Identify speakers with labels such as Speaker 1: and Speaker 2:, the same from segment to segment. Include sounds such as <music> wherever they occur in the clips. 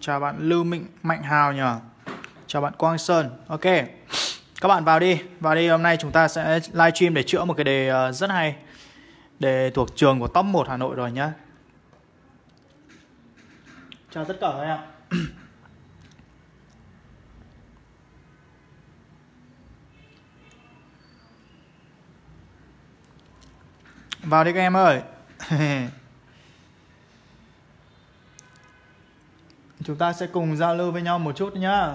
Speaker 1: chào bạn Lưu Minh Mạnh Hào nhờ chào bạn Quang Sơn ok các bạn vào đi vào đi hôm nay chúng ta sẽ live stream để chữa một cái đề ờ, rất hay đề thuộc trường của top 1 Hà Nội rồi nhá chào tất cả các em vào đi các em ơi <laughs> chúng ta sẽ cùng giao lưu với nhau một chút nhá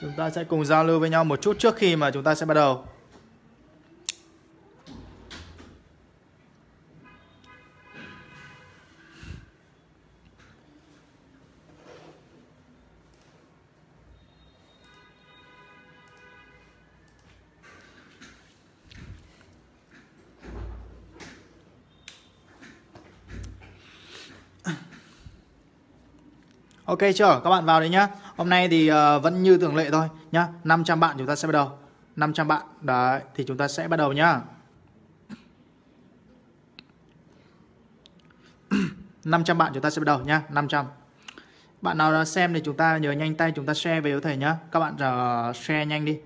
Speaker 1: chúng ta sẽ cùng giao lưu với nhau một chút trước khi mà chúng ta sẽ bắt đầu chưa? Các bạn vào đấy nhá. Hôm nay thì uh, vẫn như thường lệ thôi nhá. 500 bạn chúng ta sẽ bắt đầu. 500 bạn. Đấy thì chúng ta sẽ bắt đầu nhá. 500 <clears throat> bạn chúng ta sẽ bắt đầu nhá. 500. Bạn nào đã xem thì chúng ta nhớ nhanh tay chúng ta share về với thầy nhá. Các bạn uh, share nhanh đi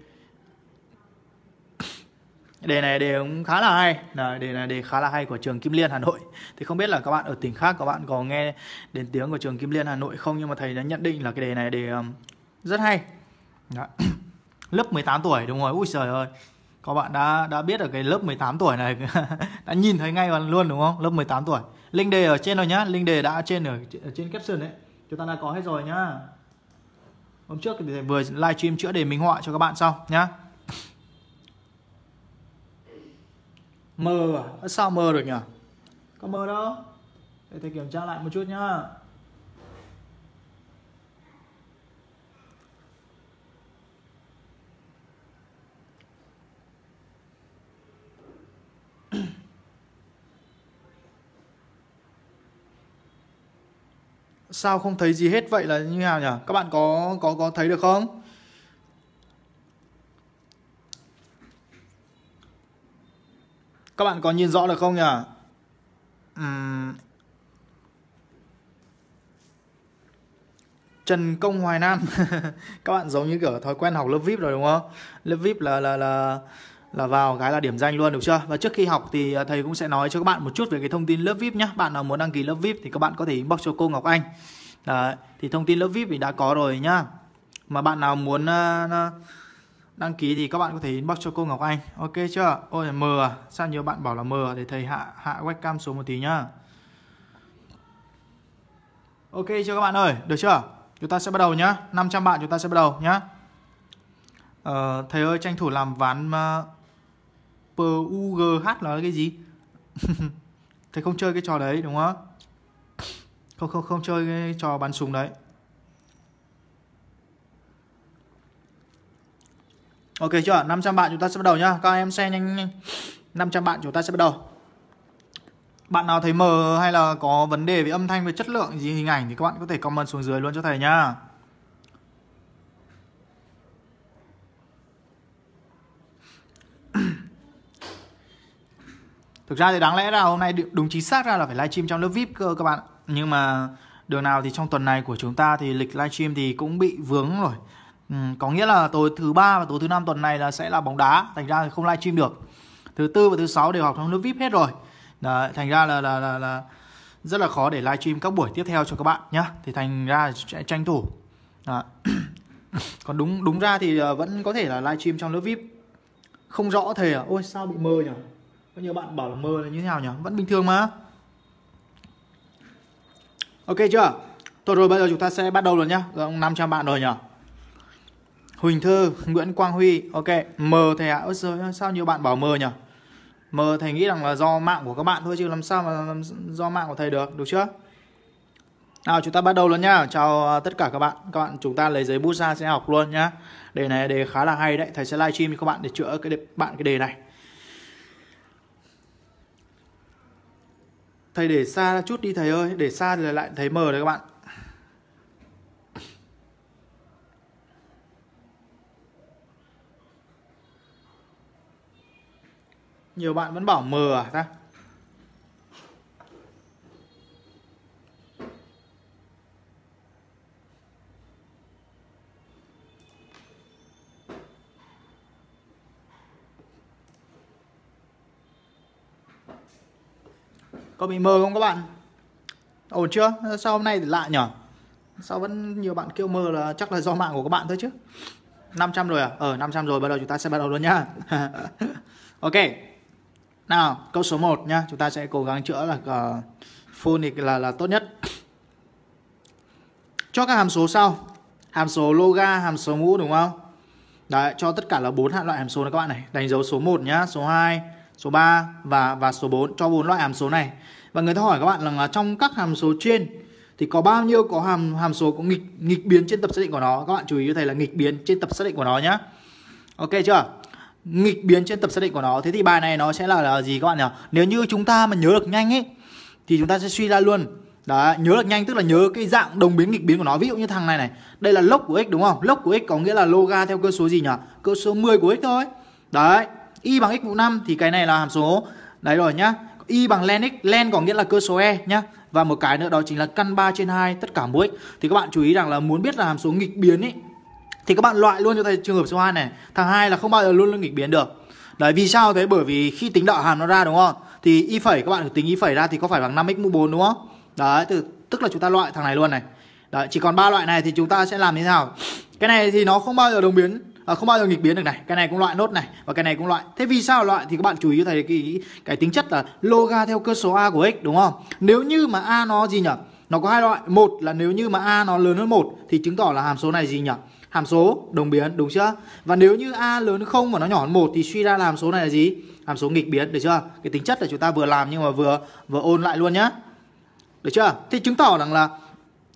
Speaker 1: đề này đề cũng khá là hay đề này đề khá là hay của trường Kim Liên Hà Nội thì không biết là các bạn ở tỉnh khác các bạn có nghe đến tiếng của trường Kim Liên Hà Nội không nhưng mà thầy đã nhận định là cái đề này đề um, rất hay Đó. Dạ. <coughs> lớp 18 tuổi đúng rồi ui trời ơi các bạn đã đã biết ở cái lớp 18 tuổi này <laughs> đã nhìn thấy ngay luôn đúng không lớp 18 tuổi link đề ở trên rồi nhá link đề đã trên ở, ở trên caption đấy chúng ta đã có hết rồi nhá hôm trước thì vừa livestream chữa đề minh họa cho các bạn xong nhá mờ à? sao mờ được nhỉ có mờ đâu để thầy kiểm tra lại một chút nhá sao không thấy gì hết vậy là như nào nhỉ các bạn có có có thấy được không các bạn có nhìn rõ được không nhỉ uhm. Trần Công Hoài Nam <laughs> các bạn giống như kiểu thói quen học lớp VIP rồi đúng không lớp VIP là là là là vào cái là điểm danh luôn được chưa và trước khi học thì à, thầy cũng sẽ nói cho các bạn một chút về cái thông tin lớp VIP nhé bạn nào muốn đăng ký lớp VIP thì các bạn có thể inbox cho cô Ngọc Anh Đấy, thì thông tin lớp VIP thì đã có rồi nhá mà bạn nào muốn uh, đăng ký thì các bạn có thể inbox cho cô Ngọc Anh ok chưa ôi mờ, à sao nhiều bạn bảo là mờ à? để thầy hạ hạ webcam xuống một tí nhá ok chưa các bạn ơi được chưa chúng ta sẽ bắt đầu nhá 500 bạn chúng ta sẽ bắt đầu nhá ờ, thầy ơi tranh thủ làm ván mà ờ, PUGH là cái gì <laughs> thầy không chơi cái trò đấy đúng không không không không chơi cái trò bắn súng đấy Ok chưa? 500 bạn chúng ta sẽ bắt đầu nhá. Các em xem nhanh nhanh. 500 bạn chúng ta sẽ bắt đầu. Bạn nào thấy mờ hay là có vấn đề về âm thanh về chất lượng gì hình ảnh thì các bạn có thể comment xuống dưới luôn cho thầy nhá. <clears throat> Thực ra thì đáng lẽ là hôm nay đúng chính xác ra là phải livestream trong lớp VIP cơ các bạn. Nhưng mà đường nào thì trong tuần này của chúng ta thì lịch livestream thì cũng bị vướng rồi Ừ, có nghĩa là tối thứ ba và tối thứ năm tuần này là sẽ là bóng đá thành ra không livestream được thứ tư và thứ sáu đều học trong lớp vip hết rồi Đấy, thành ra là, là là là rất là khó để livestream các buổi tiếp theo cho các bạn nhé thì thành ra sẽ tranh thủ Đấy. <coughs> còn đúng đúng ra thì à, vẫn có thể là livestream trong lớp vip không rõ thầy à ôi sao bị mơ nhỉ có nhiều bạn bảo là mơ là như thế nào nhỉ vẫn bình thường mà ok chưa Tốt rồi bây giờ chúng ta sẽ bắt đầu rồi nhá. Năm trăm bạn rồi nhỉ. Huỳnh Thư, Nguyễn Quang Huy, ok, M thầy ạ, à? sao nhiều bạn bảo M nhỉ? M thầy nghĩ rằng là do mạng của các bạn thôi chứ làm sao mà làm do mạng của thầy được, được chưa? Nào chúng ta bắt đầu luôn nhá. Chào à, tất cả các bạn. Các bạn chúng ta lấy giấy bút ra sẽ học luôn nhá. Đề này đề khá là hay đấy, thầy sẽ livestream cho các bạn để chữa cái đề, bạn cái đề này. Thầy để xa chút đi thầy ơi, để xa thì lại thấy mờ đấy các bạn. nhiều bạn vẫn bảo mờ à ta có bị mờ không các bạn ổn chưa sao hôm nay thì lạ nhỉ? sao vẫn nhiều bạn kêu mờ là chắc là do mạng của các bạn thôi chứ 500 rồi à? Ờ 500 rồi, bắt đầu chúng ta sẽ bắt đầu luôn nhá. <laughs> ok. Nào, câu số 1 nhá, chúng ta sẽ cố gắng chữa là uh, full là là tốt nhất. Cho các hàm số sau. Hàm số loga, hàm số mũ đúng không? Đấy, cho tất cả là bốn loại hàm số này các bạn này. Đánh dấu số 1 nhá, số 2, số 3 và và số 4 cho bốn loại hàm số này. Và người ta hỏi các bạn rằng là trong các hàm số trên thì có bao nhiêu có hàm hàm số có nghịch nghịch biến trên tập xác định của nó. Các bạn chú ý cho thầy là nghịch biến trên tập xác định của nó nhá. Ok chưa? nghịch biến trên tập xác định của nó thế thì bài này nó sẽ là, là gì các bạn nhỉ nếu như chúng ta mà nhớ được nhanh ấy thì chúng ta sẽ suy ra luôn Đấy, nhớ được nhanh tức là nhớ cái dạng đồng biến nghịch biến của nó Ví dụ như thằng này này Đây là lốc của x đúng không? Lốc của x có nghĩa là loga theo cơ số gì nhỉ? Cơ số 10 của x thôi Đấy, y bằng x mũ 5 thì cái này là hàm số Đấy rồi nhá Y bằng len x, len có nghĩa là cơ số e nhá Và một cái nữa đó chính là căn 3 trên 2 tất cả mũ x Thì các bạn chú ý rằng là muốn biết là hàm số nghịch biến ấy thì các bạn loại luôn cho thầy trường hợp số 2 này thằng hai là không bao giờ luôn luôn nghịch biến được đấy vì sao thế bởi vì khi tính đạo hàm nó ra đúng không thì y phẩy các bạn thử tính y phẩy ra thì có phải bằng 5 x mũ 4 đúng không đấy từ, tức là chúng ta loại thằng này luôn này đấy chỉ còn ba loại này thì chúng ta sẽ làm như thế nào cái này thì nó không bao giờ đồng biến à, không bao giờ nghịch biến được này cái này cũng loại nốt này và cái này cũng loại thế vì sao loại thì các bạn chú ý cho thầy cái cái tính chất là loga theo cơ số a của x đúng không nếu như mà a nó gì nhỉ nó có hai loại một là nếu như mà a nó lớn hơn một thì chứng tỏ là hàm số này gì nhỉ hàm số đồng biến đúng chưa? Và nếu như a lớn hơn 0 và nó nhỏ hơn 1 thì suy ra là hàm số này là gì? Hàm số nghịch biến được chưa? Cái tính chất là chúng ta vừa làm nhưng mà vừa vừa ôn lại luôn nhá. Được chưa? Thì chứng tỏ rằng là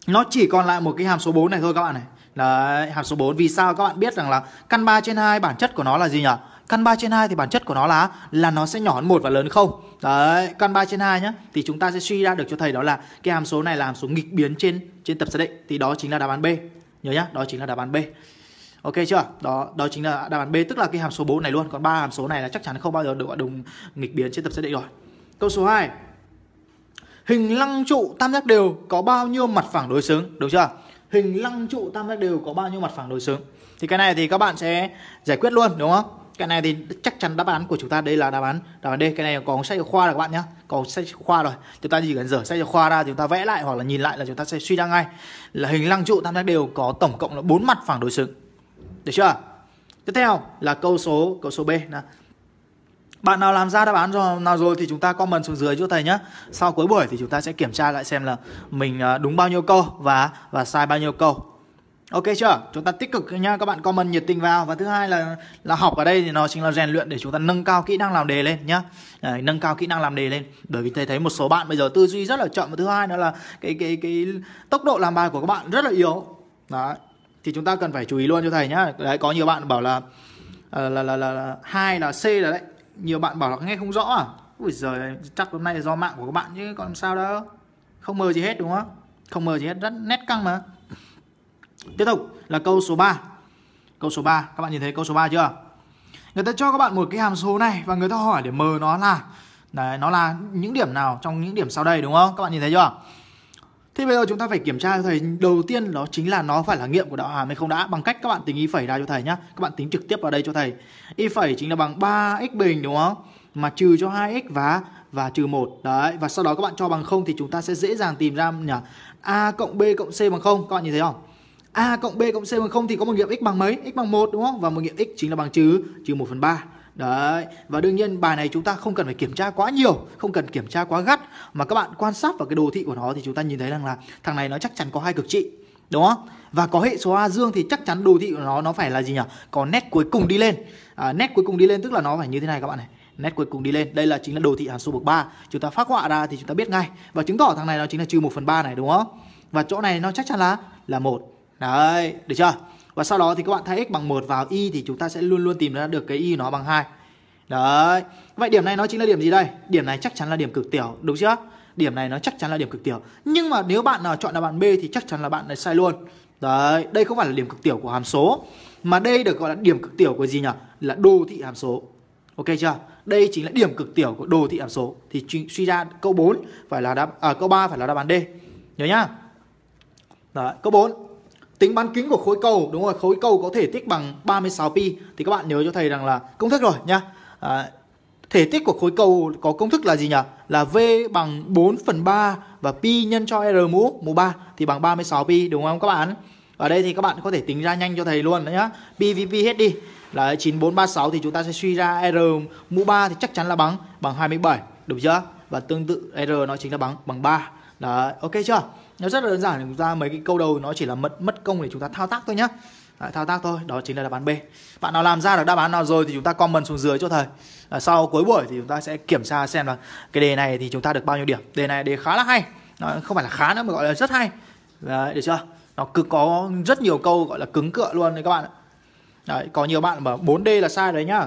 Speaker 1: nó chỉ còn lại một cái hàm số 4 này thôi các bạn này. Đấy, hàm số 4 vì sao các bạn biết rằng là căn 3 trên 2 bản chất của nó là gì nhỉ? Căn 3 trên 2 thì bản chất của nó là là nó sẽ nhỏ hơn 1 và lớn hơn 0. Đấy, căn 3 trên 2 nhá. Thì chúng ta sẽ suy ra được cho thầy đó là cái hàm số này là hàm số nghịch biến trên trên tập xác định thì đó chính là đáp án B nhớ nhá đó chính là đáp án b Ok chưa? Đó đó chính là đáp án B tức là cái hàm số 4 này luôn. Còn ba hàm số này là chắc chắn không bao giờ được gọi đồng nghịch biến trên tập xác định rồi. Câu số 2. Hình lăng trụ tam giác đều có bao nhiêu mặt phẳng đối xứng? Đúng chưa? Hình lăng trụ tam giác đều có bao nhiêu mặt phẳng đối xứng? Thì cái này thì các bạn sẽ giải quyết luôn đúng không? cái này thì chắc chắn đáp án của chúng ta đây là đáp án đáp án D cái này còn sách giáo khoa rồi các bạn nhé còn sách giáo khoa rồi chúng ta chỉ cần dở sách giáo khoa ra chúng ta vẽ lại hoặc là nhìn lại là chúng ta sẽ suy ra ngay là hình lăng trụ tam giác đều có tổng cộng là bốn mặt phẳng đối xứng được chưa tiếp theo là câu số câu số B nè bạn nào làm ra đáp án rồi nào rồi thì chúng ta comment xuống dưới cho thầy nhé sau cuối buổi thì chúng ta sẽ kiểm tra lại xem là mình à, đúng bao nhiêu câu và và sai bao nhiêu câu Ok chưa? Chúng ta tích cực nha các bạn comment nhiệt tình vào và thứ hai là là học ở đây thì nó chính là rèn luyện để chúng ta nâng cao kỹ năng làm đề lên nhá. Đấy, nâng cao kỹ năng làm đề lên. Bởi vì thầy thấy một số bạn bây giờ tư duy rất là chậm và thứ hai nữa là cái cái cái tốc độ làm bài của các bạn rất là yếu. Đấy, Thì chúng ta cần phải chú ý luôn cho thầy nhá. Đấy có nhiều bạn bảo là là ờ, là là, là, là hai là C là đấy. Nhiều bạn bảo là nghe không rõ à? Ui giời, chắc hôm nay là do mạng của các bạn chứ còn sao đâu. Không mờ gì hết đúng không? Không mờ gì hết, rất nét căng mà. Tiếp tục là câu số 3. Câu số 3, các bạn nhìn thấy câu số 3 chưa? Người ta cho các bạn một cái hàm số này và người ta hỏi để mờ nó là đấy, nó là những điểm nào trong những điểm sau đây đúng không? Các bạn nhìn thấy chưa? Thế bây giờ chúng ta phải kiểm tra cho thầy đầu tiên đó chính là nó phải là nghiệm của đạo hàm hay không đã bằng cách các bạn tính y phẩy ra cho thầy nhá. Các bạn tính trực tiếp vào đây cho thầy. Y phẩy chính là bằng 3x bình đúng không? Mà trừ cho 2x và và trừ 1. Đấy, và sau đó các bạn cho bằng không thì chúng ta sẽ dễ dàng tìm ra nhỉ? A cộng B cộng C bằng không Các bạn nhìn thấy không? a cộng b cộng c bằng không thì có một nghiệm x bằng mấy x bằng một đúng không và một nghiệm x chính là bằng trừ trừ 1 phần ba Đấy, và đương nhiên bài này chúng ta không cần phải kiểm tra quá nhiều, không cần kiểm tra quá gắt mà các bạn quan sát vào cái đồ thị của nó thì chúng ta nhìn thấy rằng là thằng này nó chắc chắn có hai cực trị, đúng không? Và có hệ số A dương thì chắc chắn đồ thị của nó nó phải là gì nhỉ? Có nét cuối cùng đi lên. À, nét cuối cùng đi lên tức là nó phải như thế này các bạn này. Nét cuối cùng đi lên. Đây là chính là đồ thị hàm số bậc 3. Chúng ta phát họa ra thì chúng ta biết ngay và chứng tỏ thằng này nó chính là trừ một phần ba này đúng không? Và chỗ này nó chắc chắn là là một Đấy, được chưa? Và sau đó thì các bạn thay x bằng 1 vào y thì chúng ta sẽ luôn luôn tìm ra được cái y nó bằng 2. Đấy. Vậy điểm này nó chính là điểm gì đây? Điểm này chắc chắn là điểm cực tiểu, đúng chưa? Điểm này nó chắc chắn là điểm cực tiểu. Nhưng mà nếu bạn nào chọn là bạn B thì chắc chắn là bạn này sai luôn. Đấy, đây không phải là điểm cực tiểu của hàm số mà đây được gọi là điểm cực tiểu của gì nhỉ? Là đồ thị hàm số. Ok chưa? Đây chính là điểm cực tiểu của đồ thị hàm số. Thì suy ra câu 4 phải là đáp à, câu 3 phải là đáp án D. Nhớ nhá. Đấy, câu 4 tính bán kính của khối cầu đúng rồi khối cầu có thể tích bằng 36 pi thì các bạn nhớ cho thầy rằng là công thức rồi nhá à, thể tích của khối cầu có công thức là gì nhỉ là v bằng 4 phần 3 và pi nhân cho r mũ mũ 3 thì bằng 36 pi đúng không các bạn ở đây thì các bạn có thể tính ra nhanh cho thầy luôn đấy nhá pi v pi hết đi là 9436 thì chúng ta sẽ suy ra r mũ 3 thì chắc chắn là bằng bằng 27 đúng chưa và tương tự r nó chính là bằng bằng 3 đó ok chưa nó rất là đơn giản chúng ta mấy cái câu đầu nó chỉ là mất mất công để chúng ta thao tác thôi nhá à, thao tác thôi đó chính là đáp án B bạn nào làm ra được đáp án nào rồi thì chúng ta comment xuống dưới cho thầy à, ờ, sau cuối buổi thì chúng ta sẽ kiểm tra xem là cái đề này thì chúng ta được bao nhiêu điểm đề này đề khá là hay nó không phải là khá nữa mà gọi là rất hay đấy được chưa nó cứ có rất nhiều câu gọi là cứng cựa luôn đấy các bạn ạ đấy, có nhiều bạn mà 4D là sai đấy nhá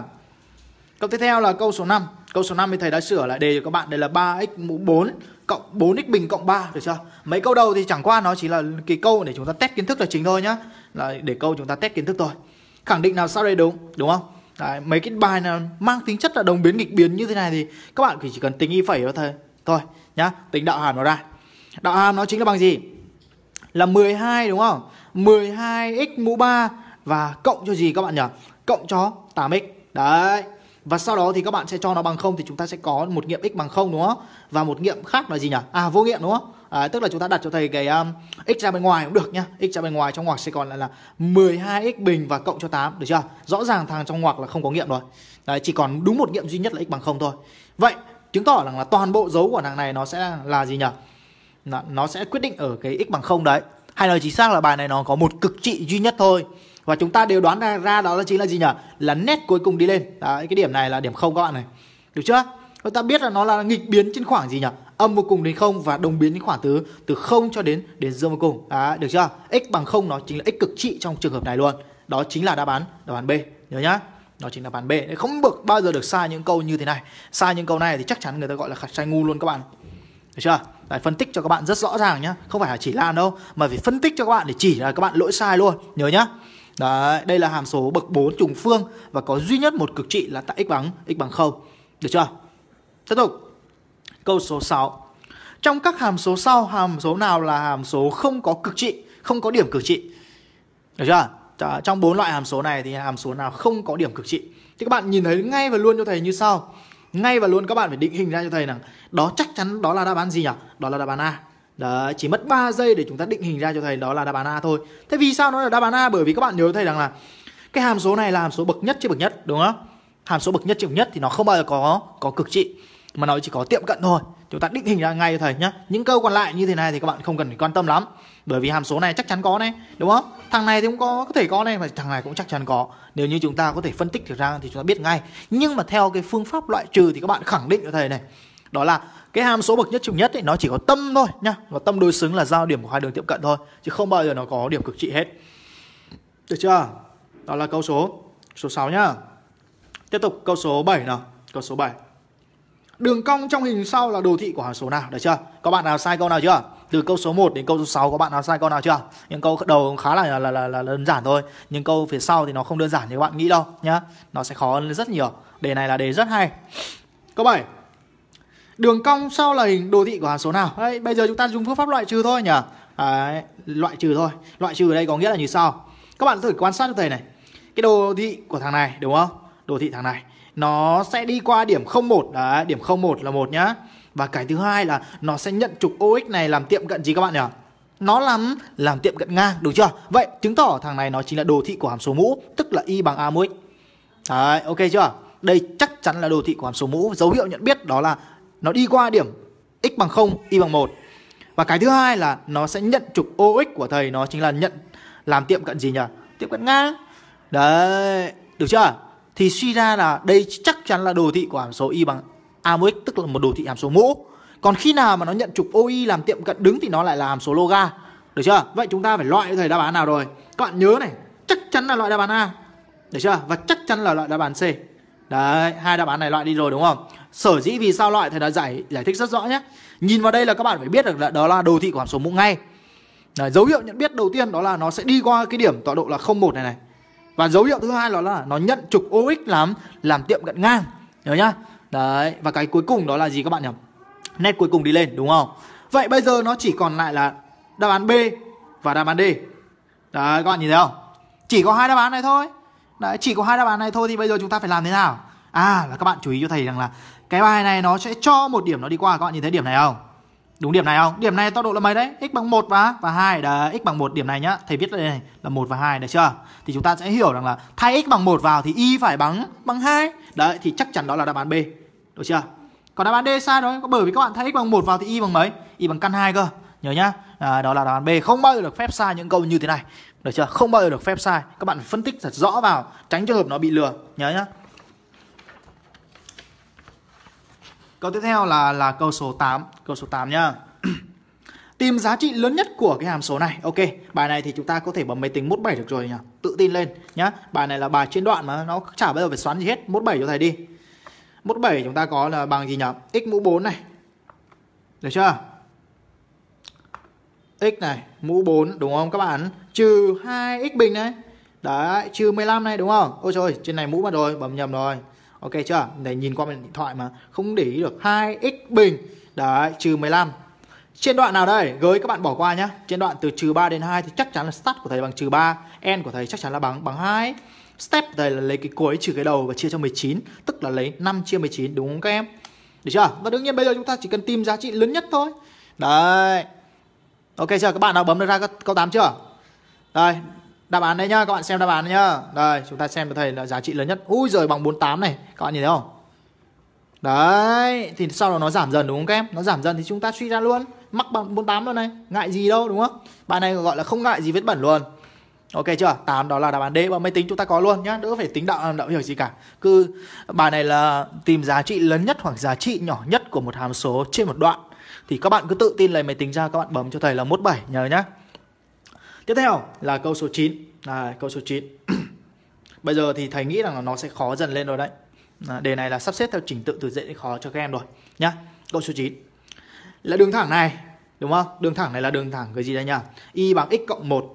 Speaker 1: câu tiếp theo là câu số 5 Câu số 5 thì thầy đã sửa lại đề cho các bạn Đây là 3x mũ 4 cộng 4x bình cộng 3 được chưa? Mấy câu đầu thì chẳng qua nó chỉ là cái câu để chúng ta test kiến thức là chính thôi nhá. Là để câu chúng ta test kiến thức thôi. Khẳng định nào sau đây đúng, đúng không? Đấy, mấy cái bài nào mang tính chất là đồng biến nghịch biến như thế này thì các bạn chỉ cần tính y phẩy thôi thôi, thôi nhá, tính đạo hàm nó ra. Đạo hàm nó chính là bằng gì? Là 12 đúng không? 12x mũ 3 và cộng cho gì các bạn nhỉ? Cộng cho 8x. Đấy, và sau đó thì các bạn sẽ cho nó bằng không thì chúng ta sẽ có một nghiệm x bằng không đúng không và một nghiệm khác là gì nhỉ à vô nghiệm đúng không à, tức là chúng ta đặt cho thầy cái um, x ra bên ngoài cũng được nhá x ra bên ngoài trong ngoặc sẽ còn lại là 12 x bình và cộng cho 8 được chưa rõ ràng thằng trong ngoặc là không có nghiệm rồi Đấy, chỉ còn đúng một nghiệm duy nhất là x bằng không thôi vậy chứng tỏ rằng là, toàn bộ dấu của thằng này nó sẽ là gì nhỉ nó, nó sẽ quyết định ở cái x bằng không đấy hay nói chính xác là bài này nó có một cực trị duy nhất thôi và chúng ta đều đoán ra, đó là chính là gì nhỉ là nét cuối cùng đi lên đấy cái điểm này là điểm không các bạn này được chưa chúng ta biết là nó là nghịch biến trên khoảng gì nhỉ âm vô cùng đến không và đồng biến đến khoảng từ từ không cho đến đến dương vô cùng đấy, được chưa x bằng không nó chính là x cực trị trong trường hợp này luôn đó chính là đáp án đáp án b nhớ nhá nó chính là bàn B không bực bao giờ được sai những câu như thế này sai những câu này thì chắc chắn người ta gọi là khả sai ngu luôn các bạn được chưa Đấy, phân tích cho các bạn rất rõ ràng nhá không phải là chỉ lan đâu mà phải phân tích cho các bạn để chỉ là các bạn lỗi sai luôn nhớ nhá Đấy, đây là hàm số bậc 4 trùng phương và có duy nhất một cực trị là tại x bằng x bằng 0. Được chưa? Tiếp tục. Câu số 6. Trong các hàm số sau, hàm số nào là hàm số không có cực trị, không có điểm cực trị? Được chưa? Trong bốn loại hàm số này thì hàm số nào không có điểm cực trị? Thì các bạn nhìn thấy ngay và luôn cho thầy như sau. Ngay và luôn các bạn phải định hình ra cho thầy rằng đó chắc chắn đó là đáp án gì nhỉ? Đó là đáp án A. Đấy, chỉ mất 3 giây để chúng ta định hình ra cho thầy đó là đáp án A thôi. Thế vì sao nó là đáp án A? Bởi vì các bạn nhớ thầy rằng là cái hàm số này là hàm số bậc nhất trên bậc nhất đúng không? Hàm số bậc nhất trên bậc nhất thì nó không bao giờ có có cực trị mà nó chỉ có tiệm cận thôi. Chúng ta định hình ra ngay cho thầy nhá. Những câu còn lại như thế này thì các bạn không cần phải quan tâm lắm. Bởi vì hàm số này chắc chắn có này, đúng không? Thằng này thì cũng có, có thể có này mà thằng này cũng chắc chắn có. Nếu như chúng ta có thể phân tích được ra thì chúng ta biết ngay. Nhưng mà theo cái phương pháp loại trừ thì các bạn khẳng định cho thầy này. Đó là cái hàm số bậc nhất trừ nhất ấy, nó chỉ có tâm thôi nhá và tâm đối xứng là giao điểm của hai đường tiệm cận thôi chứ không bao giờ nó có điểm cực trị hết được chưa đó là câu số số 6 nhá tiếp tục câu số 7 nào câu số 7 đường cong trong hình sau là đồ thị của hàm số nào được chưa có bạn nào sai câu nào chưa từ câu số 1 đến câu số 6 có bạn nào sai câu nào chưa những câu đầu khá là là, là là đơn giản thôi nhưng câu phía sau thì nó không đơn giản như các bạn nghĩ đâu nhá nó sẽ khó hơn rất nhiều đề này là đề rất hay câu 7 đường cong sau là hình đồ thị của hàm số nào đấy, bây giờ chúng ta dùng phương pháp loại trừ thôi nhỉ đấy, loại trừ thôi loại trừ ở đây có nghĩa là như sau các bạn thử quan sát cho thầy này cái đồ thị của thằng này đúng không đồ thị thằng này nó sẽ đi qua điểm 01 đấy điểm 01 là một nhá và cái thứ hai là nó sẽ nhận trục OX này làm tiệm cận gì các bạn nhỉ nó làm làm tiệm cận ngang đúng chưa vậy chứng tỏ thằng này nó chính là đồ thị của hàm số mũ tức là y bằng a mũ x đấy ok chưa đây chắc chắn là đồ thị của hàm số mũ dấu hiệu nhận biết đó là nó đi qua điểm x bằng 0, y bằng 1. Và cái thứ hai là nó sẽ nhận trục OX của thầy nó chính là nhận làm tiệm cận gì nhỉ? Tiệm cận ngang. Đấy, được chưa? Thì suy ra là đây chắc chắn là đồ thị của hàm số y bằng a mũ x tức là một đồ thị hàm số mũ. Còn khi nào mà nó nhận trục OY làm tiệm cận đứng thì nó lại là hàm số loga. Được chưa? Vậy chúng ta phải loại thầy đáp án nào rồi? Các bạn nhớ này, chắc chắn là loại đáp án A. Được chưa? Và chắc chắn là loại đáp án C. Đấy, hai đáp án này loại đi rồi đúng không? Sở dĩ vì sao loại thầy đã giải giải thích rất rõ nhé. Nhìn vào đây là các bạn phải biết được là đó là đồ thị của hàm số mũ ngay. Đấy, dấu hiệu nhận biết đầu tiên đó là nó sẽ đi qua cái điểm tọa độ là 01 này này. Và dấu hiệu thứ hai đó là nó nhận trục OX làm làm tiệm cận ngang. Nhớ nhá. Đấy, và cái cuối cùng đó là gì các bạn nhỉ? Nét cuối cùng đi lên đúng không? Vậy bây giờ nó chỉ còn lại là đáp án B và đáp án D. Đấy các bạn nhìn thấy không? Chỉ có hai đáp án này thôi. Đấy, chỉ có hai đáp án này thôi thì bây giờ chúng ta phải làm thế nào? À là các bạn chú ý cho thầy rằng là cái bài này nó sẽ cho một điểm nó đi qua các bạn nhìn thấy điểm này không đúng điểm này không điểm này tọa độ là mấy đấy x bằng một và và hai là x bằng một điểm này nhá thầy viết đây này là một và hai được chưa thì chúng ta sẽ hiểu rằng là thay x bằng một vào thì y phải bằng bằng hai đấy thì chắc chắn đó là đáp án B được chưa còn đáp án D sai rồi bởi vì các bạn thay x bằng một vào thì y bằng mấy y bằng căn hai cơ nhớ nhá à, đó là đáp án B không bao giờ được phép sai những câu như thế này được chưa không bao giờ được phép sai các bạn phân tích thật rõ vào tránh trường hợp nó bị lừa nhớ nhá Câu tiếp theo là là câu số 8, câu số 8 nhá. <clears throat> Tìm giá trị lớn nhất của cái hàm số này. Ok, bài này thì chúng ta có thể bấm máy tính 17 được rồi nhỉ. Tự tin lên nhá. Bài này là bài trên đoạn mà nó chả bây giờ phải xoắn gì hết. 17 cho thầy đi. 17 chúng ta có là bằng gì nhỉ? x mũ 4 này. Được chưa? x này, mũ 4 đúng không các bạn? Trừ 2x bình này. Đấy, trừ 15 này đúng không? Ôi trời, trên này mũ mất rồi, bấm nhầm rồi ok chưa này nhìn qua điện thoại mà không để ý được 2x bình đấy trừ 15 trên đoạn nào đây gới các bạn bỏ qua nhá trên đoạn từ trừ 3 đến 2 thì chắc chắn là start của thầy bằng trừ 3 end của thầy chắc chắn là bằng bằng 2 step thầy là lấy cái cuối trừ cái đầu và chia cho 19 tức là lấy 5 chia 19 đúng không các em được chưa và đương nhiên bây giờ chúng ta chỉ cần tìm giá trị lớn nhất thôi đấy ok chưa các bạn nào bấm được ra câu 8 chưa đây Đáp án đấy nhá, các bạn xem đáp án nhá. Đây, chúng ta xem cho thầy là giá trị lớn nhất. Úi giời bằng 48 này, các bạn nhìn thấy không? Đấy, thì sau đó nó giảm dần đúng không các em? Nó giảm dần thì chúng ta suy ra luôn. Mắc bằng 48 luôn này, ngại gì đâu đúng không? Bạn này gọi là không ngại gì vết bẩn luôn. Ok chưa? 8 đó là đáp án D và máy tính chúng ta có luôn nhá, đỡ phải tính đạo đạo hiểu gì cả. Cứ bài này là tìm giá trị lớn nhất hoặc giá trị nhỏ nhất của một hàm số trên một đoạn thì các bạn cứ tự tin lấy máy tính ra các bạn bấm cho thầy là 17 nhớ nhá. Tiếp theo là câu số 9. À, câu số 9. <clears throat> Bây giờ thì thầy nghĩ rằng nó sẽ khó dần lên rồi đấy. À, đề này là sắp xếp theo trình tự từ dễ đến khó cho các em rồi nhá. Câu số 9. Là đường thẳng này, đúng không? Đường thẳng này là đường thẳng cái gì đây nhá? Y bằng x cộng 1.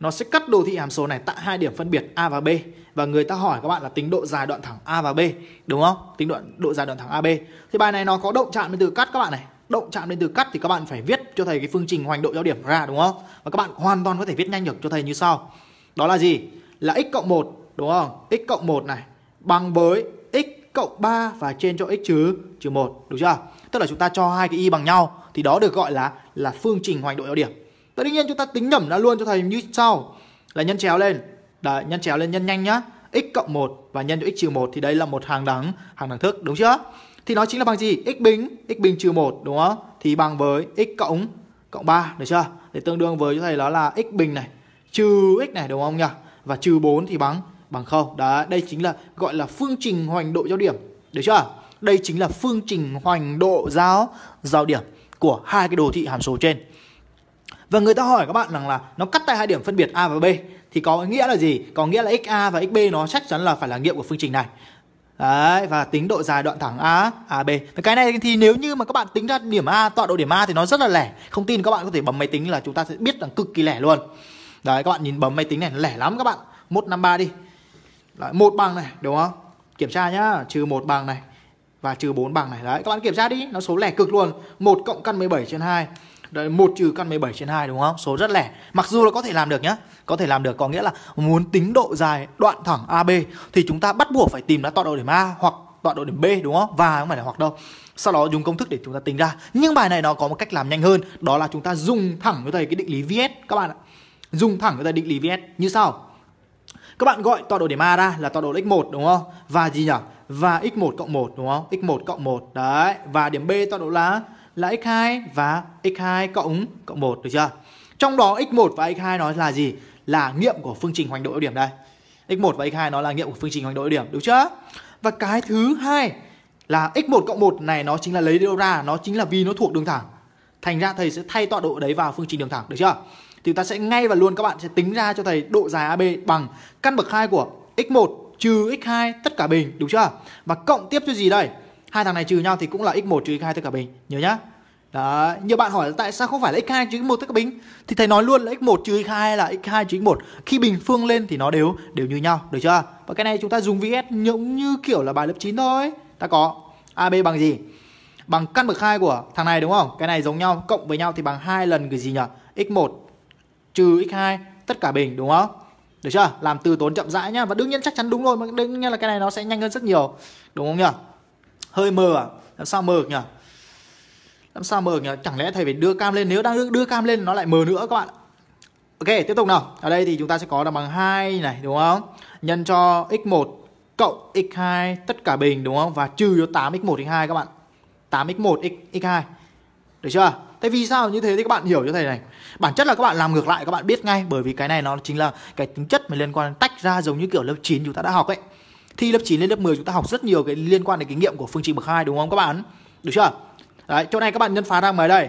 Speaker 1: Nó sẽ cắt đồ thị hàm số này tại hai điểm phân biệt A và B và người ta hỏi các bạn là tính độ dài đoạn thẳng A và B, đúng không? Tính đoạn độ dài đoạn thẳng AB. Thì bài này nó có động chạm đến từ cắt các bạn này động chạm đến từ cắt thì các bạn phải viết cho thầy cái phương trình hoành độ giao điểm ra đúng không? Và các bạn hoàn toàn có thể viết nhanh được cho thầy như sau. Đó là gì? Là x cộng 1 đúng không? x cộng 1 này bằng với x cộng 3 và trên cho x trừ trừ 1 đúng chưa? Tức là chúng ta cho hai cái y bằng nhau thì đó được gọi là là phương trình hoành độ giao điểm. Tất nhiên chúng ta tính nhẩm ra luôn cho thầy như sau là nhân chéo lên. Đấy, nhân chéo lên nhân nhanh nhá. x cộng 1 và nhân cho x trừ 1 thì đây là một hàng đẳng hàng đẳng thức đúng chưa? thì nó chính là bằng gì? x bình, x bình trừ 1 đúng không? Thì bằng với x cộng cộng 3 được chưa? Thì tương đương với chỗ này đó là x bình này trừ x này đúng không nhỉ? Và trừ 4 thì bằng bằng không. Đấy, đây chính là gọi là phương trình hoành độ giao điểm. Được chưa? Đây chính là phương trình hoành độ giao giao điểm của hai cái đồ thị hàm số trên. Và người ta hỏi các bạn rằng là nó cắt tại hai điểm phân biệt A và B thì có nghĩa là gì? Có nghĩa là xa và xb nó chắc chắn là phải là nghiệm của phương trình này. Đấy, và tính độ dài đoạn thẳng A, AB. Và cái này thì nếu như mà các bạn tính ra điểm A, tọa độ điểm A thì nó rất là lẻ. Không tin các bạn có thể bấm máy tính là chúng ta sẽ biết rằng cực kỳ lẻ luôn. Đấy, các bạn nhìn bấm máy tính này lẻ lắm các bạn. 153 đi. Đấy, 1 bằng này, đúng không? Kiểm tra nhá, trừ 1 bằng này và trừ 4 bằng này. Đấy, các bạn kiểm tra đi, nó số lẻ cực luôn. 1 cộng căn 17 trên 2 Đấy, một trừ căn 17 trên 2 đúng không? Số rất lẻ. Mặc dù là có thể làm được nhá. Có thể làm được có nghĩa là muốn tính độ dài đoạn thẳng AB thì chúng ta bắt buộc phải tìm ra tọa độ điểm A hoặc tọa độ điểm B đúng không? Và không phải là hoặc đâu. Sau đó dùng công thức để chúng ta tính ra. Nhưng bài này nó có một cách làm nhanh hơn, đó là chúng ta dùng thẳng với thầy cái định lý VS các bạn ạ. Dùng thẳng với thầy định lý VS như sau. Các bạn gọi tọa độ điểm A ra là tọa độ x1 đúng không? Và gì nhỉ? Và x1 cộng 1 đúng không? x1 cộng 1. Đấy, và điểm B tọa độ là là x2 và x2 cộng cộng 1 được chưa? Trong đó x1 và x2 nó là gì? Là nghiệm của phương trình hoành độ điểm đây. x1 và x2 nó là nghiệm của phương trình hoành độ điểm đúng chưa? Và cái thứ hai là x1 cộng 1 này nó chính là lấy đâu ra, nó chính là vì nó thuộc đường thẳng. Thành ra thầy sẽ thay tọa độ đấy vào phương trình đường thẳng được chưa? Thì ta sẽ ngay và luôn các bạn sẽ tính ra cho thầy độ dài AB bằng căn bậc 2 của x1 trừ x2 tất cả bình đúng chưa? Và cộng tiếp cho gì đây? hai thằng này trừ nhau thì cũng là x1 trừ x2 tất cả bình nhớ nhá Đấy. nhiều bạn hỏi tại sao không phải là x2 trừ x1 tất cả bình thì thầy nói luôn là x1 trừ x2 là x2 trừ x1 khi bình phương lên thì nó đều đều như nhau được chưa và cái này chúng ta dùng vs giống như kiểu là bài lớp 9 thôi ta có ab bằng gì bằng căn bậc 2 của thằng này đúng không cái này giống nhau cộng với nhau thì bằng hai lần cái gì nhỉ x1 trừ x2 tất cả bình đúng không được chưa làm từ tốn chậm rãi nhá và đương nhiên chắc chắn đúng rồi mà đương nhiên là cái này nó sẽ nhanh hơn rất nhiều đúng không nhỉ hơi mờ à làm sao mờ nhỉ làm sao mờ nhỉ chẳng lẽ thầy phải đưa cam lên nếu đang đưa, cam lên nó lại mờ nữa các bạn ok tiếp tục nào ở đây thì chúng ta sẽ có là bằng hai này đúng không nhân cho x1 cộng x2 tất cả bình đúng không và trừ cho 8x1 x2 các bạn 8x1 x x2 được chưa Tại vì sao như thế thì các bạn hiểu cho thầy này Bản chất là các bạn làm ngược lại các bạn biết ngay Bởi vì cái này nó chính là cái tính chất mà liên quan tách ra giống như kiểu lớp 9 chúng ta đã học ấy thi lớp 9 lên lớp 10 chúng ta học rất nhiều cái liên quan đến kinh nghiệm của phương trình bậc hai đúng không các bạn? Được chưa? Đấy, chỗ này các bạn nhân phá ra mấy đây?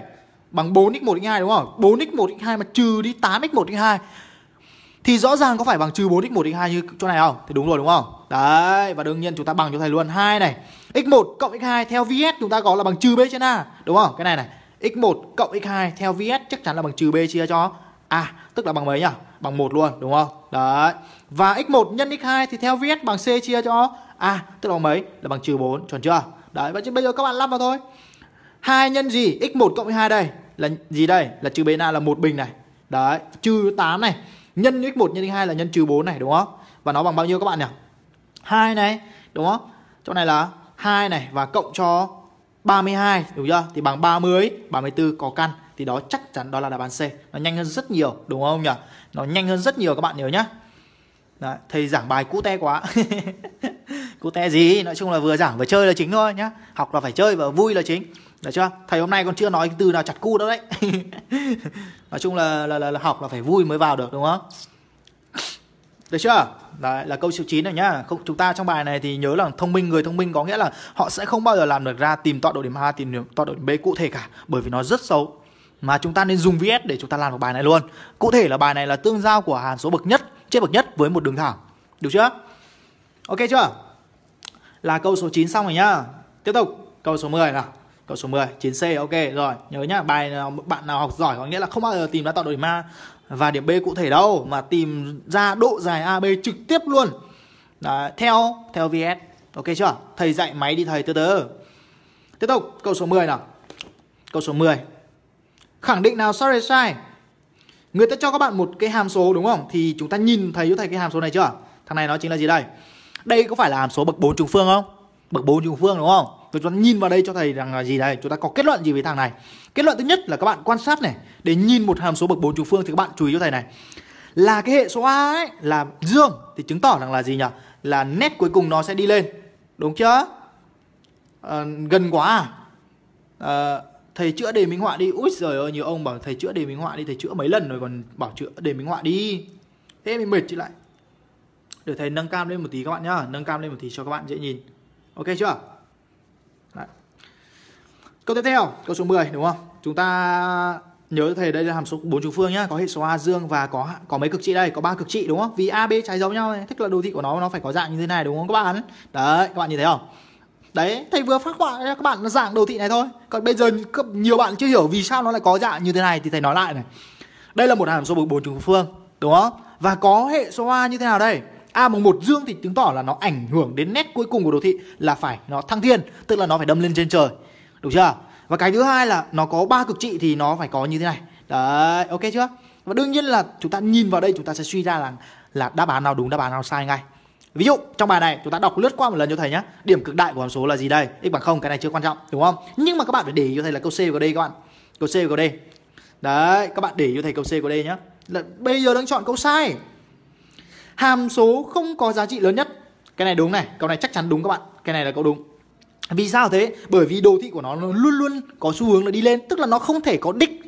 Speaker 1: Bằng 4x1 x2 đúng không? 4x1 x2 mà trừ đi 8x1 x2 thì rõ ràng có phải bằng trừ 4 x1 x2 như chỗ này không? Thì đúng rồi đúng không? Đấy, và đương nhiên chúng ta bằng cho thầy luôn 2 này. x1 cộng x2 theo VS chúng ta có là bằng trừ b trên a, đúng không? Cái này này, x1 cộng x2 theo VS chắc chắn là bằng trừ b chia cho a, à, tức là bằng mấy nhỉ? bằng 1 luôn đúng không? Đấy. Và x1 nhân x2 thì theo viết bằng c chia cho a à, tức là bằng mấy? Là bằng trừ -4 chuẩn chưa? Đấy, vậy chứ bây giờ các bạn lắp vào thôi. 2 nhân gì? x1 cộng 2 đây là gì đây? Là trừ bên a là một bình này. Đấy, trừ 8 này. Nhân x1 nhân x2 là nhân trừ -4 này đúng không? Và nó bằng bao nhiêu các bạn nhỉ? 2 này, đúng không? Chỗ này là 2 này và cộng cho 32 đúng chưa? Thì bằng 30, 34 có căn thì đó chắc chắn đó là đáp án C. Nó nhanh hơn rất nhiều đúng không nhỉ? nó nhanh hơn rất nhiều các bạn nhớ nhá Đấy, thầy giảng bài cute quá <laughs> cute gì nói chung là vừa giảng vừa chơi là chính thôi nhá học là phải chơi và vui là chính được chưa thầy hôm nay còn chưa nói từ nào chặt cu đâu đấy <laughs> nói chung là, là, là, là học là phải vui mới vào được đúng không được chưa? Đấy là câu số 9 rồi nhá. Không chúng ta trong bài này thì nhớ là thông minh người thông minh có nghĩa là họ sẽ không bao giờ làm được ra tìm tọa độ điểm A, tìm tọa độ điểm B cụ thể cả bởi vì nó rất xấu mà chúng ta nên dùng VS để chúng ta làm được bài này luôn. Cụ thể là bài này là tương giao của hàm số bậc nhất trên bậc nhất với một đường thẳng. Được chưa? Ok chưa? Là câu số 9 xong rồi nhá. Tiếp tục câu số 10 nào. Câu số 10, 9C ok rồi, nhớ nhá, bài nào bạn nào học giỏi có nghĩa là không bao giờ tìm ra tọa độ ma và điểm B cụ thể đâu mà tìm ra độ dài AB trực tiếp luôn. Đấy, theo theo VS. Ok chưa? Thầy dạy máy đi thầy từ từ. Tiếp tục câu số 10 nào. Câu số 10 Khẳng định nào sorry sai Người ta cho các bạn một cái hàm số đúng không? Thì chúng ta nhìn thấy cho thầy cái hàm số này chưa? Thằng này nó chính là gì đây? Đây có phải là hàm số bậc 4 trùng phương không? Bậc 4 trùng phương đúng không? Rồi chúng ta nhìn vào đây cho thầy rằng là gì đây? Chúng ta có kết luận gì với thằng này? Kết luận thứ nhất là các bạn quan sát này Để nhìn một hàm số bậc 4 trùng phương thì các bạn chú ý cho thầy này Là cái hệ số A ấy là dương Thì chứng tỏ rằng là gì nhỉ? Là nét cuối cùng nó sẽ đi lên Đúng chưa? À, gần quá à? à thầy chữa đề minh họa đi úi giời ơi nhiều ông bảo thầy chữa đề minh họa đi thầy chữa mấy lần rồi còn bảo chữa đề minh họa đi thế mình mệt chứ lại để thầy nâng cam lên một tí các bạn nhá nâng cam lên một tí cho các bạn dễ nhìn ok chưa Đấy. câu tiếp theo câu số 10 đúng không chúng ta nhớ thầy đây là hàm số bốn trừ phương nhá có hệ số a dương và có có mấy cực trị đây có ba cực trị đúng không vì ab trái dấu nhau này thích là đồ thị của nó nó phải có dạng như thế này đúng không các bạn đấy các bạn nhìn thấy không đấy thầy vừa phát họa các bạn dạng đồ thị này thôi còn bây giờ nhiều bạn chưa hiểu vì sao nó lại có dạng như thế này thì thầy nói lại này đây là một hàm số bậc bốn trùng phương đúng không và có hệ số a như thế nào đây a bằng một dương thì chứng tỏ là nó ảnh hưởng đến nét cuối cùng của đồ thị là phải nó thăng thiên tức là nó phải đâm lên trên trời đúng chưa và cái thứ hai là nó có ba cực trị thì nó phải có như thế này đấy ok chưa và đương nhiên là chúng ta nhìn vào đây chúng ta sẽ suy ra là là đáp án nào đúng đáp án nào sai ngay Ví dụ trong bài này chúng ta đọc lướt qua một lần cho thầy nhé Điểm cực đại của hàm số là gì đây? X bằng 0 cái này chưa quan trọng đúng không? Nhưng mà các bạn phải để ý cho thầy là câu C và câu D các bạn. Câu C và câu D. Đấy, các bạn để ý cho thầy câu C của câu D nhé Là bây giờ đang chọn câu sai. Hàm số không có giá trị lớn nhất. Cái này đúng này, câu này chắc chắn đúng các bạn. Cái này là câu đúng. Vì sao thế? Bởi vì đồ thị của nó, nó luôn luôn có xu hướng là đi lên, tức là nó không thể có đích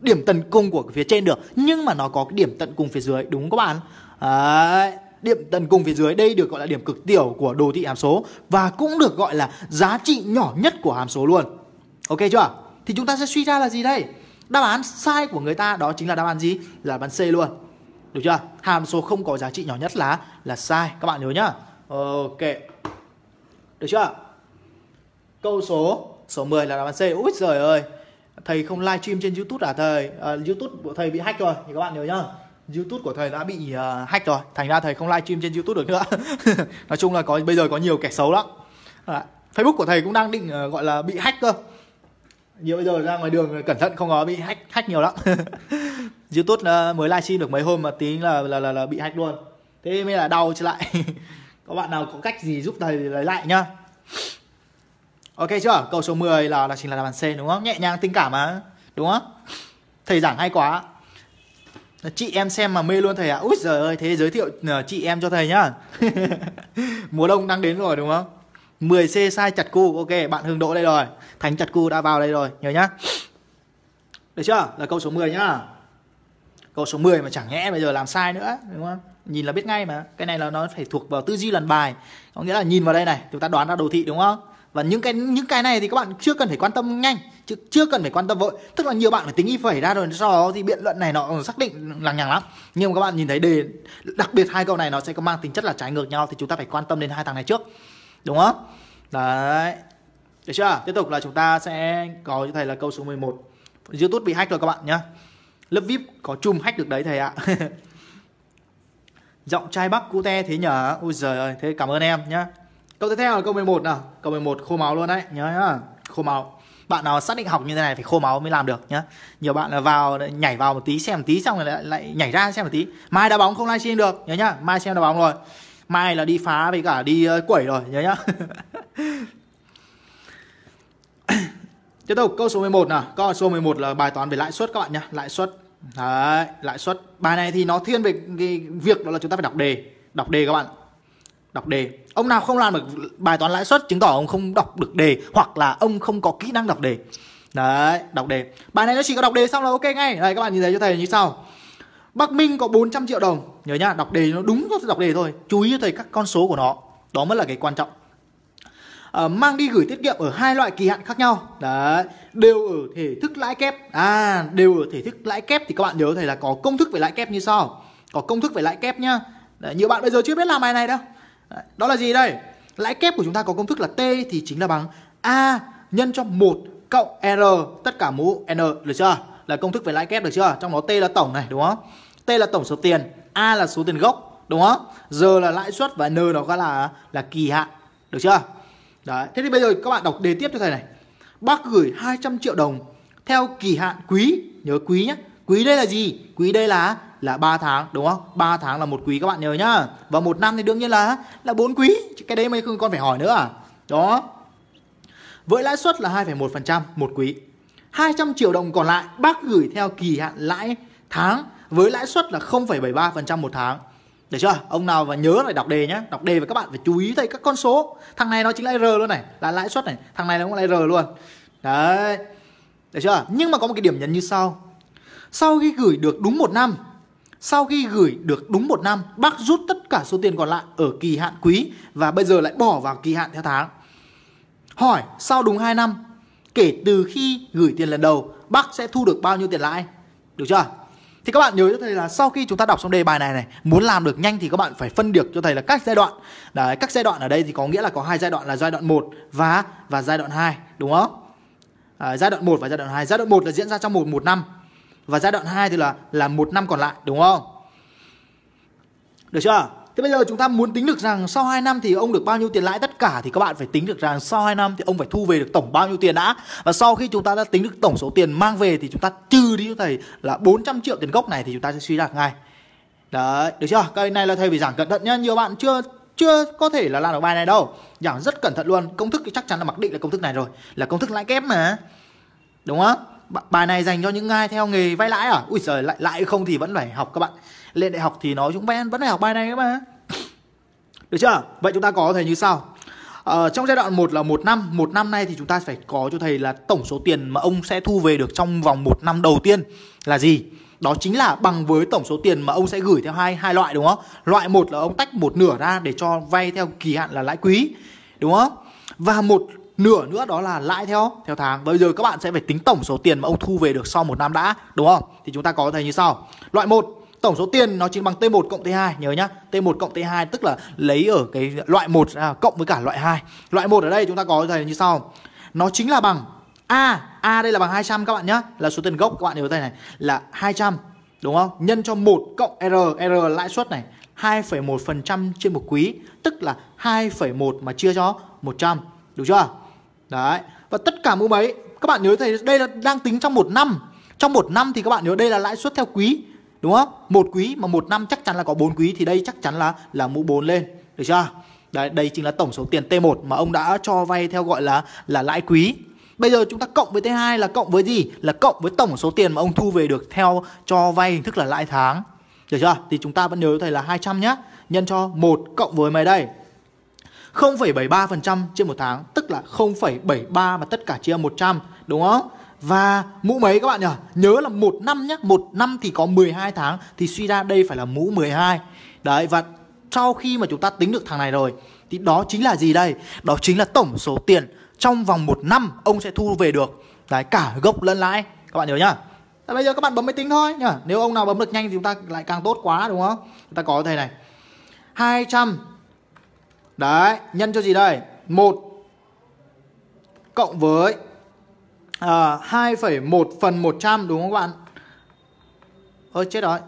Speaker 1: điểm tận cùng của phía trên được, nhưng mà nó có cái điểm tận cùng phía dưới, đúng không các bạn? Đấy điểm tần cùng phía dưới đây được gọi là điểm cực tiểu của đồ thị hàm số và cũng được gọi là giá trị nhỏ nhất của hàm số luôn ok chưa thì chúng ta sẽ suy ra là gì đây đáp án sai của người ta đó chính là đáp án gì là đáp án C luôn được chưa hàm số không có giá trị nhỏ nhất là là sai các bạn nhớ nhá ok được chưa câu số số 10 là đáp án C úi giời ơi thầy không livestream trên YouTube à thầy à, YouTube của thầy bị hack rồi thì các bạn nhớ nhá YouTube của thầy đã bị uh, hack rồi, thành ra thầy không livestream trên YouTube được nữa. <laughs> Nói chung là có bây giờ có nhiều kẻ xấu lắm. À, Facebook của thầy cũng đang định uh, gọi là bị hack cơ. Nhiều bây giờ ra ngoài đường cẩn thận không có bị hack hack nhiều lắm. <laughs> YouTube uh, mới livestream được mấy hôm mà tính là là là, là bị hack luôn. Thế mới là đau trở lại. <laughs> có bạn nào có cách gì giúp thầy lấy lại nhá. Ok chưa? Câu số 10 là là chính là đáp án C đúng không? Nhẹ nhàng tình cảm mà, đúng không? Thầy giảng hay quá. Chị em xem mà mê luôn thầy ạ à. Úi giời ơi thế giới thiệu ờ, chị em cho thầy nhá <laughs> Mùa đông đang đến rồi đúng không 10C sai chặt cu Ok bạn Hưng Đỗ đây rồi Thánh chặt cu đã vào đây rồi nhớ nhá Được chưa là câu số 10 nhá Câu số 10 mà chẳng nhẽ bây giờ làm sai nữa đúng không Nhìn là biết ngay mà Cái này là nó phải thuộc vào tư duy lần bài Có nghĩa là nhìn vào đây này Chúng ta đoán ra đồ thị đúng không Và những cái những cái này thì các bạn chưa cần phải quan tâm nhanh chứ chưa cần phải quan tâm vội tức là nhiều bạn phải tính y phẩy ra rồi sau đó thì biện luận này nó xác định lằng nhằng lắm nhưng mà các bạn nhìn thấy đề đặc biệt hai câu này nó sẽ có mang tính chất là trái ngược nhau thì chúng ta phải quan tâm đến hai thằng này trước đúng không đấy được chưa tiếp tục là chúng ta sẽ có như thầy là câu số 11 youtube bị hack rồi các bạn nhá lớp vip có chùm hack được đấy thầy ạ <laughs> giọng trai bắc cute thế nhở ui giời ơi thế cảm ơn em nhá câu tiếp theo là câu 11 nào câu 11 khô máu luôn đấy nhớ nhá khô máu bạn nào xác định học như thế này phải khô máu mới làm được nhá nhiều bạn là vào nhảy vào một tí xem một tí xong rồi lại, lại nhảy ra xem một tí mai đá bóng không livestream được nhớ nhá mai xem đá bóng rồi mai là đi phá với cả đi ờ, quẩy rồi nhớ nhá <laughs> tiếp tục câu số 11 nào câu số 11 là bài toán về lãi suất các bạn nhá lãi suất đấy lãi suất bài này thì nó thiên về cái việc đó là chúng ta phải đọc đề đọc đề các bạn đọc đề ông nào không làm được bài toán lãi suất chứng tỏ ông không đọc được đề hoặc là ông không có kỹ năng đọc đề đấy đọc đề bài này nó chỉ có đọc đề xong là ok ngay đây các bạn nhìn thấy cho thầy như sau Bắc Minh có 400 triệu đồng nhớ nhá đọc đề nó đúng đọc đề thôi chú ý cho thầy các con số của nó đó mới là cái quan trọng à, mang đi gửi tiết kiệm ở hai loại kỳ hạn khác nhau đấy đều ở thể thức lãi kép à đều ở thể thức lãi kép thì các bạn nhớ thầy là có công thức về lãi kép như sau có công thức về lãi kép nhá đấy, nhiều bạn bây giờ chưa biết làm bài này đâu đó là gì đây? Lãi kép của chúng ta có công thức là T thì chính là bằng A nhân cho 1 cộng R tất cả mũ N được chưa? Là công thức về lãi kép được chưa? Trong đó T là tổng này đúng không? T là tổng số tiền, A là số tiền gốc đúng không? giờ là lãi suất và N đó gọi là là kỳ hạn. Được chưa? Đấy, thế thì bây giờ các bạn đọc đề tiếp cho thầy này. Bác gửi 200 triệu đồng theo kỳ hạn quý, nhớ quý nhé. Quý đây là gì? Quý đây là là 3 tháng đúng không? 3 tháng là một quý các bạn nhớ nhá. Và một năm thì đương nhiên là là 4 quý. Cái đấy mới không con phải hỏi nữa à. Đó. Với lãi suất là 2,1% một quý. 200 triệu đồng còn lại bác gửi theo kỳ hạn lãi tháng với lãi suất là 0,73% một tháng. Được chưa? Ông nào và nhớ lại đọc đề nhé Đọc đề và các bạn phải chú ý thấy các con số Thằng này nó chính là R luôn này Là lãi suất này Thằng này nó cũng là R luôn Đấy Được chưa? Nhưng mà có một cái điểm nhấn như sau Sau khi gửi được đúng một năm sau khi gửi được đúng một năm, bác rút tất cả số tiền còn lại ở kỳ hạn quý và bây giờ lại bỏ vào kỳ hạn theo tháng. Hỏi, sau đúng 2 năm, kể từ khi gửi tiền lần đầu, bác sẽ thu được bao nhiêu tiền lãi? Được chưa? Thì các bạn nhớ cho thầy là sau khi chúng ta đọc xong đề bài này này, muốn làm được nhanh thì các bạn phải phân được cho thầy là các giai đoạn. Đấy, các giai đoạn ở đây thì có nghĩa là có hai giai đoạn là giai đoạn 1 và và giai đoạn 2, đúng không? À, giai đoạn 1 và giai đoạn 2. Giai đoạn 1 là diễn ra trong một một năm và giai đoạn 2 thì là là một năm còn lại đúng không? Được chưa? Thế bây giờ chúng ta muốn tính được rằng sau 2 năm thì ông được bao nhiêu tiền lãi tất cả thì các bạn phải tính được rằng sau 2 năm thì ông phải thu về được tổng bao nhiêu tiền đã. Và sau khi chúng ta đã tính được tổng số tiền mang về thì chúng ta trừ đi cho thầy là 400 triệu tiền gốc này thì chúng ta sẽ suy ra ngay. Đấy, được chưa? Cái này là thầy phải giảng cẩn thận nhá. Nhiều bạn chưa chưa có thể là làm được bài này đâu. Giảng rất cẩn thận luôn. Công thức thì chắc chắn là mặc định là công thức này rồi, là công thức lãi kép mà. Đúng không? bài này dành cho những ai theo nghề vay lãi à ui trời lại lại không thì vẫn phải học các bạn lên đại học thì nói chúng vẫn vẫn phải học bài này mà được chưa vậy chúng ta có thể như sau Ờ, trong giai đoạn 1 là một năm, một năm nay thì chúng ta phải có cho thầy là tổng số tiền mà ông sẽ thu về được trong vòng một năm đầu tiên là gì? Đó chính là bằng với tổng số tiền mà ông sẽ gửi theo hai hai loại đúng không? Loại một là ông tách một nửa ra để cho vay theo kỳ hạn là lãi quý, đúng không? Và một nửa nữa đó là lãi theo theo tháng bây giờ các bạn sẽ phải tính tổng số tiền mà ông thu về được sau một năm đã đúng không thì chúng ta có thấy như sau loại một tổng số tiền nó chính bằng T1 cộng T2 nhớ nhá. T1 cộng T2 tức là lấy ở cái loại 1 à, cộng với cả loại 2. Loại 1 ở đây chúng ta có thầy như sau. Nó chính là bằng A, A đây là bằng 200 các bạn nhá, là số tiền gốc các bạn nhớ thầy này là 200 đúng không? Nhân cho 1 cộng R, R lãi suất này 2,1% trên một quý, tức là 2,1 mà chia cho 100, đúng chưa? Đấy. Và tất cả mũ mấy các bạn nhớ thầy đây là đang tính trong một năm. Trong một năm thì các bạn nhớ đây là lãi suất theo quý đúng không? Một quý mà một năm chắc chắn là có bốn quý thì đây chắc chắn là là mũ 4 lên, được chưa? Đấy, đây chính là tổng số tiền T1 mà ông đã cho vay theo gọi là là lãi quý. Bây giờ chúng ta cộng với T2 là cộng với gì? Là cộng với tổng số tiền mà ông thu về được theo cho vay hình thức là lãi tháng. Được chưa? Thì chúng ta vẫn nhớ thầy là 200 nhá, nhân cho 1 cộng với mấy đây? 0,73% trên một tháng tức là 0,73 mà tất cả chia 100 đúng không? Và mũ mấy các bạn nhỉ? Nhớ là một năm nhé, một năm thì có 12 tháng thì suy ra đây phải là mũ 12. Đấy và sau khi mà chúng ta tính được thằng này rồi thì đó chính là gì đây? Đó chính là tổng số tiền trong vòng một năm ông sẽ thu về được. Đấy cả gốc lẫn lãi. Các bạn nhớ nhá. bây giờ các bạn bấm máy tính thôi nhá. Nếu ông nào bấm được nhanh thì chúng ta lại càng tốt quá đúng không? Chúng ta có thầy này. 200 Đấy, nhân cho gì đây? 1 cộng với à, 2,1 phần 100 đúng không các bạn? ơi chết rồi.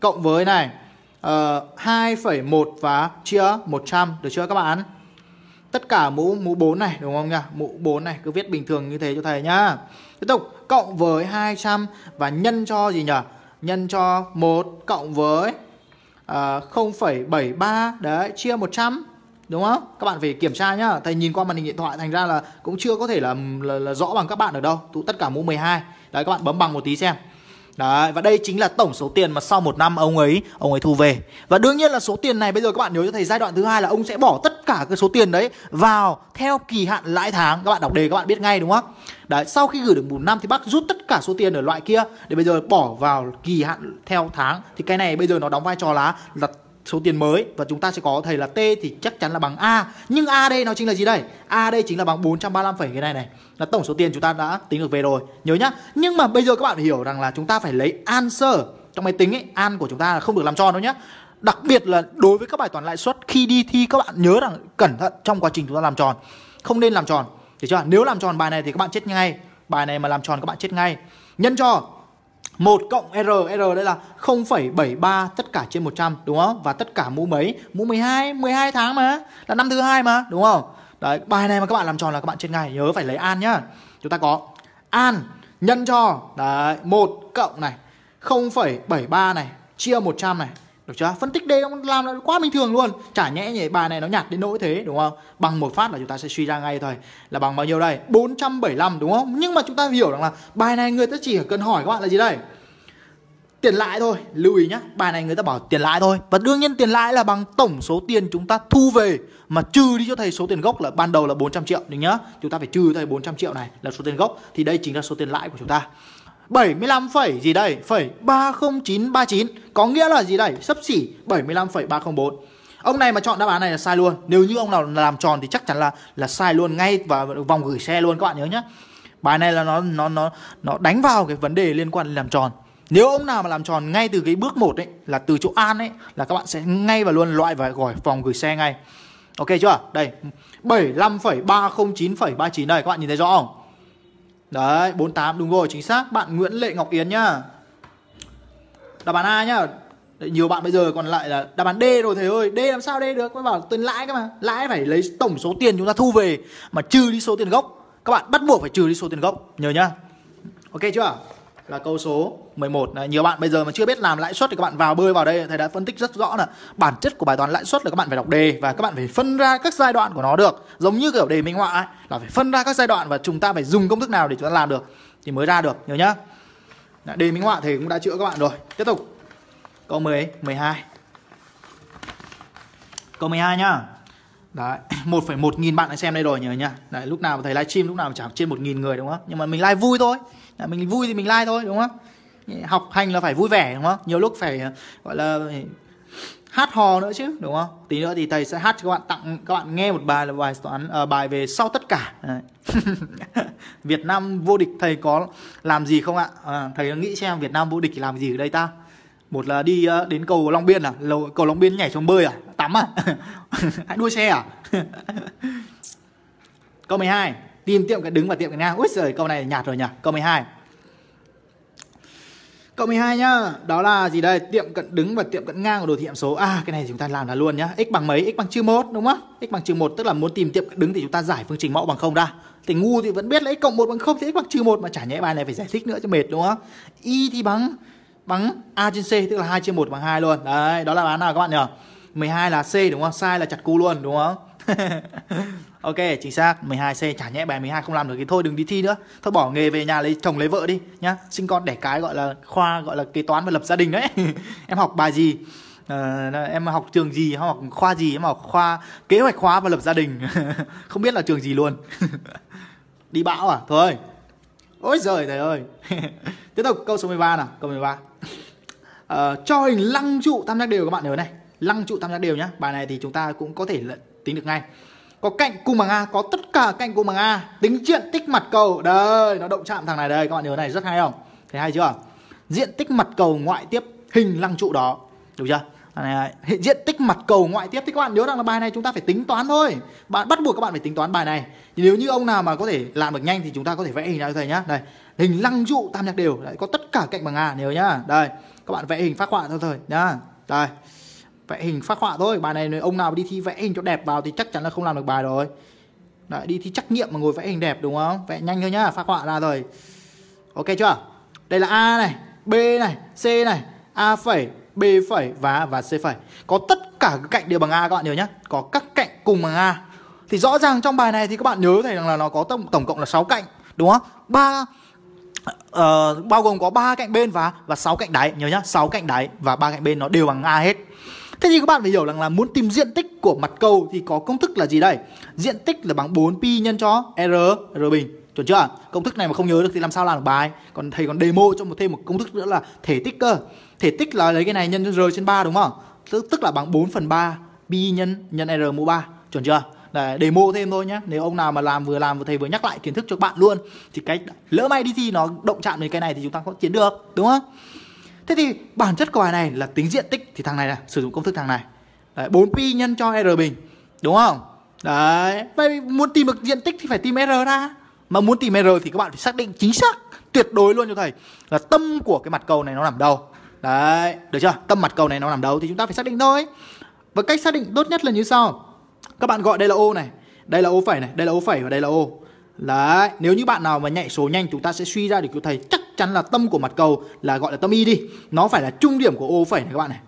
Speaker 1: Cộng với này uh, ờ, 2,1 và chia 100 được chưa các bạn? Tất cả mũ mũ 4 này đúng không nhỉ? Mũ 4 này cứ viết bình thường như thế cho thầy nhá. Tiếp tục cộng với 200 và nhân cho gì nhỉ? Nhân cho 1 cộng với uh, ờ, 0,73 đấy chia 100 đúng không? Các bạn phải kiểm tra nhá. Thầy nhìn qua màn hình điện thoại thành ra là cũng chưa có thể là là, là rõ bằng các bạn ở đâu. Tụ tất cả mũ 12. Đấy các bạn bấm bằng một tí xem. Đấy, và đây chính là tổng số tiền mà sau một năm ông ấy ông ấy thu về. Và đương nhiên là số tiền này bây giờ các bạn nhớ cho thầy giai đoạn thứ hai là ông sẽ bỏ tất cả cái số tiền đấy vào theo kỳ hạn lãi tháng. Các bạn đọc đề các bạn biết ngay đúng không? Đấy, sau khi gửi được một năm thì bác rút tất cả số tiền ở loại kia để bây giờ bỏ vào kỳ hạn theo tháng thì cái này bây giờ nó đóng vai trò là là số tiền mới và chúng ta sẽ có thầy là T thì chắc chắn là bằng A. Nhưng A đây nó chính là gì đây? A đây chính là bằng 435 phẩy cái này này. Là tổng số tiền chúng ta đã tính được về rồi. Nhớ nhá. Nhưng mà bây giờ các bạn hiểu rằng là chúng ta phải lấy answer trong máy tính ấy, an của chúng ta là không được làm tròn đâu nhá. Đặc biệt là đối với các bài toán lãi suất khi đi thi các bạn nhớ rằng cẩn thận trong quá trình chúng ta làm tròn. Không nên làm tròn. Được chưa? Nếu làm tròn bài này thì các bạn chết ngay. Bài này mà làm tròn các bạn chết ngay. Nhân cho 1 cộng R, R đây là 0,73 tất cả trên 100 đúng không? Và tất cả mũ mấy? Mũ 12, 12 tháng mà, là năm thứ hai mà, đúng không? Đấy, bài này mà các bạn làm tròn là các bạn trên ngày nhớ phải lấy an nhá. Chúng ta có an nhân cho đấy 1 cộng này 0,73 này chia 100 này được chưa? Phân tích D làm là quá bình thường luôn. Chả nhẽ nhỉ bài này nó nhạt đến nỗi thế đúng không? Bằng một phát là chúng ta sẽ suy ra ngay thôi. Là bằng bao nhiêu đây? 475 đúng không? Nhưng mà chúng ta hiểu rằng là bài này người ta chỉ cần hỏi các bạn là gì đây? Tiền lãi thôi, lưu ý nhá. Bài này người ta bảo tiền lãi thôi. Và đương nhiên tiền lãi là bằng tổng số tiền chúng ta thu về mà trừ đi cho thầy số tiền gốc là ban đầu là 400 triệu đúng nhá. Chúng ta phải trừ thầy 400 triệu này là số tiền gốc thì đây chính là số tiền lãi của chúng ta. 75, gì đây? Phẩy 30939 Có nghĩa là gì đây? Sấp xỉ 75,304 Ông này mà chọn đáp án này là sai luôn Nếu như ông nào làm tròn thì chắc chắn là là sai luôn Ngay và vòng gửi xe luôn các bạn nhớ nhé Bài này là nó nó nó nó đánh vào cái vấn đề liên quan đến làm tròn nếu ông nào mà làm tròn ngay từ cái bước 1 ấy là từ chỗ an ấy là các bạn sẽ ngay và luôn loại và gọi phòng gửi xe ngay. Ok chưa? Đây. 75,309,39 đây các bạn nhìn thấy rõ không? Đấy, 48 đúng rồi, chính xác. Bạn Nguyễn Lệ Ngọc Yến nhá. Đáp án A nhá. Đấy, nhiều bạn bây giờ còn lại là đáp án D rồi thầy ơi. D làm sao D được? mới bảo tiền lãi cơ mà. Lãi phải lấy tổng số tiền chúng ta thu về mà trừ đi số tiền gốc. Các bạn bắt buộc phải trừ đi số tiền gốc. Nhớ nhá. Ok chưa? là câu số 11 là nhiều bạn bây giờ mà chưa biết làm lãi suất thì các bạn vào bơi vào đây thầy đã phân tích rất rõ là bản chất của bài toán lãi suất là các bạn phải đọc đề và các bạn phải phân ra các giai đoạn của nó được giống như kiểu đề minh họa ấy, là phải phân ra các giai đoạn và chúng ta phải dùng công thức nào để chúng ta làm được thì mới ra được nhớ nhá đề minh họa thầy cũng đã chữa các bạn rồi tiếp tục câu 10 12 câu 12 nhá Đấy, 1,1 <clears throat> nghìn bạn đã xem đây rồi nhớ nhá. Đấy, lúc nào thầy livestream lúc nào chả trên 1 nghìn người đúng không? Nhưng mà mình live vui thôi là mình vui thì mình like thôi đúng không học hành là phải vui vẻ đúng không nhiều lúc phải gọi là hát hò nữa chứ đúng không tí nữa thì thầy sẽ hát cho các bạn tặng các bạn nghe một bài là bài toán à, bài về sau tất cả <laughs> Việt Nam vô địch thầy có làm gì không ạ à, thầy nghĩ xem Việt Nam vô địch làm gì ở đây ta một là đi uh, đến cầu Long Biên à Lầu, cầu Long Biên nhảy xuống bơi à tắm à <laughs> đua xe à <laughs> câu 12 hai Tìm tiệm cái đứng và tiệm cái ngang. Úi giời, câu này nhạt rồi nhỉ. Câu 12. Câu 12 nhá, đó là gì đây? Tiệm cận đứng và tiệm cận ngang của đồ thị hàm số. À cái này chúng ta làm là luôn nhá. x bằng mấy? x bằng trừ 1 đúng không? x bằng trừ 1 tức là muốn tìm tiệm cận đứng thì chúng ta giải phương trình mẫu bằng không ra. Thì ngu thì vẫn biết là x cộng 1 bằng 0 thì x bằng trừ 1 mà chả nhẽ bài này phải giải thích nữa cho mệt đúng không? Y thì bằng bằng a trên c tức là 2 trên 1 bằng 2 luôn. Đấy, đó là án nào các bạn nhỉ? 12 là c đúng không? Sai là chặt cu luôn đúng không? <laughs> ok chính xác 12C chả nhẽ bài 12 không làm được thì thôi đừng đi thi nữa thôi bỏ nghề về nhà lấy chồng lấy vợ đi nhá sinh con đẻ cái gọi là khoa gọi là kế toán và lập gia đình đấy <laughs> em học bài gì Uh, em học trường gì em học khoa gì em học khoa kế hoạch hóa và lập gia đình <laughs> không biết là trường gì luôn <laughs> đi bão à thôi ôi giời thầy ơi tiếp tục câu số 13 nào câu 13 ba uh, cho hình lăng trụ tam giác đều các bạn nhớ này lăng trụ tam giác đều nhá bài này thì chúng ta cũng có thể tính được ngay có cạnh cung bằng A có tất cả cạnh cung bằng A tính diện tích mặt cầu đây nó động chạm thằng này đây các bạn nhớ này rất hay không thấy hay chưa diện tích mặt cầu ngoại tiếp hình lăng trụ đó đúng chưa hiện diện tích mặt cầu ngoại tiếp thì các bạn nhớ rằng là bài này chúng ta phải tính toán thôi bạn bắt buộc các bạn phải tính toán bài này nếu như ông nào mà có thể làm được nhanh thì chúng ta có thể vẽ hình ra cho thầy nhá đây hình lăng trụ tam giác đều đấy có tất cả cạnh bằng a nhớ nhá đây các bạn vẽ hình phát họa thôi thôi nhá đây vẽ hình phát họa thôi bài này ông nào đi thi vẽ hình cho đẹp vào thì chắc chắn là không làm được bài rồi Đấy, đi thi trắc nghiệm mà ngồi vẽ hình đẹp đúng không vẽ nhanh thôi nhá phát họa ra rồi ok chưa đây là a này b này c này a phẩy b phẩy và và c phẩy có tất cả các cạnh đều bằng a các bạn nhớ nhá có các cạnh cùng bằng a thì rõ ràng trong bài này thì các bạn nhớ thầy rằng là nó có tổng tổng cộng là 6 cạnh đúng không ba uh, bao gồm có ba cạnh bên và và sáu cạnh đáy nhớ nhá sáu cạnh đáy và ba cạnh bên nó đều bằng a hết Thế thì các bạn phải hiểu rằng là muốn tìm diện tích của mặt cầu thì có công thức là gì đây? Diện tích là bằng 4pi nhân cho R, R bình. Chuẩn chưa? Công thức này mà không nhớ được thì làm sao làm được bài? Còn thầy còn demo cho một thêm một công thức nữa là thể tích cơ. Thể tích là lấy cái này nhân R trên 3 đúng không? Tức, tức là bằng 4 phần 3 pi nhân nhân R mũ 3. Chuẩn chưa? Để demo thêm thôi nhé Nếu ông nào mà làm vừa làm vừa thầy vừa nhắc lại kiến thức cho các bạn luôn thì cái lỡ may đi thi nó động chạm đến cái này thì chúng ta có chiến được, đúng không? Thế thì bản chất của bài này là tính diện tích thì thằng này là sử dụng công thức thằng này. Đấy, 4 pi nhân cho r bình. Đúng không? Đấy, vậy muốn tìm được diện tích thì phải tìm r ra. Mà muốn tìm r thì các bạn phải xác định chính xác tuyệt đối luôn cho thầy là tâm của cái mặt cầu này nó nằm đâu. Đấy, được chưa? Tâm mặt cầu này nó nằm đâu thì chúng ta phải xác định thôi. Và cách xác định tốt nhất là như sau. Các bạn gọi đây là O này, đây là O phẩy này, đây là O phẩy và đây là O Đấy, nếu như bạn nào mà nhạy số nhanh chúng ta sẽ suy ra được thầy chắc chắn là tâm của mặt cầu là gọi là tâm y đi. Nó phải là trung điểm của ô phẩy này các bạn này.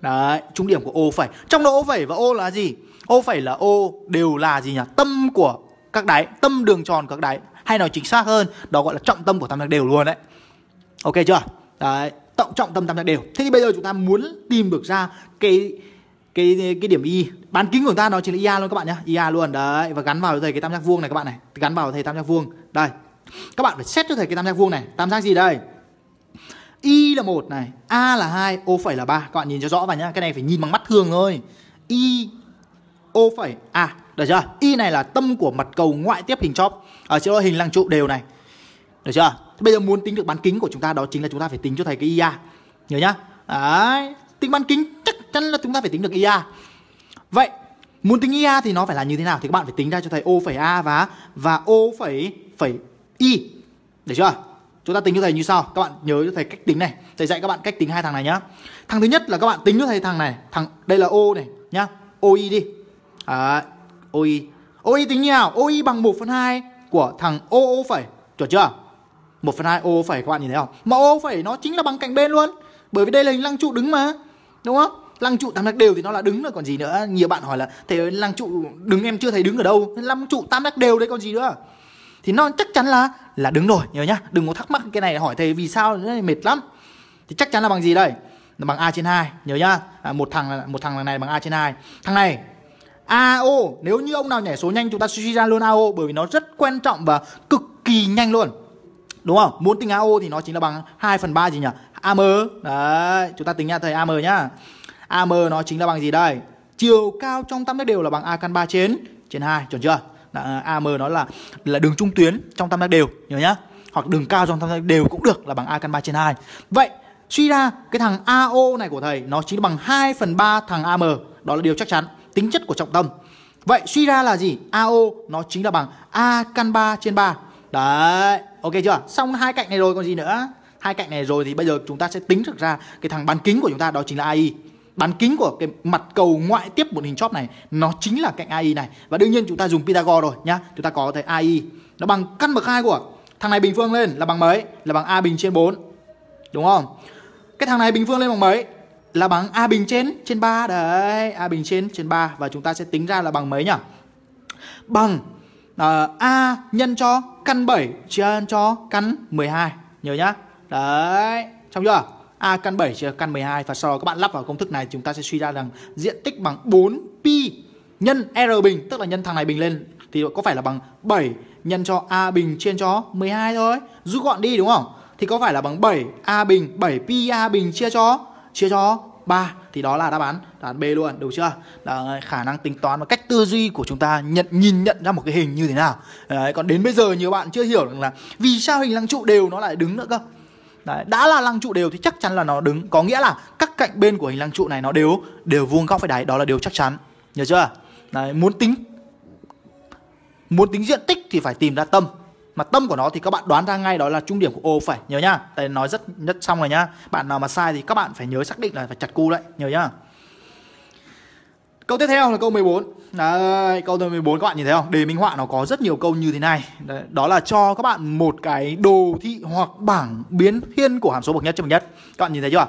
Speaker 1: Đấy, trung điểm của ô phẩy. Trong đó ô phẩy và ô là gì? Ô phẩy là ô đều là gì nhỉ? Tâm của các đáy, tâm đường tròn của các đáy. Hay nói chính xác hơn, đó gọi là trọng tâm của tam giác đều luôn đấy. Ok chưa? Đấy, tổng trọng tâm tam giác đều. Thế thì bây giờ chúng ta muốn tìm được ra cái cái cái điểm y bán kính của ta nó chính là ia luôn các bạn nhá ia luôn đấy và gắn vào thầy cái tam giác vuông này các bạn này gắn vào thầy tam giác vuông đây các bạn phải xét cho thầy cái tam giác vuông này tam giác gì đây y là một này a là hai o phẩy là ba các bạn nhìn cho rõ vào nhá cái này phải nhìn bằng mắt thường thôi y o phẩy a à, được chưa y này là tâm của mặt cầu ngoại tiếp hình chóp ở à, chỗ hình lăng trụ đều này được chưa bây giờ muốn tính được bán kính của chúng ta đó chính là chúng ta phải tính cho thầy cái ia nhớ nhá đấy tính bán kính chắc chắc chắn là chúng ta phải tính được IA. Vậy muốn tính IA thì nó phải là như thế nào thì các bạn phải tính ra cho thầy O phẩy A và và O phẩy phẩy Y. Được chưa? Chúng ta tính cho thầy như sau, các bạn nhớ cho thầy cách tính này. Thầy dạy các bạn cách tính hai thằng này nhá. Thằng thứ nhất là các bạn tính cho thầy thằng này, thằng đây là O này nhá. OI đi. À, OI. OI tính như nào? OI bằng 1/2 của thằng OO phẩy, chuẩn chưa? 1 phần 2 ô phẩy các bạn nhìn thấy không? Mà ô phẩy nó chính là bằng cạnh bên luôn. Bởi vì đây là hình lăng trụ đứng mà. Đúng không? lăng trụ tam giác đều thì nó là đứng rồi còn gì nữa nhiều bạn hỏi là thế lăng trụ đứng em chưa thấy đứng ở đâu lăng trụ tam giác đều đấy còn gì nữa thì nó chắc chắn là là đứng rồi nhớ nhá đừng có thắc mắc cái này hỏi thầy vì sao mệt lắm thì chắc chắn là bằng gì đây là bằng a trên hai nhớ nhá à, một thằng một thằng này bằng a trên hai thằng này AO nếu như ông nào nhảy số nhanh chúng ta suy ra luôn AO bởi vì nó rất quan trọng và cực kỳ nhanh luôn đúng không muốn tính AO thì nó chính là bằng 2 phần ba gì nhỉ AM đấy chúng ta tính nha thầy AM nhá AM nó chính là bằng gì đây? Chiều cao trong tam giác đều là bằng A căn 3 trên trên 2, chuẩn chưa? Là AM nó là là đường trung tuyến trong tam giác đều, nhớ nhá. Hoặc đường cao trong tam giác đều cũng được là bằng A căn 3 trên 2. Vậy suy ra cái thằng AO này của thầy nó chính là bằng 2 phần 3 thằng AM. Đó là điều chắc chắn, tính chất của trọng tâm. Vậy suy ra là gì? AO nó chính là bằng A căn 3 trên 3. Đấy, ok chưa? Xong hai cạnh này rồi còn gì nữa? Hai cạnh này rồi thì bây giờ chúng ta sẽ tính được ra cái thằng bán kính của chúng ta đó chính là AI bán kính của cái mặt cầu ngoại tiếp một hình chóp này nó chính là cạnh AI này và đương nhiên chúng ta dùng Pythagore rồi nhá chúng ta có thấy AI nó bằng căn bậc hai của thằng này bình phương lên là bằng mấy là bằng a bình trên 4 đúng không cái thằng này bình phương lên bằng mấy là bằng a bình trên trên ba đấy a bình trên trên ba và chúng ta sẽ tính ra là bằng mấy nhỉ bằng uh, a nhân cho căn 7 chia cho căn 12 nhớ nhá đấy xong chưa A căn 7 chia căn 12 và sau đó các bạn lắp vào công thức này chúng ta sẽ suy ra rằng diện tích bằng 4 pi nhân R bình tức là nhân thằng này bình lên thì có phải là bằng 7 nhân cho A bình trên cho 12 thôi. Rút gọn đi đúng không? Thì có phải là bằng 7 A bình 7 pi A bình chia cho chia cho 3 thì đó là đáp án đáp án B luôn đúng chưa là khả năng tính toán và cách tư duy của chúng ta nhận nhìn nhận ra một cái hình như thế nào đấy, còn đến bây giờ nhiều bạn chưa hiểu được là vì sao hình lăng trụ đều nó lại đứng nữa cơ Đấy, đã là lăng trụ đều thì chắc chắn là nó đứng có nghĩa là các cạnh bên của hình lăng trụ này nó đều đều vuông góc với đáy đó là điều chắc chắn nhớ chưa Đấy, muốn tính muốn tính diện tích thì phải tìm ra tâm mà tâm của nó thì các bạn đoán ra ngay đó là trung điểm của ô phải nhớ nhá đây nói rất nhất xong rồi nhá bạn nào mà sai thì các bạn phải nhớ xác định là phải chặt cu đấy nhớ nhá Câu tiếp theo là câu 14 Đấy, câu 14 các bạn nhìn thấy không? Đề minh họa nó có rất nhiều câu như thế này Đấy, Đó là cho các bạn một cái đồ thị hoặc bảng biến thiên của hàm số bậc nhất trên bậc nhất Các bạn nhìn thấy chưa?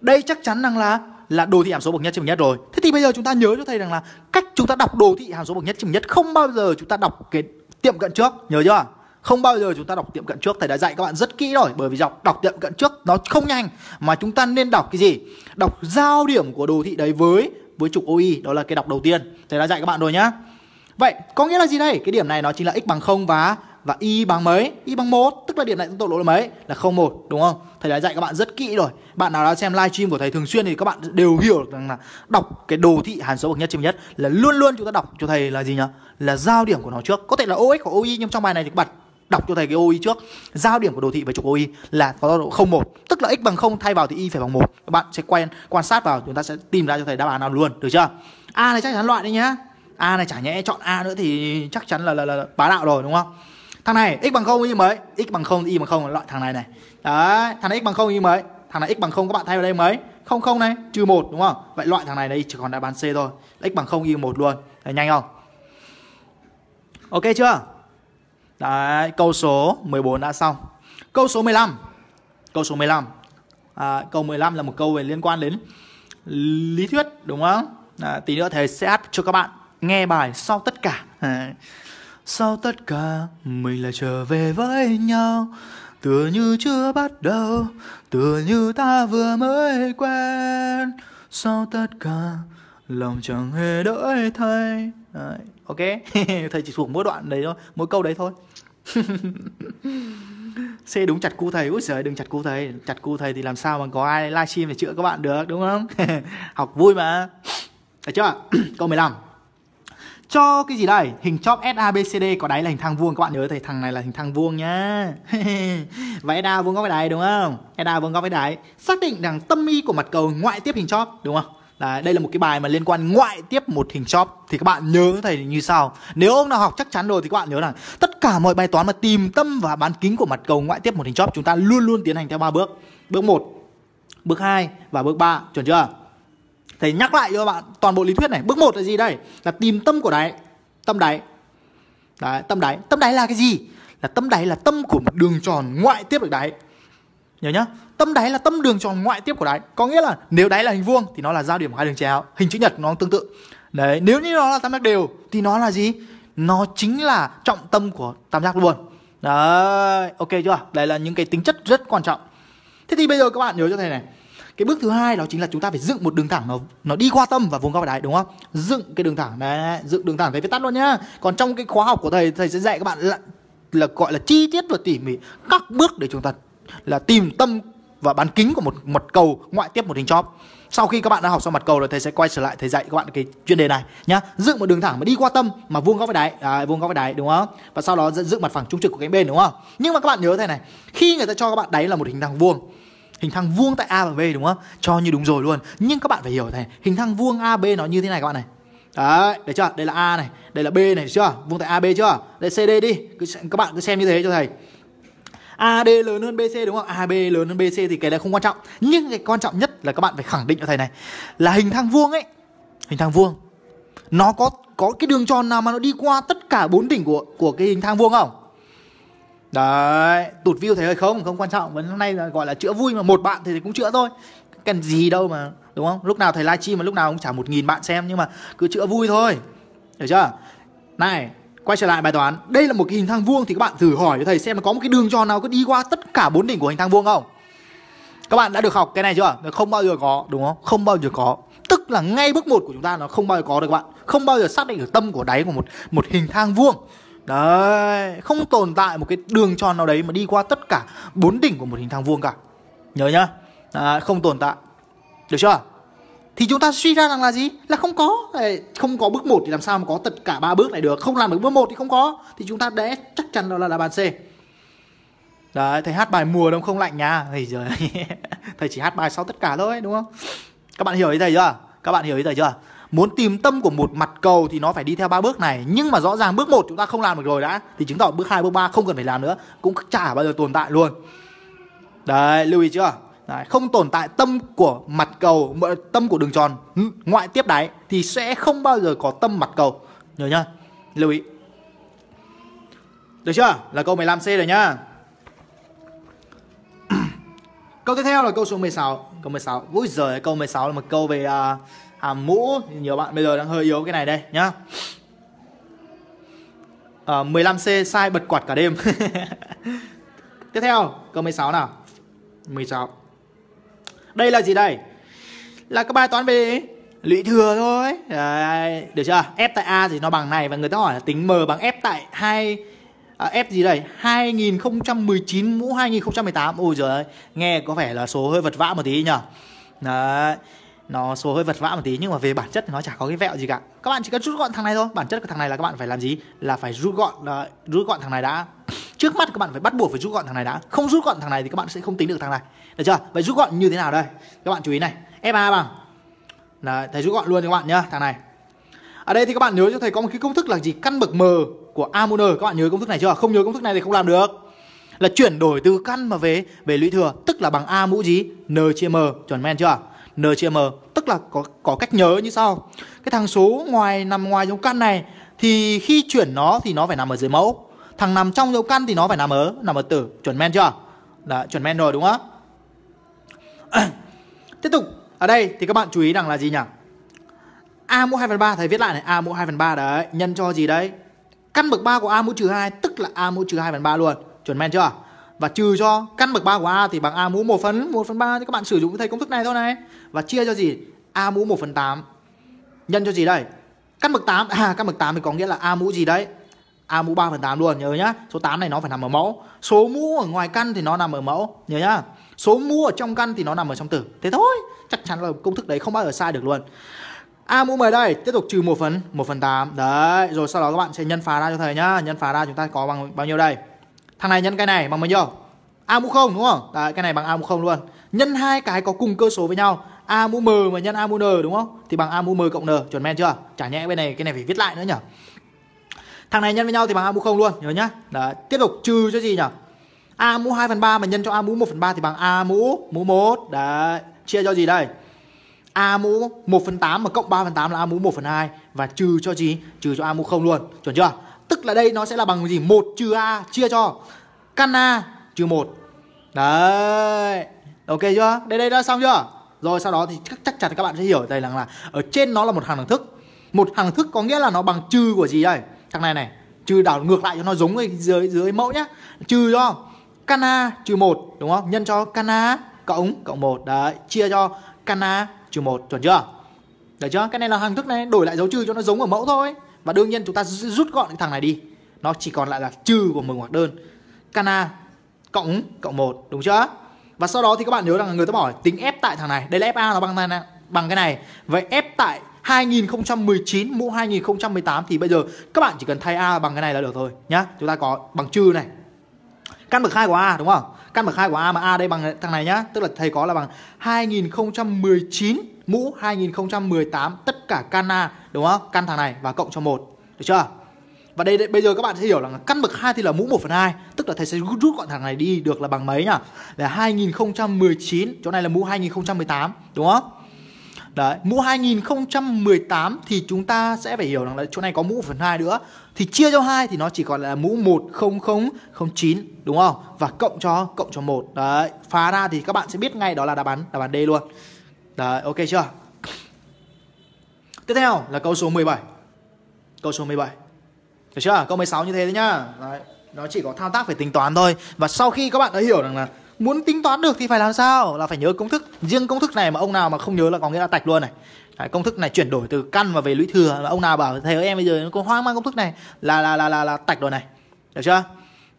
Speaker 1: Đây chắc chắn rằng là là đồ thị hàm số bậc nhất trên bậc nhất rồi Thế thì bây giờ chúng ta nhớ cho thầy rằng là Cách chúng ta đọc đồ thị hàm số bậc nhất trên bậc nhất Không bao giờ chúng ta đọc cái tiệm cận trước Nhớ chưa? không bao giờ chúng ta đọc tiệm cận trước thầy đã dạy các bạn rất kỹ rồi bởi vì đọc đọc tiệm cận trước nó không nhanh mà chúng ta nên đọc cái gì đọc giao điểm của đồ thị đấy với với trục OI đó là cái đọc đầu tiên thầy đã dạy các bạn rồi nhá vậy có nghĩa là gì đây cái điểm này nó chính là x bằng không và và y bằng mấy y bằng một tức là điểm này tọa độ là mấy là không một đúng không thầy đã dạy các bạn rất kỹ rồi bạn nào đã xem livestream của thầy thường xuyên thì các bạn đều hiểu rằng là đọc cái đồ thị hàm số bậc nhất trên nhất là luôn luôn chúng ta đọc cho thầy là gì nhá là giao điểm của nó trước có thể là ox của Oy nhưng trong bài này thì các bạn đọc cho thầy cái OI trước giao điểm của đồ thị với trục OI là có tọa độ 0,1 tức là x bằng 0 thay vào thì y phải bằng 1 các bạn sẽ quen quan sát vào chúng ta sẽ tìm ra cho thầy đáp án nào luôn được chưa A này chắc chắn loại đấy nhá A này chả nhẽ chọn A nữa thì chắc chắn là là, là, là bá đạo rồi đúng không thằng này x bằng 0 y mấy x bằng 0 y bằng 0 loại thằng này này đấy thằng này x bằng 0 y mấy thằng này x bằng 0 các bạn thay vào đây mấy không không này trừ một đúng không vậy loại thằng này đây chỉ còn đáp án c thôi x bằng 0 y 1 luôn Đấy, nhanh không ok chưa Đấy, câu số 14 đã xong. Câu số 15. Câu số 15. À, câu 15 là một câu về liên quan đến lý thuyết đúng không? À, tí nữa thầy sẽ áp cho các bạn nghe bài sau tất cả. À. <laughs> Sau tất cả mình lại trở về với nhau Tựa như chưa bắt đầu Tựa như ta vừa mới quen Sau tất cả Lòng chẳng hề đổi thay Đấy, Ok <laughs> Thầy chỉ thuộc mỗi đoạn đấy thôi Mỗi câu đấy thôi C <laughs> đúng chặt cu thầy Úi giời đừng chặt cu thầy Chặt cu thầy thì làm sao mà có ai livestream để chữa các bạn được Đúng không <laughs> Học vui mà Được chưa <clears throat> Câu 15 Cho cái gì đây Hình chóp SABCD có đáy là hình thang vuông Các bạn nhớ thầy thằng này là hình thang vuông nhá <laughs> Và SA vuông góc với đáy đúng không SA vuông góc với đáy Xác định rằng tâm y của mặt cầu ngoại tiếp hình chóp Đúng không Đấy, đây là một cái bài mà liên quan ngoại tiếp một hình chóp thì các bạn nhớ thầy như sau. Nếu ông nào học chắc chắn rồi thì các bạn nhớ rằng tất cả mọi bài toán mà tìm tâm và bán kính của mặt cầu ngoại tiếp một hình chóp chúng ta luôn luôn tiến hành theo ba bước. Bước 1, bước 2 và bước 3, chuẩn chưa? Thầy nhắc lại cho các bạn toàn bộ lý thuyết này. Bước 1 là gì đây? Là tìm tâm của đáy, tâm đáy. Đấy, tâm đáy. Tâm đáy là cái gì? Là tâm đáy là tâm của một đường tròn ngoại tiếp được đáy. Nhớ nhá tâm đáy là tâm đường tròn ngoại tiếp của đáy có nghĩa là nếu đáy là hình vuông thì nó là giao điểm của hai đường chéo hình chữ nhật nó tương tự đấy nếu như nó là tam giác đều thì nó là gì nó chính là trọng tâm của tam giác luôn đấy ok chưa đây là những cái tính chất rất quan trọng thế thì bây giờ các bạn nhớ cho thầy này cái bước thứ hai đó chính là chúng ta phải dựng một đường thẳng nó nó đi qua tâm và vùng góc đáy đúng không dựng cái đường thẳng đấy dựng đường thẳng thầy viết tắt luôn nhá còn trong cái khóa học của thầy thầy sẽ dạy các bạn là, là gọi là chi tiết và tỉ mỉ các bước để chúng ta là tìm tâm và bán kính của một mặt cầu ngoại tiếp một hình chóp sau khi các bạn đã học xong mặt cầu rồi thầy sẽ quay trở lại thầy dạy các bạn cái chuyên đề này nhá dựng một đường thẳng mà đi qua tâm mà vuông góc với đáy à, vuông góc với đáy đúng không và sau đó dựng mặt phẳng trung trực của cánh bên đúng không nhưng mà các bạn nhớ thầy này khi người ta cho các bạn đáy là một hình thang vuông hình thang vuông tại a và b đúng không cho như đúng rồi luôn nhưng các bạn phải hiểu thế này hình thang vuông a b nó như thế này các bạn này Đấy, được chưa? Đây là A này, đây là B này, chưa? Vuông tại AB chưa? Đây CD đi, các bạn cứ xem như thế cho thầy. AD lớn hơn BC đúng không? AB lớn hơn BC thì cái này không quan trọng. Nhưng cái quan trọng nhất là các bạn phải khẳng định cho thầy này là hình thang vuông ấy, hình thang vuông nó có có cái đường tròn nào mà nó đi qua tất cả bốn đỉnh của của cái hình thang vuông không? Đấy, tụt view thấy hơi không? Không quan trọng, Vấn hôm nay là gọi là chữa vui mà một bạn thì cũng chữa thôi. Cần gì đâu mà, đúng không? Lúc nào thầy livestream mà lúc nào cũng trả một nghìn bạn xem nhưng mà cứ chữa vui thôi. Hiểu chưa? Này, quay trở lại bài toán đây là một cái hình thang vuông thì các bạn thử hỏi cho thầy xem có một cái đường tròn nào có đi qua tất cả bốn đỉnh của hình thang vuông không các bạn đã được học cái này chưa không bao giờ có đúng không không bao giờ có tức là ngay bước một của chúng ta nó không bao giờ có được các bạn không bao giờ xác định được tâm của đáy của một một hình thang vuông đấy không tồn tại một cái đường tròn nào đấy mà đi qua tất cả bốn đỉnh của một hình thang vuông cả nhớ nhá à, không tồn tại được chưa thì chúng ta suy ra rằng là gì là không có không có bước 1 thì làm sao mà có tất cả ba bước này được không làm được bước 1 thì không có thì chúng ta để chắc chắn đó là đáp án C đấy thầy hát bài mùa đông không lạnh nha thầy giờ <laughs> thầy chỉ hát bài sau tất cả thôi đúng không các bạn hiểu ý thầy chưa các bạn hiểu ý thầy chưa muốn tìm tâm của một mặt cầu thì nó phải đi theo ba bước này nhưng mà rõ ràng bước một chúng ta không làm được rồi đã thì chứng tỏ bước hai bước ba không cần phải làm nữa cũng chả bao giờ tồn tại luôn đấy lưu ý chưa Đấy, không tồn tại tâm của mặt cầu tâm của đường tròn ngoại tiếp đáy thì sẽ không bao giờ có tâm mặt cầu nhớ nhá lưu ý được chưa là câu 15C rồi nhá <clears throat> câu tiếp theo là câu số 16 câu 16 vui giời câu 16 là một câu về à, hàm mũ nhiều bạn bây giờ đang hơi yếu cái này đây nhá à, ờ, 15C sai bật quạt cả đêm <laughs> tiếp theo câu 16 nào 16 đây là gì đây? Là các bài toán về lũy thừa thôi. Đấy, được chưa? F tại A thì nó bằng này và người ta hỏi là tính M bằng F tại 2 à, F gì đây? 2019 mũ 2018. Ôi giời ơi, nghe có vẻ là số hơi vật vã một tí nhỉ. Đấy. Nó số hơi vật vã một tí nhưng mà về bản chất thì nó chả có cái vẹo gì cả. Các bạn chỉ cần rút gọn thằng này thôi. Bản chất của thằng này là các bạn phải làm gì? Là phải rút gọn uh, rút gọn thằng này đã. Trước mắt các bạn phải bắt buộc phải rút gọn thằng này đã. Không rút gọn thằng này thì các bạn sẽ không tính được thằng này. Được chưa? Vậy rút gọn như thế nào đây? Các bạn chú ý này, FA bằng Đấy, thầy rút gọn luôn cho các bạn nhá, thằng này. Ở đây thì các bạn nhớ cho thầy có một cái công thức là gì? Căn bậc M của a mũ n, e. các bạn nhớ công thức này chưa? Không nhớ công thức này thì không làm được. Là chuyển đổi từ căn mà về về lũy thừa, tức là bằng A mũ gì? N chia M, chuẩn men chưa? N chia M, tức là có có cách nhớ như sau. Cái thằng số ngoài nằm ngoài dấu căn này thì khi chuyển nó thì nó phải nằm ở dưới mẫu. Thằng nằm trong dấu căn thì nó phải nằm ở nằm ở tử, chuẩn men chưa? Đã chuẩn men rồi đúng không? <coughs> Tiếp tục Ở đây thì các bạn chú ý rằng là gì nhỉ A mũ 2 phần 3 Thầy viết lại này A mũ 2 phần 3 đấy Nhân cho gì đấy Căn bậc 3 của A mũ trừ 2 Tức là A mũ trừ 2 phần 3 luôn Chuẩn men chưa và trừ cho căn bậc 3 của A thì bằng A mũ 1 phần 1 phần 3 thì các bạn sử dụng thầy công thức này thôi này và chia cho gì A mũ 1 phần 8 nhân cho gì đây căn bậc 8 à căn bậc 8 thì có nghĩa là A mũ gì đấy A mũ 3 phần 8 luôn nhớ nhá số 8 này nó phải nằm ở mẫu số mũ ở ngoài căn thì nó nằm ở mẫu nhớ nhá số mũ ở trong căn thì nó nằm ở trong tử thế thôi chắc chắn là công thức đấy không bao giờ sai được luôn A mũ 10 đây, tiếp tục trừ 1 phần 1 phần 8 Đấy, rồi sau đó các bạn sẽ nhân phá ra cho thầy nhá Nhân phá ra chúng ta có bằng bao nhiêu đây Thằng này nhân cái này bằng bao nhiêu A mũ 0 đúng không Đấy, cái này bằng A mũ 0 luôn Nhân hai cái có cùng cơ số với nhau A mũ M mà nhân A mũ N đúng không Thì bằng A mũ M cộng N, chuẩn men chưa Chả nhẽ bên này cái này phải viết lại nữa nhỉ Thằng này nhân với nhau thì bằng A mũ 0 luôn, nhớ nhá Đấy, tiếp tục trừ cho gì nhỉ A mũ 2 phần 3 mà nhân cho A mũ 1 phần 3 thì bằng A mũ mũ 1. Đấy, chia cho gì đây? A mũ 1 phần 8 mà cộng 3 phần 8 là A mũ 1 phần 2 Và trừ cho gì? Trừ cho A mũ 0 luôn Chuẩn chưa? Tức là đây nó sẽ là bằng gì? 1 trừ A chia cho Căn A trừ 1 Đấy Ok chưa? Đây đây đã xong chưa? Rồi sau đó thì chắc, chắc chắn các bạn sẽ hiểu đây là, là Ở trên nó là một hàng đẳng thức Một hàng thức có nghĩa là nó bằng trừ của gì đây? Thằng này này Trừ đảo ngược lại cho nó giống cái dưới dưới mẫu nhá Trừ cho Kana trừ 1 đúng không? Nhân cho Kana cộng cộng 1 đấy, chia cho Kana trừ 1 chuẩn chưa? Được chưa? Cái này là hằng thức này đổi lại dấu trừ cho nó giống ở mẫu thôi. Và đương nhiên chúng ta rút gọn cái thằng này đi. Nó chỉ còn lại là trừ của mừng hoặc đơn. Kana cộng cộng 1 đúng chưa? Và sau đó thì các bạn nhớ rằng người ta bảo tính f tại thằng này, đây là FA nó bằng này, bằng cái này. Vậy f tại 2019 mũ 2018 thì bây giờ các bạn chỉ cần thay A bằng cái này là được thôi nhá. Chúng ta có bằng trừ này căn bậc 2 của A đúng không? Căn bậc 2 của A mà A đây bằng thằng này nhá, tức là thầy có là bằng 2019 mũ 2018 tất cả căn A đúng không? Căn thằng này và cộng cho 1. Được chưa? Và đây, đây bây giờ các bạn sẽ hiểu là căn bậc 2 thì là mũ 1 phần 2 Tức là thầy sẽ rút gọn thằng này đi được là bằng mấy nhỉ? Là 2019 Chỗ này là mũ 2018 Đúng không? Đấy, mũ 2018 thì chúng ta sẽ phải hiểu rằng là chỗ này có mũ phần 2 nữa. Thì chia cho 2 thì nó chỉ còn là mũ 10009 đúng không? Và cộng cho cộng cho 1. Đấy, phá ra thì các bạn sẽ biết ngay đó là đáp án đáp án D luôn. Đấy, ok chưa? Tiếp theo là câu số 17. Câu số 17. Được chưa? Câu 16 như thế đấy nhá. Đấy, nó chỉ có thao tác về tính toán thôi. Và sau khi các bạn đã hiểu rằng là muốn tính toán được thì phải làm sao là phải nhớ công thức riêng công thức này mà ông nào mà không nhớ là có nghĩa là tạch luôn này Đấy, công thức này chuyển đổi từ căn và về lũy thừa là ông nào bảo thầy ơi em bây giờ có hoang mang công thức này là là là là, là tạch rồi này được chưa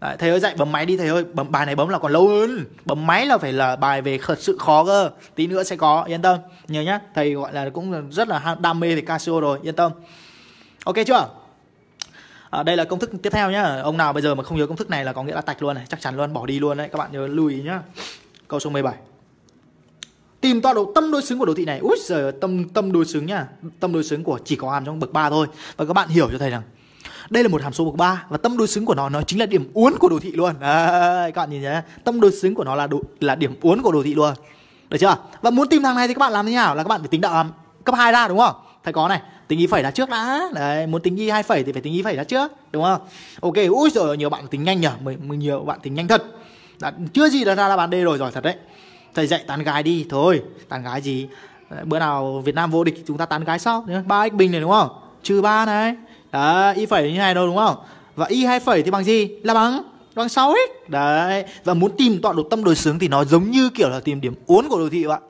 Speaker 1: Đấy, thầy ơi dạy bấm máy đi thầy ơi bấm bài này bấm là còn lâu hơn bấm máy là phải là bài về thật sự khó cơ tí nữa sẽ có yên tâm nhớ nhá thầy gọi là cũng rất là đam mê về casio rồi yên tâm ok chưa à, đây là công thức tiếp theo nhá ông nào bây giờ mà không nhớ công thức này là có nghĩa là tạch luôn này chắc chắn luôn bỏ đi luôn đấy các bạn nhớ lưu ý nhá câu số 17 tìm tọa độ tâm đối xứng của đồ thị này úi giời tâm tâm đối xứng nhá tâm đối xứng của chỉ có hàm trong bậc 3 thôi và các bạn hiểu cho thầy rằng đây là một hàm số bậc 3 và tâm đối xứng của nó nó chính là điểm uốn của đồ thị luôn à, các bạn nhìn nhé tâm đối xứng của nó là đồ, là điểm uốn của đồ thị luôn được chưa và muốn tìm thằng này thì các bạn làm thế nào là các bạn phải tính đạo hàm cấp 2 ra đúng không thầy có này tính y phẩy ra trước đã đấy muốn tính y hai phẩy thì phải tính y phẩy ra trước đúng không ok ui rồi nhiều bạn tính nhanh nhở mình nhiều bạn tính nhanh thật đã, chưa gì đã ra là bạn d rồi giỏi thật đấy thầy dạy tán gái đi thôi tán gái gì bữa nào việt nam vô địch chúng ta tán gái sau ba x bình này đúng không trừ ba này đấy y phẩy như này đâu đúng không và y hai phẩy thì bằng gì là bằng bằng sáu x đấy và muốn tìm tọa độ tâm đối xứng thì nó giống như kiểu là tìm điểm uốn của đồ thị bạn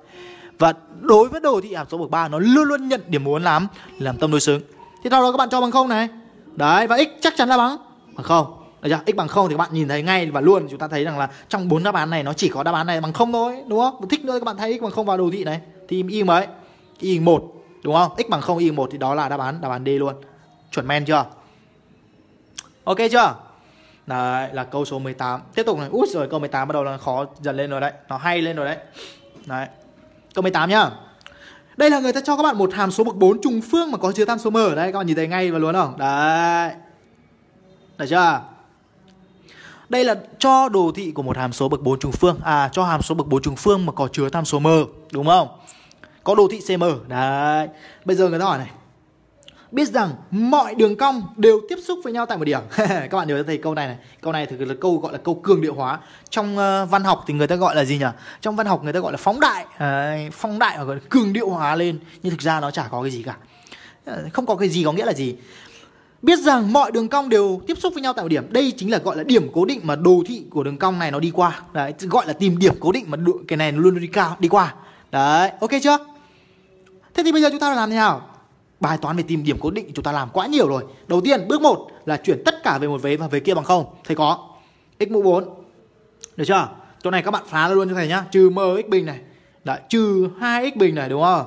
Speaker 1: và đối với đồ thị hàm số bậc 3 nó luôn luôn nhận điểm muốn làm làm tâm đối xứng thì sau đó các bạn cho bằng không này đấy và x chắc chắn là bằng bằng không được chưa? x bằng không thì các bạn nhìn thấy ngay và luôn chúng ta thấy rằng là trong bốn đáp án này nó chỉ có đáp án này bằng không thôi đúng không thích nữa các bạn thấy x bằng không vào đồ thị này thì y mấy y một đúng không x bằng không y một thì đó là đáp án đáp án d luôn chuẩn men chưa ok chưa Đấy là câu số 18 Tiếp tục này Út rồi câu 18 bắt đầu là khó dần lên rồi đấy Nó hay lên rồi đấy Đấy Câu 18 nhá. Đây là người ta cho các bạn một hàm số bậc 4 trùng phương mà có chứa tham số m ở đây các bạn nhìn thấy ngay và luôn không? Đấy. Được chưa? Đây là cho đồ thị của một hàm số bậc 4 trùng phương à cho hàm số bậc 4 trùng phương mà có chứa tham số m, đúng không? Có đồ thị CM. Đấy. Bây giờ người ta hỏi này, biết rằng mọi đường cong đều tiếp xúc với nhau tại một điểm <laughs> các bạn nhớ thấy câu này này câu này thực là câu gọi là câu cường điệu hóa trong uh, văn học thì người ta gọi là gì nhỉ trong văn học người ta gọi là phóng đại à, phóng đại hoặc là cường điệu hóa lên nhưng thực ra nó chả có cái gì cả ờ, không có cái gì có nghĩa là gì biết rằng mọi đường cong đều tiếp xúc với nhau tại một điểm đây chính là gọi là điểm cố định mà đồ thị của đường cong này nó đi qua đấy gọi là tìm điểm cố định mà cái này nó luôn đi cao đi qua đấy ok chưa thế thì bây giờ chúng ta làm thế nào bài toán về tìm điểm cố định chúng ta làm quá nhiều rồi. Đầu tiên bước 1 là chuyển tất cả về một vế và vế kia bằng không. Thầy có x mũ 4. Được chưa? Chỗ này các bạn phá ra luôn cho thầy nhá. Trừ m x bình này. Đấy, trừ 2x bình này đúng không?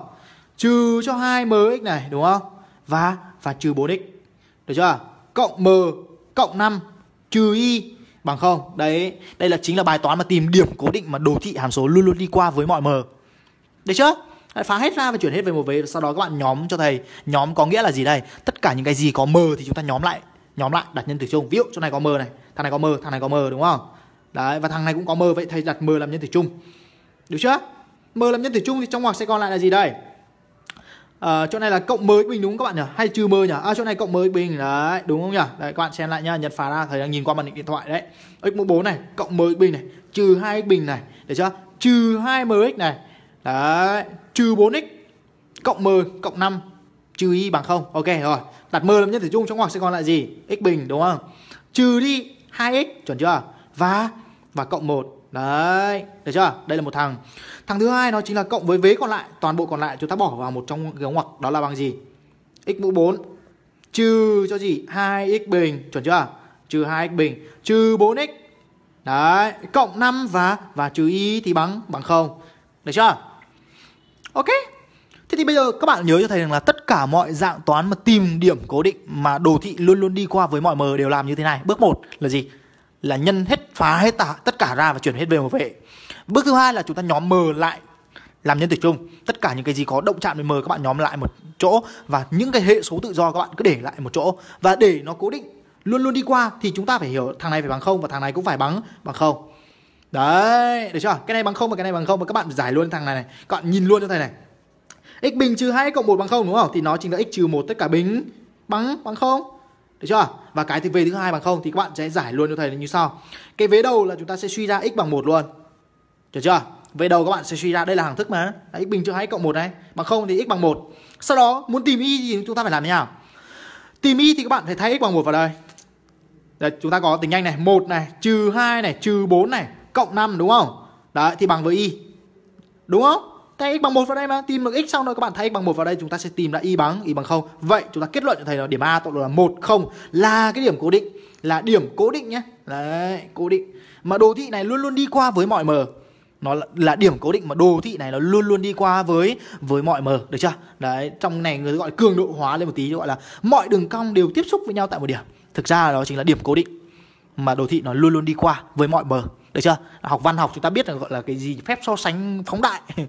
Speaker 1: Trừ cho 2m x này đúng không? Và và trừ 4x. Được chưa? Cộng m cộng 5 trừ y bằng không. Đấy, đây là chính là bài toán mà tìm điểm cố định mà đồ thị hàm số luôn luôn đi qua với mọi m. Được chưa? phá hết ra và chuyển hết về một vế sau đó các bạn nhóm cho thầy nhóm có nghĩa là gì đây tất cả những cái gì có m thì chúng ta nhóm lại nhóm lại đặt nhân tử chung ví dụ chỗ này có m này thằng này có m thằng này có m đúng không đấy và thằng này cũng có m vậy thầy đặt m làm nhân tử chung được chưa m làm nhân tử chung thì trong ngoặc sẽ còn lại là gì đây à, chỗ này là cộng m bình đúng không các bạn nhỉ hay trừ m nhỉ à, chỗ này cộng m bình đấy đúng không nhỉ đấy các bạn xem lại nhá nhật phá ra thầy đang nhìn qua màn hình điện thoại đấy x mũ bốn này cộng m bình này trừ hai x bình này được chưa trừ hai mx này đấy trừ 4x cộng 10 cộng 5 trừ y bằng 0. Ok rồi. Đặt m làm nhân tử chung trong ngoặc sẽ còn lại gì? x bình đúng không? Trừ đi 2x chuẩn chưa? Và và cộng 1. Đấy, được chưa? Đây là một thằng. Thằng thứ hai nó chính là cộng với vế còn lại, toàn bộ còn lại chúng ta bỏ vào một trong cái ngoặc đó là bằng gì? x mũ 4 trừ cho gì? 2x bình chuẩn chưa? Trừ 2x bình trừ 4x. Đấy, cộng 5 và và trừ y thì bằng bằng 0. Được chưa? ok thế thì bây giờ các bạn nhớ cho thầy rằng là tất cả mọi dạng toán mà tìm điểm cố định mà đồ thị luôn luôn đi qua với mọi m đều làm như thế này bước một là gì là nhân hết phá hết tả, tất cả ra và chuyển hết về một vệ bước thứ hai là chúng ta nhóm m lại làm nhân tử chung tất cả những cái gì có động chạm với m các bạn nhóm lại một chỗ và những cái hệ số tự do các bạn cứ để lại một chỗ và để nó cố định luôn luôn đi qua thì chúng ta phải hiểu thằng này phải bằng không và thằng này cũng phải bằng bằng không Đấy, được chưa? Cái này bằng không và cái này bằng không và các bạn giải luôn thằng này này. Các bạn nhìn luôn cho thầy này. x bình trừ 2 cộng 1 bằng 0 đúng không? Thì nó chính là x trừ 1 tất cả bình bằng bằng 0. Được chưa? Và cái thì về thứ hai bằng 0 thì các bạn sẽ giải luôn cho thầy như sau. Cái vế đầu là chúng ta sẽ suy ra x bằng 1 luôn. Được chưa? vế đầu các bạn sẽ suy ra đây là hằng thức mà. Đấy, x bình trừ 2 cộng 1 này, bằng 0 thì x bằng 1. Sau đó muốn tìm y thì chúng ta phải làm như nào? Tìm y thì các bạn phải thay x bằng 1 vào đây. Đấy, chúng ta có tính nhanh này, 1 này, trừ 2 này, trừ 4 này, cộng 5 đúng không? Đấy thì bằng với y. Đúng không? Thay x bằng 1 vào đây mà, tìm được x xong rồi các bạn thay x bằng 1 vào đây chúng ta sẽ tìm ra y bằng y bằng 0. Vậy chúng ta kết luận cho thầy là điểm A tọa độ là 1 0 là cái điểm cố định, là điểm cố định nhé. Đấy, cố định. Mà đồ thị này luôn luôn đi qua với mọi m. Nó là, là điểm cố định mà đồ thị này nó luôn luôn đi qua với với mọi m, được chưa? Đấy, trong này người gọi cường độ hóa lên một tí gọi là mọi đường cong đều tiếp xúc với nhau tại một điểm. Thực ra đó chính là điểm cố định mà đồ thị nó luôn luôn đi qua với mọi bờ được chưa học văn học chúng ta biết là gọi là cái gì phép so sánh phóng đại <laughs>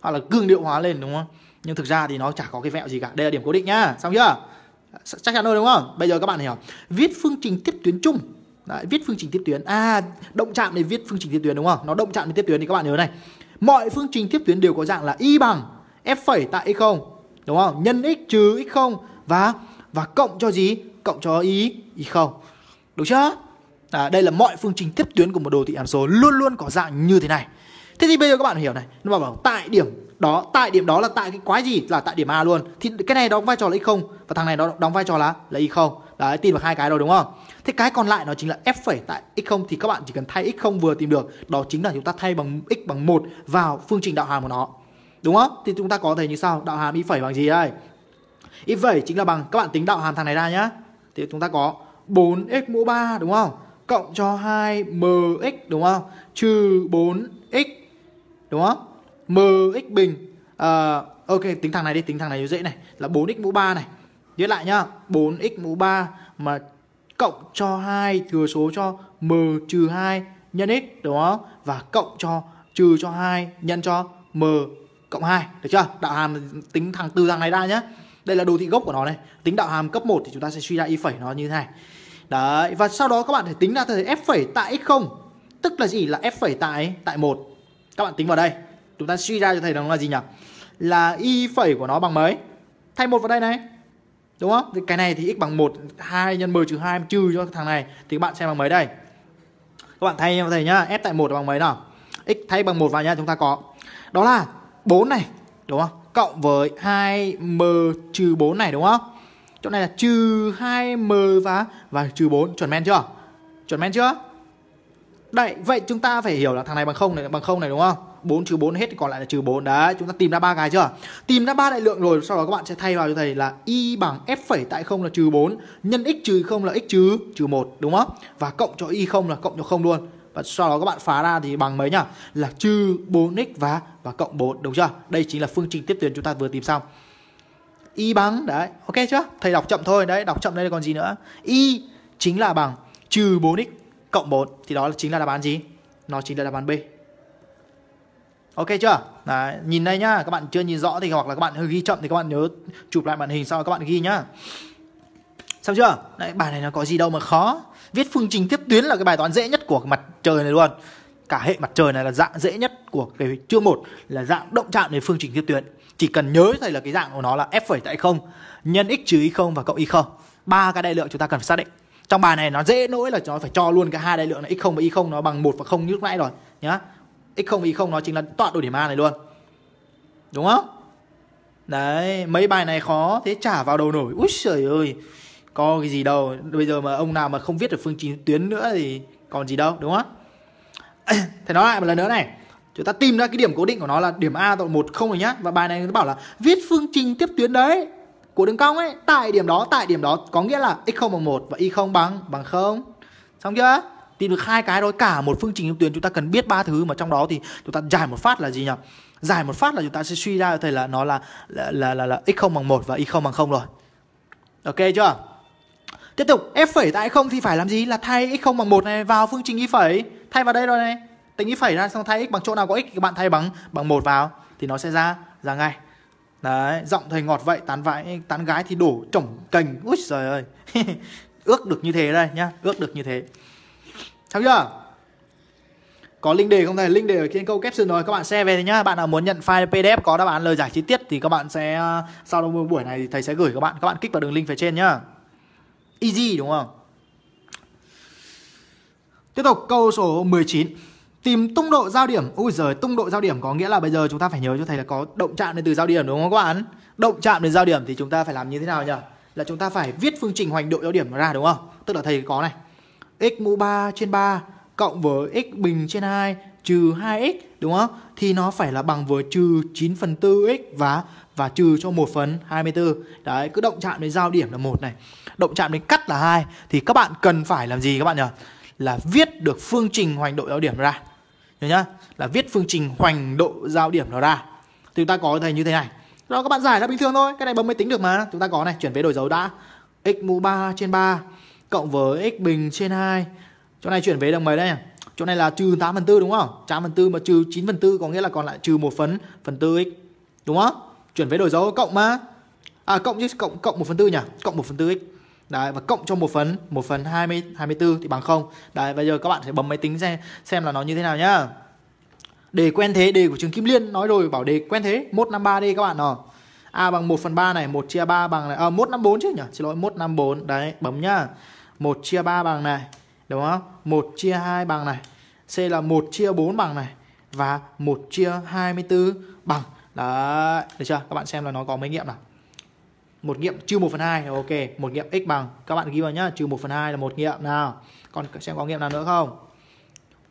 Speaker 1: hoặc là cương điệu hóa lên đúng không nhưng thực ra thì nó chả có cái vẹo gì cả đây là điểm cố định nhá xong chưa chắc chắn rồi đúng không bây giờ các bạn hiểu viết phương trình tiếp tuyến chung Đấy, viết phương trình tiếp tuyến à động chạm để viết phương trình tiếp tuyến đúng không nó động chạm đến tiếp tuyến thì các bạn nhớ này mọi phương trình tiếp tuyến đều có dạng là y bằng f phẩy tại x0 đúng không nhân x trừ x0 và và cộng cho gì cộng cho y y0 đúng chưa à, đây là mọi phương trình tiếp tuyến của một đồ thị hàm số luôn luôn có dạng như thế này thế thì bây giờ các bạn hiểu này nó bảo, bảo tại điểm đó tại điểm đó là tại cái quái gì là tại điểm a luôn thì cái này đóng vai trò là x0 và thằng này nó đóng vai trò là là y0 đấy tin vào hai cái rồi đúng không thế cái còn lại nó chính là f phẩy tại x0 thì các bạn chỉ cần thay x0 vừa tìm được đó chính là chúng ta thay bằng x bằng một vào phương trình đạo hàm của nó đúng không thì chúng ta có thể như sau đạo hàm y phẩy bằng gì đây y phẩy chính là bằng các bạn tính đạo hàm thằng này ra nhá thì chúng ta có 4 x mũ 3 đúng không cộng cho 2mx đúng không? Trừ 4x đúng không? mx bình à, ok tính thằng này đi, tính thằng này dễ này là 4x mũ 3 này. nhớ lại nhá, 4x mũ 3 mà cộng cho 2 thừa số cho m trừ 2 nhân x đúng không? Và cộng cho trừ cho 2 nhân cho m cộng 2 được chưa? Đạo hàm tính thằng từ thằng này ra nhá. Đây là đồ thị gốc của nó này. Tính đạo hàm cấp 1 thì chúng ta sẽ suy ra y phẩy nó như thế này. Đấy, và sau đó các bạn thể tính ra thời f phẩy tại x0 Tức là gì? Là f phẩy tại tại 1 Các bạn tính vào đây Chúng ta suy ra cho thầy nó là gì nhỉ? Là y phẩy của nó bằng mấy? Thay một vào đây này Đúng không? Thì cái này thì x bằng 1 2 nhân 10 trừ 2 trừ cho thằng này Thì các bạn xem bằng mấy đây? Các bạn thay cho thầy nhá F tại 1 bằng mấy nào? X thay bằng 1 vào nhá chúng ta có Đó là 4 này Đúng không? Cộng với 2m trừ 4 này đúng không? chỗ này là trừ 2m và và trừ 4 chuẩn men chưa chuẩn men chưa Đấy, vậy chúng ta phải hiểu là thằng này bằng không này bằng không này đúng không? 4 trừ 4 hết thì còn lại là trừ 4 đấy. Chúng ta tìm ra ba cái chưa? Tìm ra ba đại lượng rồi, sau đó các bạn sẽ thay vào cho thầy là y bằng f phẩy tại không là trừ 4, nhân x trừ không là x trừ trừ một đúng không? Và cộng cho y không là cộng cho không luôn. Và sau đó các bạn phá ra thì bằng mấy nhỉ? Là trừ 4x và và cộng 4 đúng chưa? Đây chính là phương trình tiếp tuyến chúng ta vừa tìm xong y bằng đấy ok chưa thầy đọc chậm thôi đấy đọc chậm đây là còn gì nữa y chính là bằng trừ 4x cộng 4 thì đó chính là đáp án gì nó chính là đáp án b ok chưa đấy, nhìn đây nhá các bạn chưa nhìn rõ thì hoặc là các bạn hơi ghi chậm thì các bạn nhớ chụp lại màn hình sau các bạn ghi nhá xong chưa đấy bài này nó có gì đâu mà khó viết phương trình tiếp tuyến là cái bài toán dễ nhất của mặt trời này luôn cả hệ mặt trời này là dạng dễ nhất của cái chương một là dạng động chạm đến phương trình tiếp tuyến chỉ cần nhớ thôi là cái dạng của nó là f phẩy tại không nhân x trừ y không và cộng y không ba cái đại lượng chúng ta cần phải xác định trong bài này nó dễ nỗi là nó phải cho luôn cái hai đại lượng là x không và y không nó bằng một và không như lúc nãy rồi nhá x không và y không nó chính là toàn đồ điểm a này luôn đúng không đấy mấy bài này khó thế trả vào đầu nổi úi trời ơi có cái gì đâu bây giờ mà ông nào mà không viết được phương trình tuyến nữa thì còn gì đâu đúng không <coughs> thế nói lại một lần nữa này chúng ta tìm ra cái điểm cố định của nó là điểm a tạo một không rồi nhá và bài này nó bảo là viết phương trình tiếp tuyến đấy của đường cong ấy tại điểm đó tại điểm đó có nghĩa là x0 bằng 1 và y0 bằng bằng 0. Xong chưa? Tìm được hai cái rồi cả một phương trình tiếp tuyến chúng ta cần biết ba thứ mà trong đó thì chúng ta giải một phát là gì nhỉ? Giải một phát là chúng ta sẽ suy ra thầy là nó là là là là, là x0 bằng 1 và y0 bằng 0 rồi. Ok chưa? Tiếp tục, f' phẩy tại x0 thì phải làm gì? Là thay x0 bằng 1 này vào phương trình y', phẩy thay vào đây rồi này tính y phẩy ra xong thay x bằng chỗ nào có x thì các bạn thay bằng bằng một vào thì nó sẽ ra ra ngay đấy giọng thầy ngọt vậy tán vãi tán gái thì đổ trổng cành ui trời ơi <laughs> ước được như thế đây nhá ước được như thế xong chưa có link đề không thầy link đề ở trên câu caption rồi các bạn share về nhá bạn nào muốn nhận file pdf có đáp án lời giải chi tiết thì các bạn sẽ ờ, sau đó buổi này thì thầy sẽ gửi các bạn các bạn kích vào đường link phía trên nhá easy đúng không tiếp tục câu số 19 tìm tung độ giao điểm ui giời tung độ giao điểm có nghĩa là bây giờ chúng ta phải nhớ cho thầy là có động chạm đến từ giao điểm đúng không các bạn động chạm đến giao điểm thì chúng ta phải làm như thế nào nhỉ là chúng ta phải viết phương trình hoành độ giao điểm ra đúng không tức là thầy có này x mũ 3 trên 3 cộng với x bình trên 2 trừ 2x đúng không thì nó phải là bằng với trừ 9 phần 4x và và trừ cho 1 phần 24 đấy cứ động chạm đến giao điểm là một này động chạm đến cắt là hai thì các bạn cần phải làm gì các bạn nhỉ là viết được phương trình hoành độ giao điểm ra hiểu nhá là viết phương trình hoành độ giao điểm nó ra thì chúng ta có thầy như thế này rồi các bạn giải ra bình thường thôi cái này bấm máy tính được mà chúng ta có này chuyển về đổi dấu đã x mũ 3 trên 3 cộng với x bình trên 2 chỗ này chuyển về đồng mấy đây chỗ này là trừ 8 phần 4 đúng không 8 phần 4 mà trừ 9 phần 4 có nghĩa là còn lại trừ 1 phần phần 4 x đúng không chuyển về đổi dấu cộng mà à cộng chứ cộng cộng 1 phần 4 nhỉ cộng 1 phần 4 x Đấy và cộng cho một phần một phần 20 24 thì bằng không. Đấy bây giờ các bạn sẽ bấm máy tính xem xem là nó như thế nào nhá. Đề quen thế đề của trường Kim Liên nói rồi bảo đề quen thế 153 đi các bạn nào. A bằng 1 phần 3 này 1 chia 3 bằng này à, ờ, 154 chứ nhỉ Xin lỗi 154 Đấy bấm nhá 1 chia 3 bằng này Đúng không 1 chia 2 bằng này C là 1 chia 4 bằng này Và 1 chia 24 bằng Đấy Được chưa Các bạn xem là nó có mấy nghiệm nào một nghiệm trừ 1 phần 2 ok một nghiệm x bằng các bạn ghi vào nhá trừ 1 phần 2 là một nghiệm nào còn xem có nghiệm nào nữa không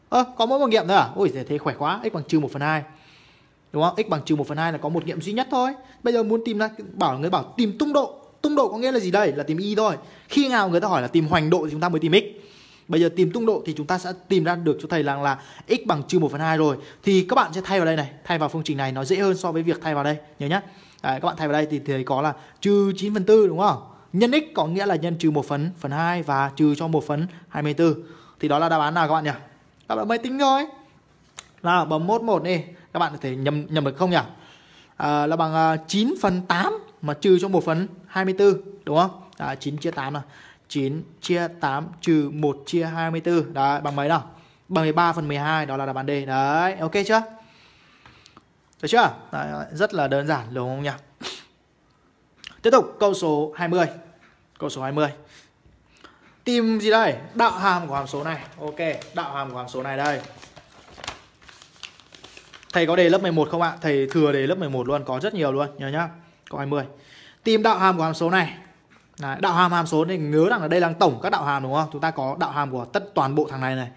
Speaker 1: ơ à, có mỗi một nghiệm thôi à ôi thế khỏe quá x bằng trừ 1 phần 2 đúng không x bằng trừ 1 phần 2 là có một nghiệm duy nhất thôi bây giờ muốn tìm ra bảo người bảo tìm tung độ tung độ có nghĩa là gì đây là tìm y thôi khi nào người ta hỏi là tìm hoành độ thì chúng ta mới tìm x bây giờ tìm tung độ thì chúng ta sẽ tìm ra được cho thầy rằng là x bằng trừ 1 phần 2 rồi thì các bạn sẽ thay vào đây này thay vào phương trình này nó dễ hơn so với việc thay vào đây nhớ nhá Đấy, các bạn thay vào đây thì thấy có là trừ 9 phần 4 đúng không? Nhân x có nghĩa là nhân trừ 1 phần phần 2 và trừ cho 1 phần 24. Thì đó là đáp án nào các bạn nhỉ? Các bạn mới tính thôi là bấm mốt 1 đi. Các bạn có thể nhầm nhầm được không nhỉ? À, là bằng 9 à, phần 8 mà trừ cho 1 phần 24 đúng không? À, 9 chia 8 là 9 chia 8 trừ 1 chia 24 Đấy bằng mấy nào? Bằng 13 phần 12 đó là đáp án D Đấy ok chưa? Được chưa? Đấy, rất là đơn giản đúng không nhỉ? Tiếp tục câu số 20. Câu số 20. Tìm gì đây? Đạo hàm của hàm số này. Ok, đạo hàm của hàm số này đây. Thầy có đề lớp 11 không ạ? Thầy thừa đề lớp 11 luôn, có rất nhiều luôn, nhớ nhá. Câu 20. Tìm đạo hàm của hàm số này. Đấy, đạo hàm hàm số này nhớ rằng là đây là tổng các đạo hàm đúng không? Chúng ta có đạo hàm của tất toàn bộ thằng này này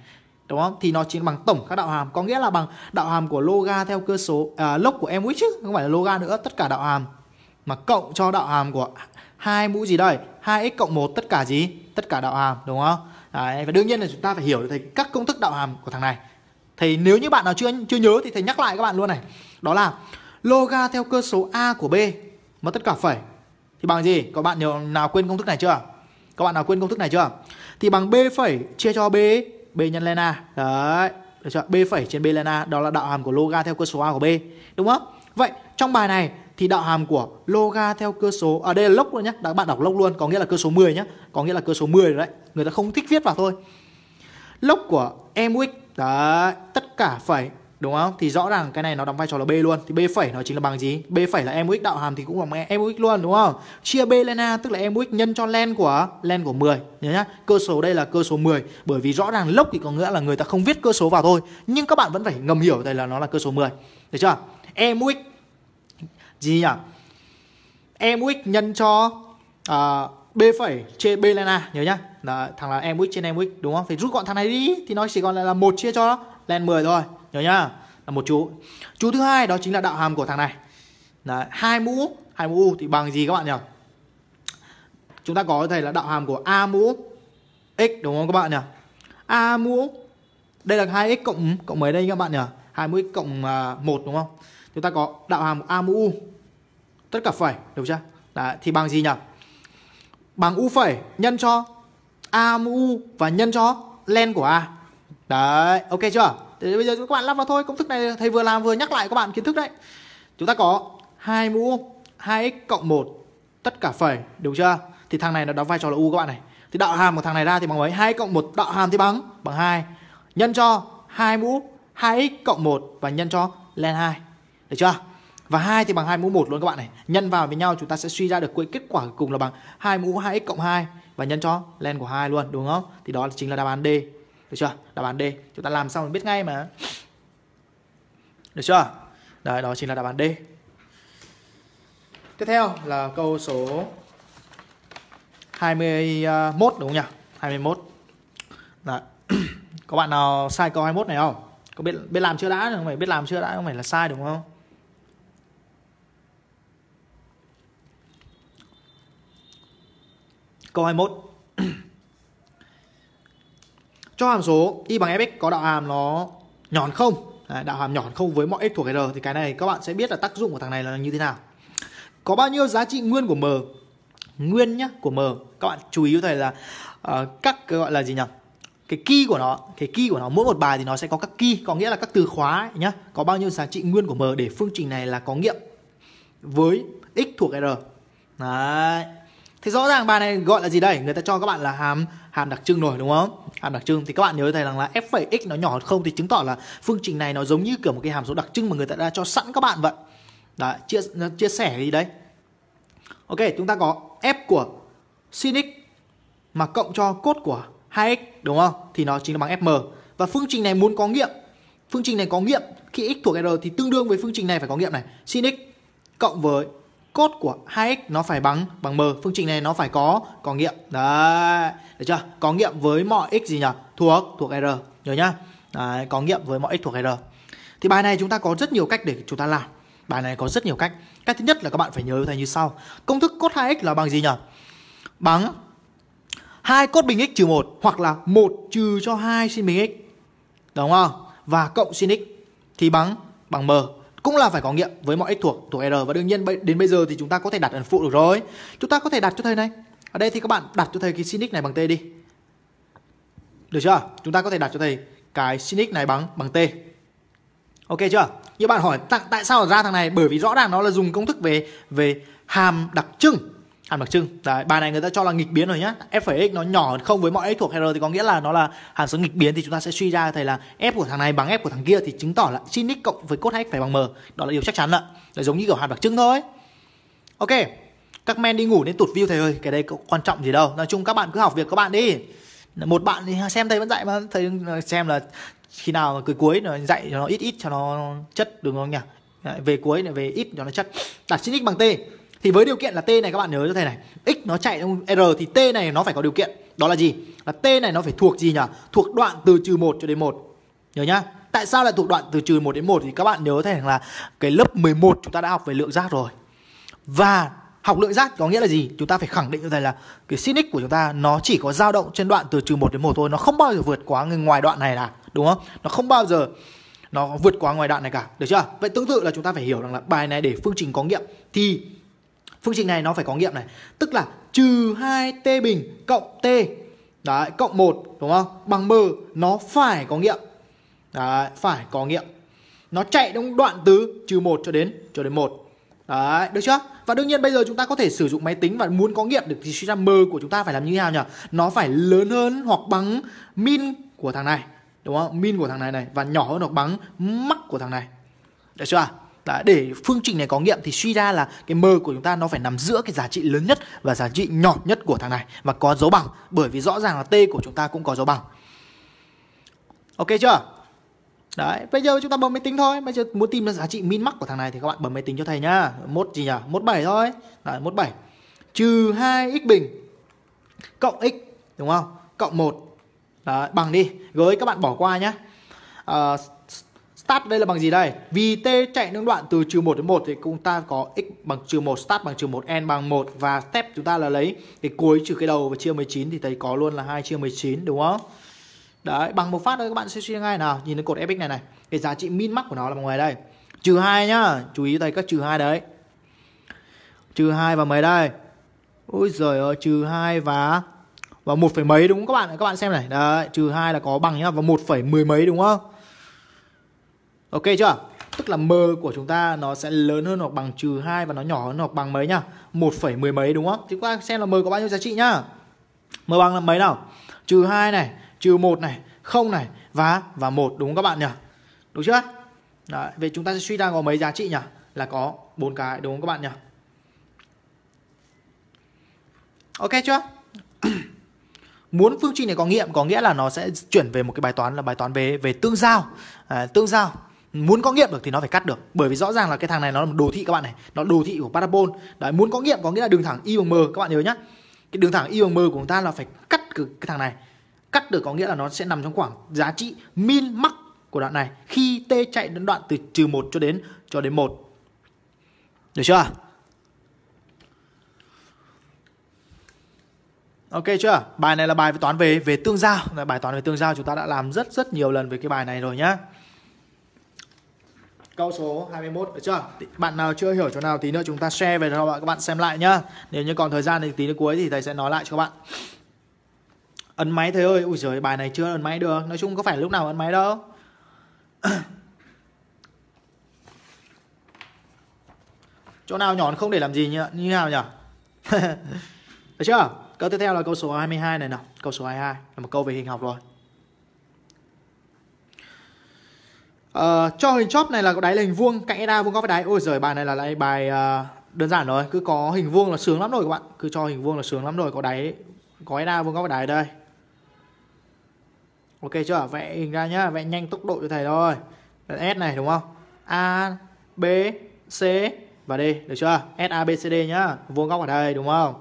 Speaker 1: đúng không? Thì nó chính bằng tổng các đạo hàm, có nghĩa là bằng đạo hàm của loga theo cơ số à, log của em which chứ, không phải là loga nữa, tất cả đạo hàm mà cộng cho đạo hàm của hai mũ gì đây? 2x cộng một tất cả gì? Tất cả đạo hàm đúng không? Đấy, và đương nhiên là chúng ta phải hiểu được thầy các công thức đạo hàm của thằng này. thì nếu như bạn nào chưa chưa nhớ thì thầy nhắc lại các bạn luôn này. Đó là loga theo cơ số a của b mà tất cả phẩy thì bằng gì? Các bạn nào quên công thức này chưa? Các bạn nào quên công thức này chưa? Thì bằng b phẩy chia cho b B nhân len A. Đấy, được chưa? B phẩy trên B len A đó là đạo hàm của loga theo cơ số A của B, đúng không? Vậy trong bài này thì đạo hàm của loga theo cơ số ở à, đây là lốc luôn nhé các bạn đọc lốc luôn có nghĩa là cơ số 10 nhé có nghĩa là cơ số 10 đấy người ta không thích viết vào thôi lốc của mx đấy tất cả phẩy đúng không thì rõ ràng cái này nó đóng vai trò là b luôn thì b phẩy nó chính là bằng gì b phẩy là mux đạo hàm thì cũng bằng mux luôn đúng không chia b lên a tức là mux nhân cho len của len của 10 nhớ nhá cơ số đây là cơ số 10 bởi vì rõ ràng lốc thì có nghĩa là người ta không viết cơ số vào thôi nhưng các bạn vẫn phải ngầm hiểu đây là nó là cơ số 10 được chưa mux gì nhỉ mux nhân cho uh, b phẩy chia b lên a nhớ nhá Đó, thằng là mux trên mux đúng không phải rút gọn thằng này đi thì nó chỉ còn lại là một chia cho len 10 thôi nhớ nhá là một chú chú thứ hai đó chính là đạo hàm của thằng này là hai mũ hai mũ u thì bằng gì các bạn nhỉ chúng ta có thầy là đạo hàm của a mũ x đúng không các bạn nhỉ a mũ đây là hai x cộng cộng mấy đây các bạn nhỉ hai mũ x cộng à, một đúng không chúng ta có đạo hàm của a mũ u tất cả phẩy được chưa Đấy, thì bằng gì nhỉ bằng u phẩy nhân cho a mũ u và nhân cho len của a đấy ok chưa Thế bây giờ các bạn lắp vào thôi, công thức này thầy vừa làm vừa nhắc lại các bạn kiến thức đấy. Chúng ta có 2 mũ 2x cộng 1 tất cả phẩy, đúng chưa? Thì thằng này nó đóng vai trò là u các bạn này. Thì đạo hàm của thằng này ra thì bằng mấy? 2 cộng 1 đạo hàm thì bằng bằng 2. Nhân cho 2 mũ 2x cộng 1 và nhân cho lên 2. Được chưa? Và 2 thì bằng 2 mũ 1 luôn các bạn này. Nhân vào với nhau chúng ta sẽ suy ra được cuối kết quả cuối cùng là bằng 2 mũ 2x cộng 2 và nhân cho len của 2 luôn đúng không? Thì đó chính là đáp án D. Được chưa? Đáp án D. Chúng ta làm xong mình biết ngay mà. Được chưa? Đấy, đó chính là đáp án D. Tiếp theo là câu số 21 đúng không nhỉ? 21. Đấy. <clears throat> Có bạn nào sai câu 21 này không? Có biết biết làm chưa đã không phải biết làm chưa đã không phải là sai đúng không? Câu 21. <clears throat> cho hàm số y bằng fx có đạo hàm nó nhọn không đạo hàm nhọn không với mọi x thuộc r thì cái này các bạn sẽ biết là tác dụng của thằng này là như thế nào có bao nhiêu giá trị nguyên của m nguyên nhá của m các bạn chú ý với thầy là uh, các cái gọi là gì nhỉ cái key của nó cái key của nó mỗi một bài thì nó sẽ có các key có nghĩa là các từ khóa ấy nhá có bao nhiêu giá trị nguyên của m để phương trình này là có nghiệm với x thuộc r đấy thế rõ ràng bài này gọi là gì đây người ta cho các bạn là hàm hàm đặc trưng rồi đúng không hàm đặc trưng thì các bạn nhớ thầy rằng là f phẩy x nó nhỏ hơn không thì chứng tỏ là phương trình này nó giống như kiểu một cái hàm số đặc trưng mà người ta đã cho sẵn các bạn vậy đó, chia chia sẻ gì đấy ok chúng ta có f của sin x mà cộng cho cốt của 2x đúng không thì nó chính là bằng fm và phương trình này muốn có nghiệm phương trình này có nghiệm khi x thuộc r thì tương đương với phương trình này phải có nghiệm này sin x cộng với cốt của 2x nó phải bằng bằng m. Phương trình này nó phải có có nghiệm. Đấy, được chưa? Có nghiệm với mọi x gì nhỉ? Thuộc thuộc r. Nhớ nhá. Đấy, có nghiệm với mọi x thuộc r. Thì bài này chúng ta có rất nhiều cách để chúng ta làm. Bài này có rất nhiều cách. Cách thứ nhất là các bạn phải nhớ thầy như sau. Công thức cốt 2x là bằng gì nhỉ? Bằng hai cốt bình x trừ một hoặc là một trừ cho hai sin bình x. Đúng không? Và cộng sin x thì bằng bằng m cũng là phải có nghiệm với mọi x thuộc thuộc r và đương nhiên đến bây giờ thì chúng ta có thể đặt ẩn phụ được rồi chúng ta có thể đặt cho thầy này ở đây thì các bạn đặt cho thầy cái sin x này bằng t đi được chưa chúng ta có thể đặt cho thầy cái sin x này bằng bằng t ok chưa như bạn hỏi tại, tại sao ra thằng này bởi vì rõ ràng nó là dùng công thức về về hàm đặc trưng hàm đặc trưng Đấy, bài này người ta cho là nghịch biến rồi nhá f phẩy x nó nhỏ hơn không với mọi x thuộc r thì có nghĩa là nó là hàm số nghịch biến thì chúng ta sẽ suy ra thầy là f của thằng này bằng f của thằng kia thì chứng tỏ là sin x cộng với cos x phải bằng m đó là điều chắc chắn lận là giống như kiểu hàm đặc trưng thôi ok các men đi ngủ nên tụt view thầy ơi cái đây quan trọng gì đâu nói chung các bạn cứ học việc các bạn đi một bạn thì xem thầy vẫn dạy mà thầy xem là khi nào cuối cuối nó dạy cho nó ít ít cho nó chất đúng không nhỉ về cuối này về ít cho nó chất đặt sin x bằng t thì với điều kiện là t này các bạn nhớ cho thầy này, x nó chạy trong r thì t này nó phải có điều kiện. Đó là gì? Là t này nó phải thuộc gì nhỉ? Thuộc đoạn từ trừ một cho đến một Nhớ nhá. Tại sao lại thuộc đoạn từ trừ một đến một thì các bạn nhớ thầy là cái lớp 11 chúng ta đã học về lượng giác rồi. Và học lượng giác có nghĩa là gì? Chúng ta phải khẳng định như thầy là cái sin x của chúng ta nó chỉ có dao động trên đoạn từ trừ một đến một thôi, nó không bao giờ vượt quá ngoài đoạn này là, đúng không? Nó không bao giờ nó vượt quá ngoài đoạn này cả, được chưa? Vậy tương tự là chúng ta phải hiểu rằng là bài này để phương trình có nghiệm thì phương trình này nó phải có nghiệm này tức là trừ 2 t bình cộng t đấy cộng 1 đúng không bằng m nó phải có nghiệm đấy phải có nghiệm nó chạy trong đoạn từ trừ 1 cho đến cho đến 1 Đấy, được chưa? Và đương nhiên bây giờ chúng ta có thể sử dụng máy tính và muốn có nghiệm được thì suy ra m của chúng ta phải làm như thế nào nhỉ? Nó phải lớn hơn hoặc bằng min của thằng này, đúng không? Min của thằng này này và nhỏ hơn hoặc bằng max của thằng này. Được chưa? Đấy, để phương trình này có nghiệm thì suy ra là cái m của chúng ta nó phải nằm giữa cái giá trị lớn nhất và giá trị nhỏ nhất của thằng này và có dấu bằng bởi vì rõ ràng là t của chúng ta cũng có dấu bằng. Ok chưa? Đấy, bây giờ chúng ta bấm máy tính thôi. Bây giờ muốn tìm ra giá trị min max của thằng này thì các bạn bấm máy tính cho thầy nhá. một gì nhỉ? một bảy thôi. Đấy, một bảy Trừ hai x bình cộng x đúng không? Cộng một Đấy, bằng đi. Rồi các bạn bỏ qua nhá. À, Start đây là bằng gì đây? Vì t chạy những đoạn từ trừ 1 đến 1 thì chúng ta có x bằng trừ 1, start bằng trừ 1, n bằng 1 và step chúng ta là lấy cái cuối trừ cái đầu và chia 19 thì thấy có luôn là 2 chia 19 đúng không? Đấy, bằng một phát thôi các bạn sẽ suy ngay nào, nhìn cái cột fx này này. Cái giá trị min max của nó là bằng ngoài đây. Trừ 2 nhá, chú ý thấy các trừ 2 đấy. Trừ 2 và mấy đây? Ôi giời ơi, trừ 2 và và một phẩy mấy đúng không các bạn? Các bạn xem này, đấy, trừ 2 là có bằng nhá và một phẩy mười mấy đúng không? Ok chưa? Tức là m của chúng ta nó sẽ lớn hơn hoặc bằng trừ 2 và nó nhỏ hơn hoặc bằng mấy nhá? 1,10 mấy đúng không? Chúng qua xem là m có bao nhiêu giá trị nhá. M bằng là mấy nào? Trừ 2 này, trừ 1 này, 0 này và và 1 đúng không các bạn nhỉ? Đúng chưa? Đấy, vậy chúng ta sẽ suy ra có mấy giá trị nhỉ? Là có bốn cái đúng không các bạn nhỉ? Ok chưa? <clears throat> Muốn phương trình này có nghiệm có nghĩa là nó sẽ chuyển về một cái bài toán là bài toán về về tương giao. À, tương giao muốn có nghiệm được thì nó phải cắt được bởi vì rõ ràng là cái thằng này nó là một đồ thị các bạn này nó đồ thị của parabol đấy muốn có nghiệm có nghĩa là đường thẳng y bằng m các bạn nhớ nhá cái đường thẳng y bằng m của chúng ta là phải cắt cái thằng này cắt được có nghĩa là nó sẽ nằm trong khoảng giá trị min max của đoạn này khi t chạy đến đoạn từ trừ một cho đến cho đến một được chưa Ok chưa? Bài này là bài về toán về về tương giao, bài toán về tương giao chúng ta đã làm rất rất nhiều lần về cái bài này rồi nhá câu số 21 được chưa? Bạn nào chưa hiểu chỗ nào tí nữa chúng ta share về cho các bạn xem lại nhá. Nếu như còn thời gian thì tí nữa cuối thì thầy sẽ nói lại cho các bạn. Ấn máy thầy ơi, ui giời bài này chưa ấn máy được. Nói chung có phải lúc nào ấn máy đâu. <coughs> chỗ nào nhỏ không để làm gì như, như nào nhỉ? <laughs> được chưa? Câu tiếp theo là câu số 22 này nào. Câu số 22 là một câu về hình học rồi. Ờ, cho hình chóp này là có đáy là hình vuông cạnh EDA vuông góc với đáy ôi giời bài này là lại bài uh, đơn giản rồi cứ có hình vuông là sướng lắm rồi các bạn cứ cho hình vuông là sướng lắm rồi có đáy có EDA vuông góc với đáy đây ok chưa vẽ hình ra nhá vẽ nhanh tốc độ cho thầy thôi S này đúng không A B C và D được chưa S A B C D nhá vuông góc ở đây đúng không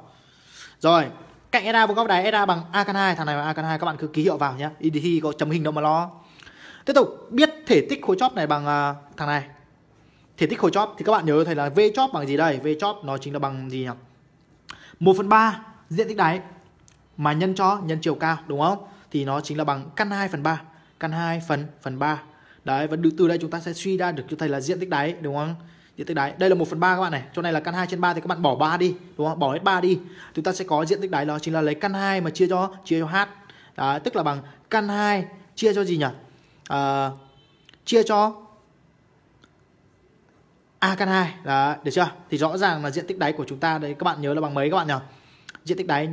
Speaker 1: rồi cạnh EDA vuông góc đáy EDA bằng A căn hai thằng này là A căn hai các bạn cứ ký hiệu vào nhá đi thi có chấm hình đâu mà lo tiếp tục biết thể tích khối chóp này bằng uh, thằng này thể tích khối chóp thì các bạn nhớ thầy là v chóp bằng gì đây v chóp nó chính là bằng gì nhỉ 1 phần 3 diện tích đáy mà nhân cho nhân chiều cao đúng không thì nó chính là bằng căn 2 phần 3 căn 2 phần phần 3 đấy và từ đây chúng ta sẽ suy ra được cho thầy là diện tích đáy đúng không diện tích đáy đây là 1 phần 3 các bạn này chỗ này là căn 2 trên 3 thì các bạn bỏ 3 đi đúng không bỏ hết 3 đi chúng ta sẽ có diện tích đáy đó chính là lấy căn 2 mà chia cho chia cho h đấy, tức là bằng căn 2 chia cho gì nhỉ uh, chia cho A căn 2 là được chưa? Thì rõ ràng là diện tích đáy của chúng ta đấy các bạn nhớ là bằng mấy các bạn nhỉ? Diện tích đáy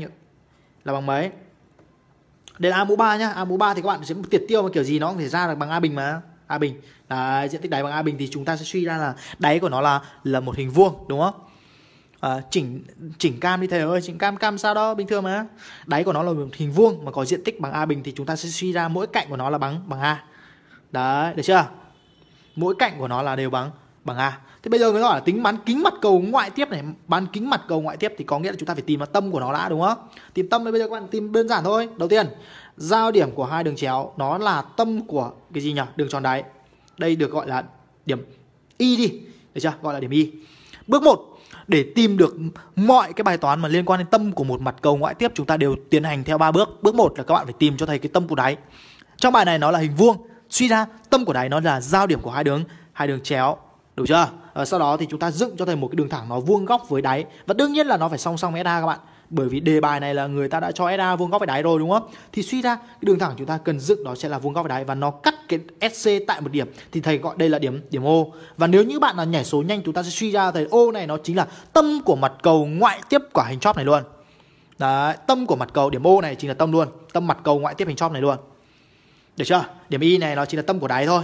Speaker 1: là bằng mấy? Đến A mũ 3 nhá, A mũ 3 thì các bạn sẽ tiệt tiêu mà kiểu gì nó cũng thể ra được bằng A bình mà. A bình. Là diện tích đáy bằng A bình thì chúng ta sẽ suy ra là đáy của nó là là một hình vuông đúng không? À, chỉnh chỉnh cam đi thầy ơi chỉnh cam cam sao đó bình thường mà đáy của nó là hình vuông mà có diện tích bằng a bình thì chúng ta sẽ suy ra mỗi cạnh của nó là bằng bằng a Đấy, được chưa? Mỗi cạnh của nó là đều bằng bằng A. Thế bây giờ người ta hỏi là tính bán kính mặt cầu ngoại tiếp này, bán kính mặt cầu ngoại tiếp thì có nghĩa là chúng ta phải tìm vào tâm của nó đã đúng không? Tìm tâm thì bây giờ các bạn tìm đơn giản thôi. Đầu tiên, giao điểm của hai đường chéo nó là tâm của cái gì nhỉ? Đường tròn đáy. Đây được gọi là điểm Y đi, được chưa? Gọi là điểm Y. Bước 1, để tìm được mọi cái bài toán mà liên quan đến tâm của một mặt cầu ngoại tiếp chúng ta đều tiến hành theo ba bước. Bước 1 là các bạn phải tìm cho thầy cái tâm của đáy. Trong bài này nó là hình vuông suy ra tâm của đáy nó là giao điểm của hai đường hai đường chéo đủ chưa à, sau đó thì chúng ta dựng cho thầy một cái đường thẳng nó vuông góc với đáy và đương nhiên là nó phải song song SA các bạn bởi vì đề bài này là người ta đã cho SA vuông góc với đáy rồi đúng không? Thì suy ra cái đường thẳng chúng ta cần dựng đó sẽ là vuông góc với đáy và nó cắt cái SC tại một điểm thì thầy gọi đây là điểm điểm O. Và nếu như bạn là nhảy số nhanh chúng ta sẽ suy ra thầy O này nó chính là tâm của mặt cầu ngoại tiếp của hình chóp này luôn. Đấy, tâm của mặt cầu điểm O này chính là tâm luôn, tâm mặt cầu ngoại tiếp hình chóp này luôn. Được chưa? Điểm Y này nó chỉ là tâm của đáy thôi.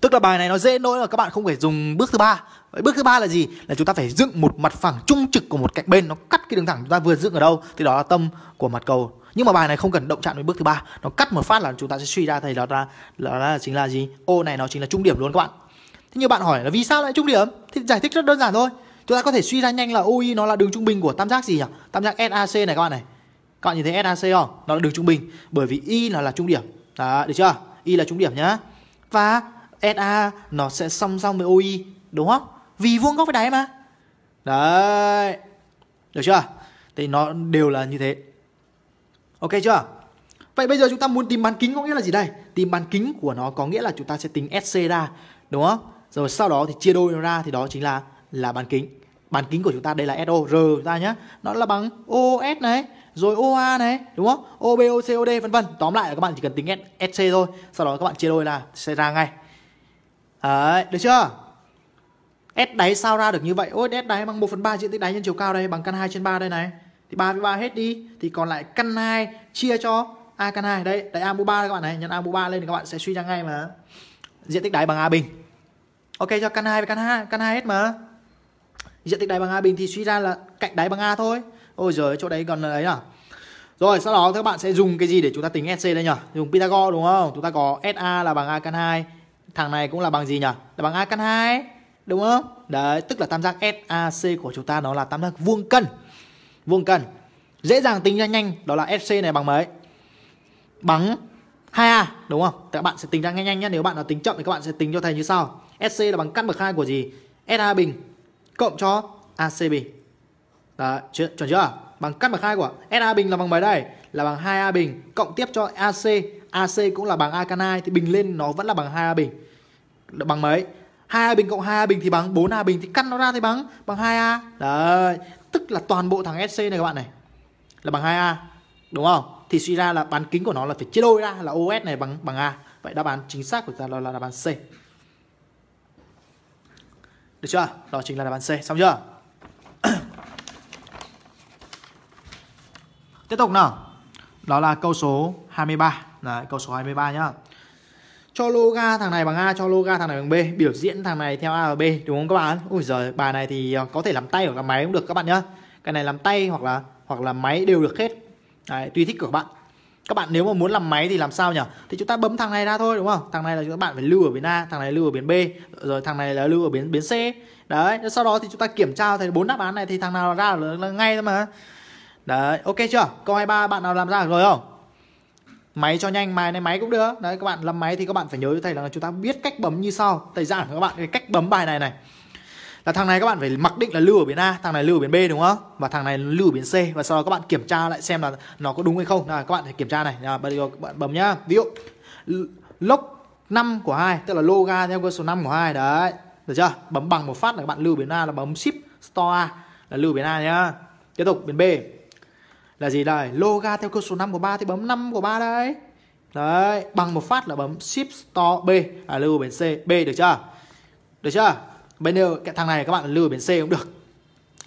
Speaker 1: Tức là bài này nó dễ nỗi là các bạn không phải dùng bước thứ ba. Bước thứ ba là gì? Là chúng ta phải dựng một mặt phẳng trung trực của một cạnh bên nó cắt cái đường thẳng chúng ta vừa dựng ở đâu thì đó là tâm của mặt cầu. Nhưng mà bài này không cần động chạm với bước thứ ba, nó cắt một phát là chúng ta sẽ suy ra thầy đó là đó là chính là gì? Ô này nó chính là trung điểm luôn các bạn. Thế như bạn hỏi là vì sao lại trung điểm? Thì giải thích rất đơn giản thôi. Chúng ta có thể suy ra nhanh là OI nó là đường trung bình của tam giác gì nhỉ? Tam giác SAC này các bạn này. Các bạn nhìn thấy SAC không? Nó là đường trung bình bởi vì Y nó là trung điểm đó, được chưa? Y là trung điểm nhá. Và SA nó sẽ song song với OI, đúng không? Vì vuông góc với đáy mà. Đấy. Được chưa? Thì nó đều là như thế. Ok chưa? Vậy bây giờ chúng ta muốn tìm bán kính có nghĩa là gì đây? Tìm bán kính của nó có nghĩa là chúng ta sẽ tính SC ra, đúng không? Rồi sau đó thì chia đôi nó ra thì đó chính là là bán kính. Bán kính của chúng ta đây là SO, R ta nhá. Nó là bằng OS này rồi OA này đúng không OB, OC, OD vân vân tóm lại là các bạn chỉ cần tính SC thôi sau đó các bạn chia đôi là sẽ ra ngay đấy được chưa S đáy sao ra được như vậy ôi S đáy bằng 1 phần 3 diện tích đáy nhân chiều cao đây bằng căn 2 trên 3 đây này thì 3 với 3 hết đi thì còn lại căn 2 chia cho A căn 2 đây đáy A mũ 3 các bạn này nhân A mũ 3 lên thì các bạn sẽ suy ra ngay mà diện tích đáy bằng A bình ok cho căn 2 với căn 2 căn 2 hết mà diện tích đáy bằng A bình thì suy ra là cạnh đáy bằng A thôi ôi giời chỗ đấy còn ấy à rồi sau đó các bạn sẽ dùng cái gì để chúng ta tính SC đây nhỉ dùng Pythagore đúng không chúng ta có SA là bằng A căn 2 thằng này cũng là bằng gì nhỉ là bằng A căn 2 đúng không đấy tức là tam giác SAC của chúng ta nó là tam giác vuông cân vuông cân dễ dàng tính ra nhanh đó là SC này bằng mấy bằng 2A đúng không? các bạn sẽ tính ra nhanh nhanh nhé. Nếu bạn nào tính chậm thì các bạn sẽ tính cho thầy như sau. SC là bằng căn bậc 2 của gì? SA bình cộng cho AC bình. Đó, chuẩn, chưa? Bằng cắt bậc hai của SA bình là bằng mấy đây? Là bằng 2A bình cộng tiếp cho AC. AC cũng là bằng A căn alkali thì bình lên nó vẫn là bằng 2A bình. Bằng mấy? 2A bình cộng 2A bình thì bằng 4A bình thì căn nó ra thì bằng bằng 2A. Đấy, tức là toàn bộ thằng SC này các bạn này là bằng 2A. Đúng không? Thì suy ra là bán kính của nó là phải chia đôi ra là OS này bằng bằng A. Vậy đáp án chính xác của ta là, là đáp án C. Được chưa? Đó chính là đáp án C. Xong chưa? Tiếp tục nào. Đó là câu số 23. Đấy, câu số 23 nhá. Cho loga thằng này bằng A, cho loga thằng này bằng B, biểu diễn thằng này theo A và B đúng không các bạn? Ui giời, bài này thì ờ, có thể làm tay hoặc làm máy cũng được các bạn nhá. Cái này làm tay hoặc là hoặc là máy đều được hết. Đấy, tùy thích của các bạn. Các bạn nếu mà muốn làm máy thì làm sao nhỉ? Thì chúng ta bấm thằng này ra thôi đúng không? Thằng này là các bạn phải lưu ở biến A, thằng này lưu ở biến B, rồi thằng này là lưu ở biến biến C. Đấy, sau đó thì chúng ta kiểm tra thấy bốn đáp án này thì thằng nào ra là, là ngay thôi mà. Đấy, ok chưa? Câu 23 bạn nào làm ra được rồi không? Máy cho nhanh, mài này máy cũng được. Đấy các bạn làm máy thì các bạn phải nhớ cho thầy là chúng ta biết cách bấm như sau. Thầy giảng các bạn cái cách bấm bài này này. Là thằng này các bạn phải mặc định là lưu ở biến A, thằng này lưu ở biến B đúng không? Và thằng này lưu ở biến C và sau đó các bạn kiểm tra lại xem là nó có đúng hay không. Nào các bạn phải kiểm tra này. Nào bây giờ các bạn bấm nhá. Ví dụ log 5 của 2 tức là loga theo cơ số 5 của 2 đấy. Được chưa? Bấm bằng một phát là các bạn lưu biến A là bấm shift store A là lưu biến A nhá. Tiếp tục biến B là gì đây loga theo cơ số 5 của 3 thì bấm 5 của 3 đấy đấy bằng một phát là bấm shift store b à lưu biến c b được chưa được chưa bên giờ cái thằng này các bạn lưu biến c cũng được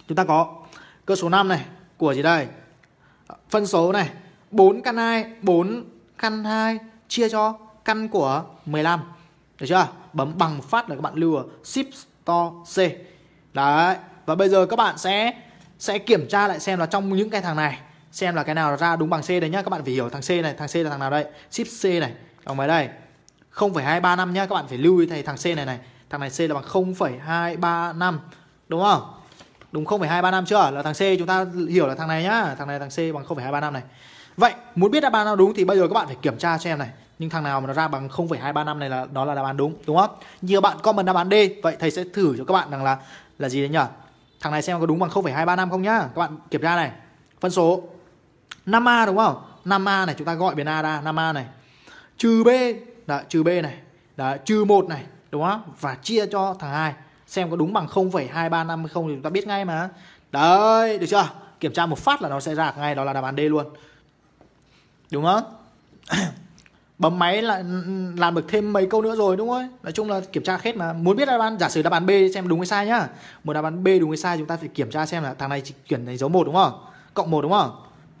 Speaker 1: chúng ta có cơ số 5 này của gì đây phân số này 4 căn 2 4 căn 2 chia cho căn của 15 được chưa bấm bằng một phát là các bạn lưu ở shift store c đấy và bây giờ các bạn sẽ sẽ kiểm tra lại xem là trong những cái thằng này xem là cái nào ra đúng bằng C đấy nhá các bạn phải hiểu thằng C này thằng C là thằng nào đây ship C này ở ngoài đây 0,235 nhá các bạn phải lưu ý thầy thằng C này này thằng này C là bằng 0,235 đúng không đúng 0,235 chưa là thằng C chúng ta hiểu là thằng này nhá thằng này thằng C bằng 0,235 này vậy muốn biết đáp án nào đúng thì bây giờ các bạn phải kiểm tra cho em này nhưng thằng nào mà nó ra bằng 0,235 này là đó là đáp án đúng đúng không nhiều bạn comment đáp án D vậy thầy sẽ thử cho các bạn rằng là là gì đấy nhỉ thằng này xem có đúng bằng 0,235 không nhá các bạn kiểm tra này phân số 5 a đúng không 5 a này chúng ta gọi biến a ra 5 a này trừ b đó, trừ b này đó, trừ một này đúng không và chia cho thằng hai xem có đúng bằng không hai 0,235 hay không thì chúng ta biết ngay mà đấy được chưa kiểm tra một phát là nó sẽ ra ngay đó là đáp án D luôn đúng không <clears throat> bấm máy là làm được thêm mấy câu nữa rồi đúng không nói chung là kiểm tra hết mà muốn biết đáp án giả sử đáp án B xem đúng hay sai nhá một đáp án B đúng hay sai chúng ta phải kiểm tra xem là thằng này chỉ chuyển thành dấu một đúng không cộng một đúng không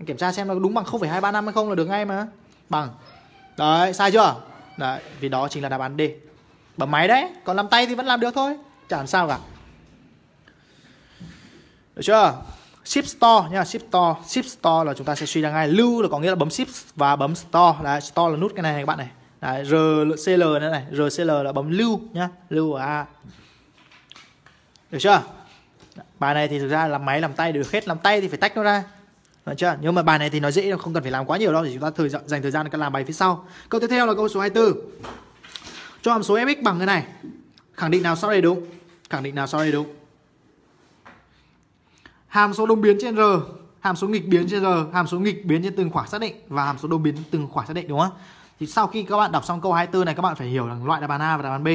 Speaker 1: anh kiểm tra xem nó đúng bằng 0,235 hay không là được ngay mà bằng đấy sai chưa đấy vì đó chính là đáp án D bấm máy đấy còn làm tay thì vẫn làm được thôi chẳng sao cả được chưa ship store nha ship store ship store là chúng ta sẽ suy ra ngay lưu là có nghĩa là bấm ship và bấm store đấy store là nút cái này, này các bạn này đấy, rcl nữa này rcl là bấm lưu nhá lưu a à. được chưa bài này thì thực ra là máy làm tay được hết làm tay thì phải tách nó ra Đấy chưa? Nhưng mà bài này thì nó dễ không cần phải làm quá nhiều đâu thì chúng ta thời dành thời gian để làm bài phía sau. Câu tiếp theo là câu số 24. Cho hàm số fx bằng thế này. Khẳng định nào sau đây đúng? Khẳng định nào sau đây đúng? Hàm số đồng biến trên r, hàm số nghịch biến trên r, hàm số nghịch biến trên từng khoảng xác định và hàm số đồng biến từng khoảng xác định đúng không? Thì sau khi các bạn đọc xong câu 24 này các bạn phải hiểu rằng loại đáp án A và đáp án B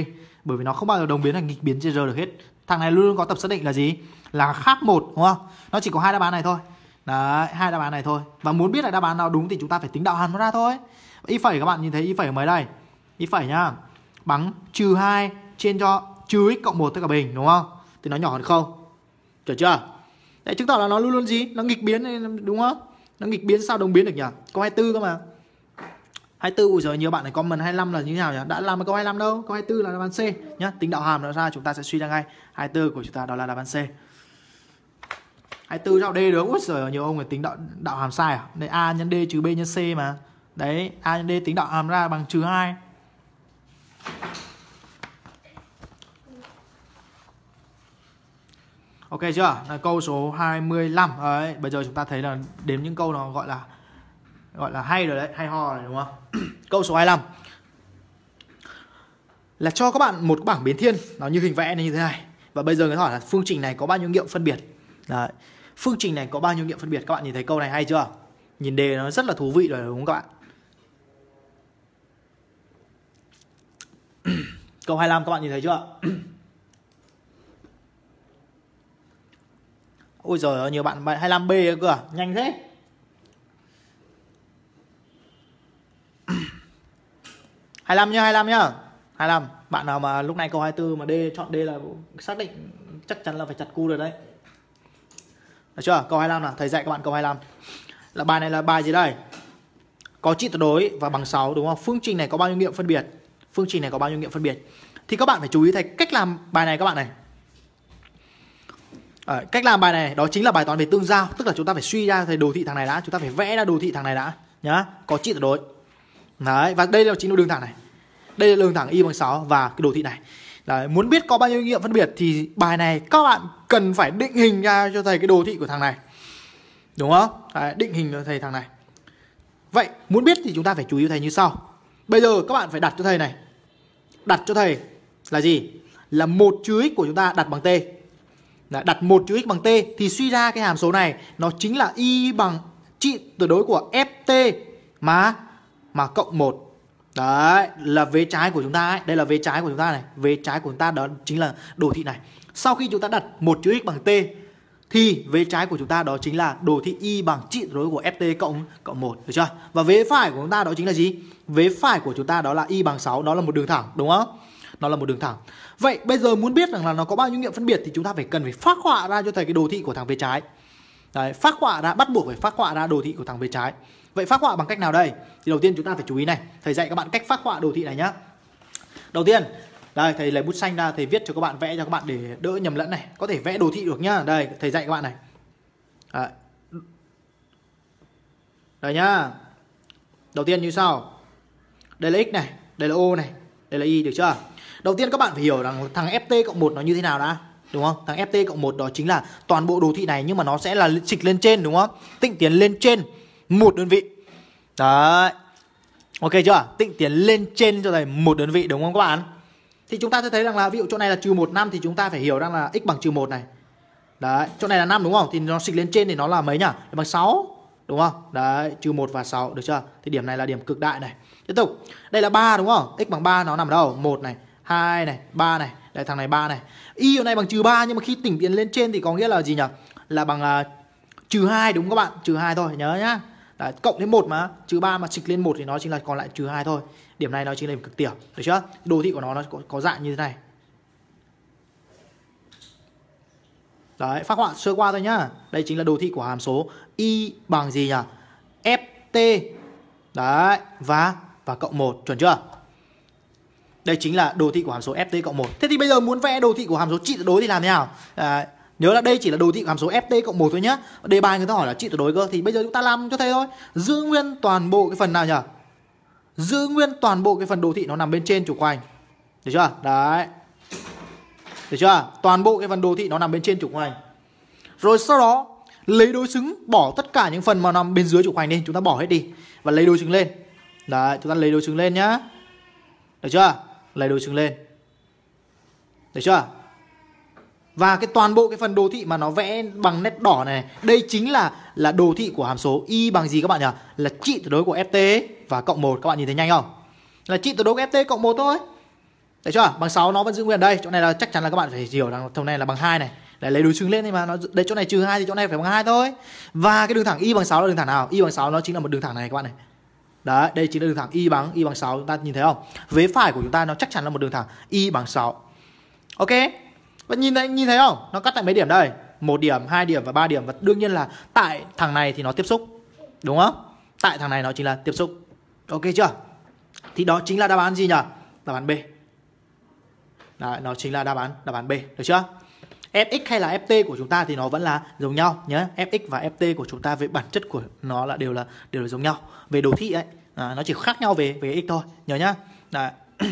Speaker 1: bởi vì nó không bao giờ đồng biến hay nghịch biến trên r được hết. Thằng này luôn có tập xác định là gì? Là khác một đúng không? Nó chỉ có hai đáp án này thôi. Đấy, hai đáp án này thôi. Và muốn biết là đáp án nào đúng thì chúng ta phải tính đạo hàm nó ra thôi. Y phẩy các bạn nhìn thấy y phẩy ở mới đây. Y phẩy nhá. Bằng trừ 2 trên cho trừ x cộng 1 tất cả bình đúng không? Thì nó nhỏ hơn không? Chuẩn chưa? để chứng tỏ là nó luôn luôn gì? Nó nghịch biến đúng không? Nó nghịch biến sao đồng biến được nhỉ? Câu 24 cơ mà. 24 ui giời nhiều bạn này comment 25 là như thế nào nhỉ? Đã làm câu 25 đâu? Câu 24 là đáp án C nhá. Tính đạo hàm nó ra chúng ta sẽ suy ra ngay. 24 của chúng ta đó là đáp án C. 24 cho D được Úi giời nhiều ông phải tính đạo, đạo hàm sai à Đấy A nhân D trừ B nhân C mà Đấy A nhân D tính đạo hàm ra bằng trừ 2 Ok chưa? Là câu số 25. Đấy, bây giờ chúng ta thấy là đếm những câu nó gọi là gọi là hay rồi đấy, hay ho rồi đúng không? <clears throat> câu số 25. Là cho các bạn một bảng biến thiên nó như hình vẽ này như thế này. Và bây giờ người hỏi là phương trình này có bao nhiêu nghiệm phân biệt? Đấy phương trình này có bao nhiêu nghiệm phân biệt các bạn nhìn thấy câu này hay chưa nhìn đề nó rất là thú vị rồi đúng không các bạn <clears throat> câu 25 các bạn nhìn thấy chưa <clears throat> ôi giời nhiều bạn 25B cơ à, nhanh thế <clears throat> hai năm nhá hai năm nhá hai năm bạn nào mà lúc này câu 24 mà D chọn D là xác định chắc chắn là phải chặt cu rồi đấy được chưa? Câu 25 là thầy dạy các bạn câu 25. Là bài này là bài gì đây? Có trị tuyệt đối và bằng 6 đúng không? Phương trình này có bao nhiêu nghiệm phân biệt? Phương trình này có bao nhiêu nghiệm phân biệt? Thì các bạn phải chú ý thầy cách làm bài này các bạn này. À, cách làm bài này đó chính là bài toán về tương giao, tức là chúng ta phải suy ra thầy đồ thị thằng này đã, chúng ta phải vẽ ra đồ thị thằng này đã nhá, có trị tuyệt đối. Đấy, và đây là chính là đường thẳng này. Đây là đường thẳng y bằng 6 và cái đồ thị này. Đấy, muốn biết có bao nhiêu nghiệm phân biệt thì bài này các bạn cần phải định hình ra cho thầy cái đồ thị của thằng này. Đúng không? Đấy, định hình cho thầy thằng này. Vậy muốn biết thì chúng ta phải chú ý thầy như sau. Bây giờ các bạn phải đặt cho thầy này. Đặt cho thầy là gì? Là một chữ x của chúng ta đặt bằng t. Đấy, đặt một chữ x bằng t thì suy ra cái hàm số này nó chính là y bằng trị tuyệt đối của ft mà mà cộng 1 Đấy, là vế trái của chúng ta ấy. Đây là vế trái của chúng ta này. Vế trái của chúng ta đó chính là đồ thị này. Sau khi chúng ta đặt một chữ x bằng t thì vế trái của chúng ta đó chính là đồ thị y bằng trị rối của ft cộng cộng một được chưa? Và vế phải của chúng ta đó chính là gì? Vế phải của chúng ta đó là y bằng 6, đó là một đường thẳng đúng không? Nó là một đường thẳng. Vậy bây giờ muốn biết rằng là nó có bao nhiêu nghiệm phân biệt thì chúng ta phải cần phải phát họa ra cho thầy cái đồ thị của thằng vế trái. Đấy, phát họa ra bắt buộc phải phát họa ra đồ thị của thằng vế trái. Vậy phát họa bằng cách nào đây? Thì đầu tiên chúng ta phải chú ý này, thầy dạy các bạn cách phát họa đồ thị này nhá. Đầu tiên, đây thầy lấy bút xanh ra thầy viết cho các bạn vẽ cho các bạn để đỡ nhầm lẫn này, có thể vẽ đồ thị được nhá. Đây, thầy dạy các bạn này. Đấy. Đây nhá. Đầu tiên như sau. Đây là x này, đây là o này, đây là y được chưa? Đầu tiên các bạn phải hiểu rằng thằng ft cộng 1 nó như thế nào đã đúng không? Thằng ft cộng 1 đó chính là toàn bộ đồ thị này nhưng mà nó sẽ là trịch lên trên đúng không? Tịnh tiến lên trên một đơn vị đấy ok chưa tịnh tiến lên trên cho thầy một đơn vị đúng không các bạn thì chúng ta sẽ thấy rằng là ví dụ chỗ này là trừ một năm thì chúng ta phải hiểu rằng là x bằng trừ một này đấy chỗ này là năm đúng không thì nó xịt lên trên thì nó là mấy nhỉ để bằng 6 đúng không đấy trừ 1 và 6 được chưa thì điểm này là điểm cực đại này tiếp tục đây là ba đúng không x bằng 3 nó nằm ở đâu một này hai này ba này đây thằng này ba này y ở này bằng trừ ba nhưng mà khi tỉnh tiến lên trên thì có nghĩa là gì nhỉ là bằng uh, trừ hai đúng không các bạn trừ hai thôi nhớ nhá Đấy, cộng đến một mà trừ 3 mà trịch lên một thì nó chính là còn lại trừ hai thôi điểm này nó chính là điểm cực tiểu được chưa đồ thị của nó nó có, có dạng như thế này đấy phát họa sơ qua thôi nhá đây chính là đồ thị của hàm số y bằng gì nhỉ ft đấy và và cộng 1 chuẩn chưa đây chính là đồ thị của hàm số ft cộng 1 thế thì bây giờ muốn vẽ đồ thị của hàm số trị tuyệt đối thì làm thế nào đấy Nhớ là đây chỉ là đồ thị hàm số ft cộng 1 thôi nhá. Đề bài người ta hỏi là trị tuyệt đối cơ thì bây giờ chúng ta làm cho thế thôi. Giữ nguyên toàn bộ cái phần nào nhỉ? Giữ nguyên toàn bộ cái phần đồ thị nó nằm bên trên trục hoành. Được chưa? Đấy. Được chưa? Toàn bộ cái phần đồ thị nó nằm bên trên trục hoành. Rồi sau đó lấy đối xứng bỏ tất cả những phần mà nằm bên dưới trục hoành đi, chúng ta bỏ hết đi và lấy đối xứng lên. Đấy, chúng ta lấy đối xứng lên nhá. Được chưa? Lấy đối xứng lên. Được chưa? và cái toàn bộ cái phần đồ thị mà nó vẽ bằng nét đỏ này đây chính là là đồ thị của hàm số y bằng gì các bạn nhỉ là trị tuyệt đối của ft và cộng 1 các bạn nhìn thấy nhanh không là trị tuyệt đối của ft cộng 1 thôi thấy chưa? Bằng 6 nó vẫn giữ nguyên đây. Chỗ này là chắc chắn là các bạn phải hiểu rằng thông này là bằng 2 này. để lấy đối xứng lên thì mà nó đây chỗ này trừ hai thì chỗ này phải bằng hai thôi. Và cái đường thẳng y bằng 6 là đường thẳng nào? Y bằng 6 nó chính là một đường thẳng này các bạn này. Đấy, đây chính là đường thẳng y bằng y bằng sáu chúng ta nhìn thấy không? Vế phải của chúng ta nó chắc chắn là một đường thẳng y bằng 6. Ok và nhìn thấy nhìn thấy không nó cắt tại mấy điểm đây một điểm hai điểm và ba điểm và đương nhiên là tại thằng này thì nó tiếp xúc đúng không tại thằng này nó chính là tiếp xúc ok chưa thì đó chính là đáp án gì nhỉ đáp án b Đấy, nó chính là đáp án đáp án b được chưa fx hay là ft của chúng ta thì nó vẫn là giống nhau nhé fx và ft của chúng ta về bản chất của nó là đều là đều là giống nhau về đồ thị ấy à, nó chỉ khác nhau về về x thôi nhớ nhá Đấy. <clears throat>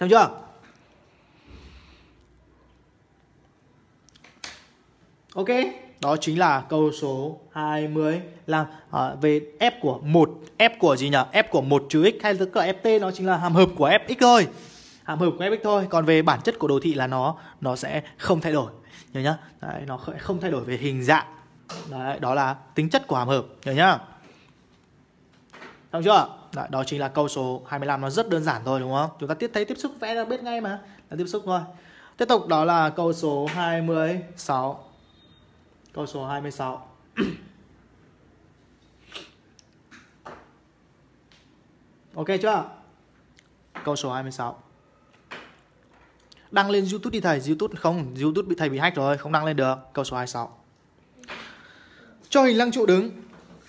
Speaker 1: xong chưa Ok, đó chính là câu số 25 à, ờ, về f của một f của gì nhỉ? f của 1 trừ x hay tức là ft nó chính là hàm hợp của fx thôi. Hàm hợp của fx thôi, còn về bản chất của đồ thị là nó nó sẽ không thay đổi. Nhớ nhá. Đấy, nó không thay đổi về hình dạng. Đấy, đó là tính chất của hàm hợp, nhớ nhá. Xong chưa? Đấy, đó chính là câu số 25 nó rất đơn giản thôi đúng không? Chúng ta tiếp thấy tiếp xúc vẽ ra biết ngay mà, là tiếp xúc thôi. Tiếp tục đó là câu số 26 câu số 26 Ok chưa? Câu số 26 Đăng lên Youtube đi thầy Youtube không, Youtube bị thầy bị hack rồi Không đăng lên được Câu số 26 Cho hình lăng trụ đứng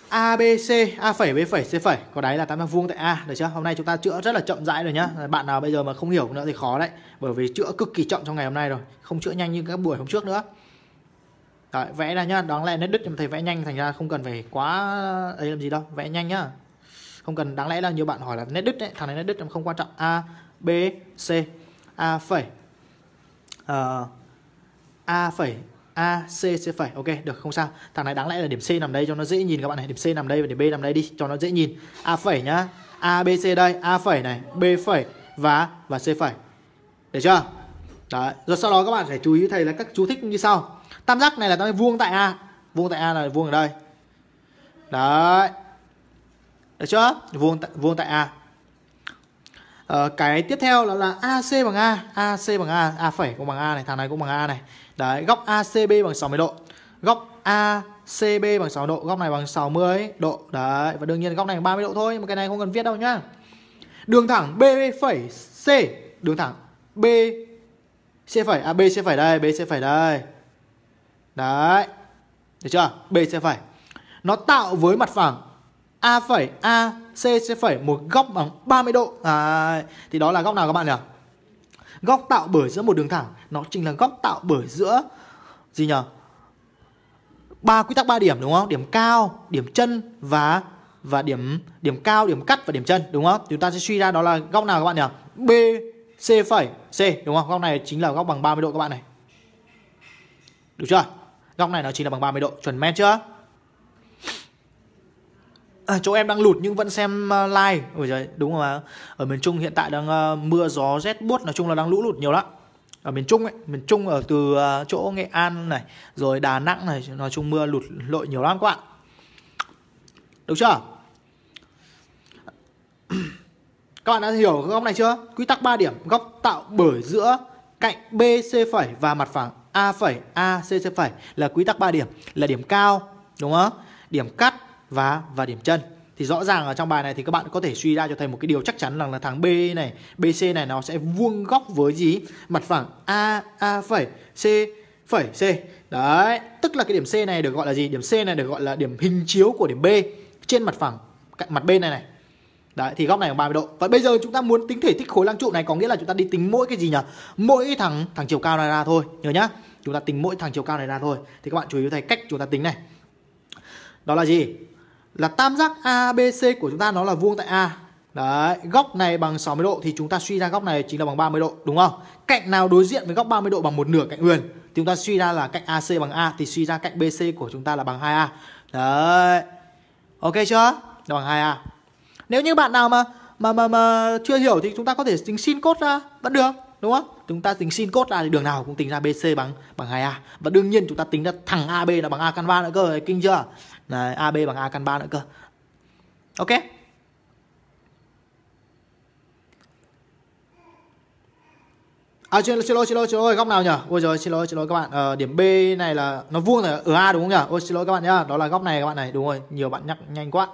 Speaker 1: A, B, C, A phẩy, B phẩy, C phẩy Có đáy là tam giác vuông tại A Được chưa? Hôm nay chúng ta chữa rất là chậm rãi rồi nhá Bạn nào bây giờ mà không hiểu nữa thì khó đấy Bởi vì chữa cực kỳ chậm trong ngày hôm nay rồi Không chữa nhanh như các buổi hôm trước nữa Đấy, vẽ ra nhá, đáng lẽ nét đứt em thầy vẽ nhanh thành ra không cần phải quá ấy làm gì đâu, vẽ nhanh nhá. Không cần đáng lẽ là nhiều bạn hỏi là nét đứt đấy, thằng này nét đứt em không quan trọng. A, B, C. A phẩy. Uh, A phẩy A, C, C phẩy. Ok, được không sao. Thằng này đáng lẽ là điểm C nằm đây cho nó dễ nhìn các bạn này, điểm C nằm đây và điểm B nằm đây đi cho nó dễ nhìn. A phẩy nhá. A B C đây, A phẩy này, B phẩy và và C phẩy. Được chưa? Đấy, rồi sau đó các bạn phải chú ý thầy là các chú thích như sau tam giác này là tam giác vuông tại a vuông tại a là vuông ở đây đấy được chưa vuông tại, vuông tại a ờ, cái tiếp theo là, là AC bằng A AC bằng A A phẩy cũng bằng A này thằng này cũng bằng A này đấy góc ACB bằng 60 độ góc ACB bằng 60 độ góc này bằng 60 độ đấy và đương nhiên góc này bằng 30 độ thôi mà cái này không cần viết đâu nhá đường thẳng B phẩy C đường thẳng B C phẩy à B C phẩy đây B C phẩy đây Đấy. Được chưa? Bc phẩy Nó tạo với mặt phẳng A phẩy A C sẽ phẩy một góc bằng 30 độ. Đấy. Thì đó là góc nào các bạn nhỉ? Góc tạo bởi giữa một đường thẳng nó chính là góc tạo bởi giữa gì nhỉ? ba quy tắc ba điểm đúng không? Điểm cao, điểm chân và và điểm điểm cao, điểm cắt và điểm chân đúng không? Chúng ta sẽ suy ra đó là góc nào các bạn nhỉ? B C phẩy C đúng không? Góc này chính là góc bằng 30 độ các bạn này. Được chưa? Góc này nó chỉ là bằng 30 độ, chuẩn men chưa? À, chỗ em đang lụt nhưng vẫn xem ờ, like. Ôi trời, đúng rồi mà Ở miền Trung hiện tại đang ờ, mưa gió rét buốt Nói chung là đang lũ lụt nhiều lắm ở miền Trung ấy, miền Trung ở từ ờ, chỗ Nghệ An này, rồi Đà Nẵng này, nói chung mưa lụt lội nhiều lắm các bạn. Được chưa? <clears throat> Các bạn đã hiểu góc này chưa? Quy tắc 3 điểm, góc tạo bởi giữa cạnh BC' và mặt phẳng A phẩy A C C phẩy là quy tắc 3 điểm là điểm cao đúng không? Điểm cắt và và điểm chân. Thì rõ ràng ở trong bài này thì các bạn có thể suy ra cho thầy một cái điều chắc chắn rằng là thằng B này, BC này nó sẽ vuông góc với gì? Mặt phẳng A A phẩy C phẩy C. Đấy, tức là cái điểm C này được gọi là gì? Điểm C này được gọi là điểm hình chiếu của điểm B trên mặt phẳng cạnh mặt bên này này. Đấy thì góc này bằng 30 độ. Và bây giờ chúng ta muốn tính thể tích khối lăng trụ này có nghĩa là chúng ta đi tính mỗi cái gì nhỉ? Mỗi thằng thằng chiều cao này ra thôi, nhớ nhá chúng ta tính mỗi thằng chiều cao này ra thôi thì các bạn chú ý thấy cách chúng ta tính này đó là gì là tam giác ABC của chúng ta nó là vuông tại A Đấy, góc này bằng 60 độ thì chúng ta suy ra góc này chính là bằng 30 độ đúng không? Cạnh nào đối diện với góc 30 độ bằng một nửa cạnh huyền thì chúng ta suy ra là cạnh AC bằng A thì suy ra cạnh BC của chúng ta là bằng 2A. Đấy. Ok chưa? Đó bằng 2A. Nếu như bạn nào mà mà mà mà chưa hiểu thì chúng ta có thể tính sin cốt ra vẫn được đúng không chúng ta tính sin cốt ra thì đường nào cũng tính ra bc bằng bằng 2a và đương nhiên chúng ta tính ra thẳng ab là bằng a căn ba nữa cơ kinh chưa là ab bằng a căn ba nữa cơ ok À xin lỗi xin lỗi xin lỗi góc nào nhỉ? Ôi giời xin lỗi xin lỗi các bạn. À, điểm B này là nó vuông này ở ừ, A đúng không nhỉ? Ôi xin lỗi các bạn nhá. Đó là góc này các bạn này. Đúng rồi, nhiều bạn nhắc nhanh quá.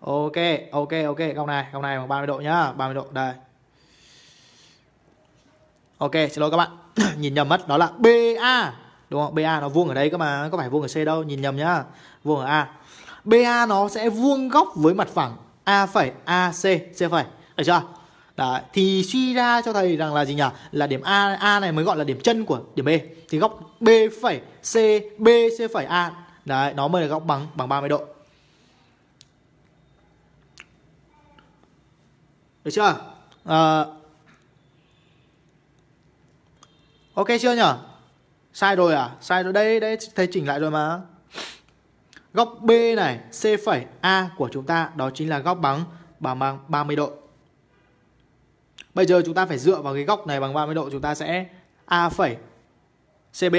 Speaker 1: Ok, ok ok, góc này, góc này bằng 30 độ nhá, 30 độ đây ok xin lỗi các bạn <clears throat> nhìn nhầm mất đó là ba đúng không ba nó vuông ở đây cơ mà có phải vuông ở c đâu nhìn nhầm nhá vuông ở a ba nó sẽ vuông góc với mặt phẳng a phẩy ac c phẩy được chưa Đấy, thì suy ra cho thầy rằng là gì nhỉ? Là điểm A A này mới gọi là điểm chân của điểm B. Thì góc B phẩy C B C phẩy A. Đấy, nó mới là góc bằng bằng 30 độ. Được chưa? À, Ok chưa nhở? Sai rồi à? Sai rồi đây, đấy thầy chỉnh lại rồi mà. Góc B này, C phẩy A của chúng ta đó chính là góc bằng bằng bằng 30 độ. Bây giờ chúng ta phải dựa vào cái góc này bằng 30 độ chúng ta sẽ A phẩy CB.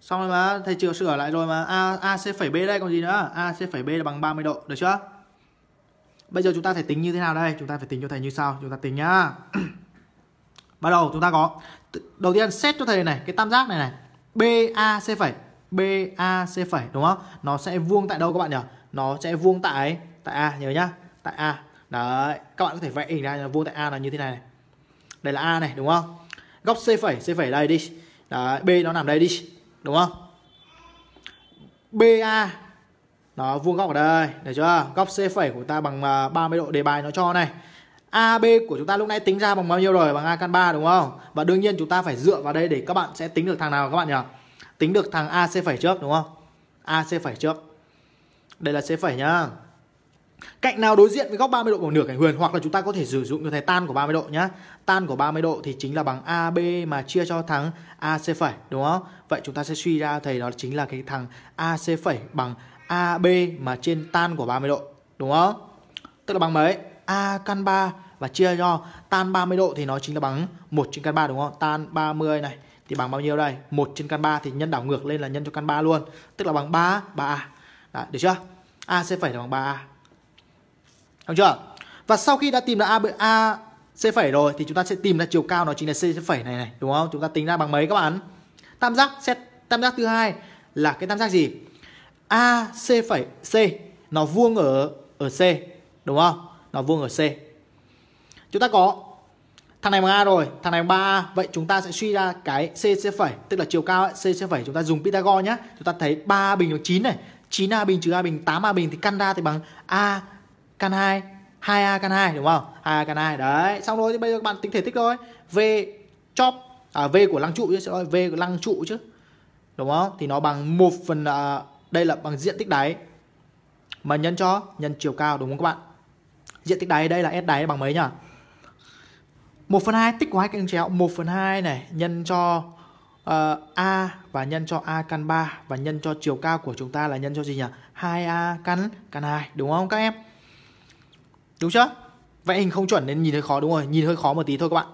Speaker 1: Xong rồi mà, thầy chữa sửa lại rồi mà A AC phẩy B đây còn gì nữa? AC phẩy B là bằng 30 độ, được chưa? Bây giờ chúng ta phải tính như thế nào đây? Chúng ta phải tính cho thầy như sau, chúng ta tính nhá. <clears throat> bắt đầu chúng ta có đầu tiên xét cho thầy này cái tam giác này này BAC phẩy BAC phẩy đúng không nó sẽ vuông tại đâu các bạn nhỉ nó sẽ vuông tại tại A nhớ nhá tại A đấy các bạn có thể vẽ hình ra vuông tại A là như thế này, này đây là A này đúng không góc C phẩy C phẩy đây đi đấy, B nó nằm đây đi đúng không BA nó vuông góc ở đây được chưa góc C phẩy của ta bằng 30 à, độ đề bài nó cho này AB của chúng ta lúc nãy tính ra bằng bao nhiêu rồi bằng A căn 3 đúng không và đương nhiên chúng ta phải dựa vào đây để các bạn sẽ tính được thằng nào các bạn nhỉ tính được thằng AC phẩy trước đúng không AC phẩy trước đây là C phẩy nhá Cạnh nào đối diện với góc 30 độ bằng nửa cạnh huyền hoặc là chúng ta có thể sử dụng như thầy tan của 30 độ nhá. Tan của 30 độ thì chính là bằng AB mà chia cho thằng AC phẩy đúng không? Vậy chúng ta sẽ suy ra thầy đó chính là cái thằng AC phẩy bằng AB mà trên tan của 30 độ đúng không? Tức là bằng mấy? A căn 3 và chia cho tan 30 độ thì nó chính là bằng 1 trên căn 3 đúng không? Tan 30 này thì bằng bao nhiêu đây? 1 trên căn 3 thì nhân đảo ngược lên là nhân cho căn 3 luôn, tức là bằng 3 3 Đấy, được chưa? a AC phẩy là bằng 3 không chưa? Và sau khi đã tìm ra A, A C phẩy rồi thì chúng ta sẽ tìm ra chiều cao nó chính là C phẩy này này, đúng không? Chúng ta tính ra bằng mấy các bạn? Tam giác xét tam giác thứ hai là cái tam giác gì? A C phẩy C nó vuông ở ở C đúng không? Nó vuông ở C Chúng ta có thằng này bằng A rồi, thằng này bằng ba Vậy chúng ta sẽ suy ra cái C sẽ phẩy, tức là chiều cao ấy, C sẽ phẩy chúng ta dùng Pythagore nhá. Chúng ta thấy 3 bình bằng 9 này, 9A bình trừ A bình 8A bình thì căn ra thì bằng A căn 2, 2A căn 2 đúng không? 2A căn 2. Đấy, xong rồi thì bây giờ các bạn tính thể tích thôi. V chóp à, V của lăng trụ chứ, sorry, V của lăng trụ chứ. Đúng không? Thì nó bằng một phần à, đây là bằng diện tích đáy mà nhân cho nhân chiều cao đúng không các bạn? Diện tích đáy đây là S đáy bằng mấy nhỉ? 1 phần 2 tích của hai cạnh chéo 1 phần 2 này nhân cho uh, A và nhân cho A căn 3 và nhân cho chiều cao của chúng ta là nhân cho gì nhỉ 2A căn căn 2 đúng không các em đúng chưa vẽ hình không chuẩn nên nhìn hơi khó đúng rồi nhìn hơi khó một tí thôi các bạn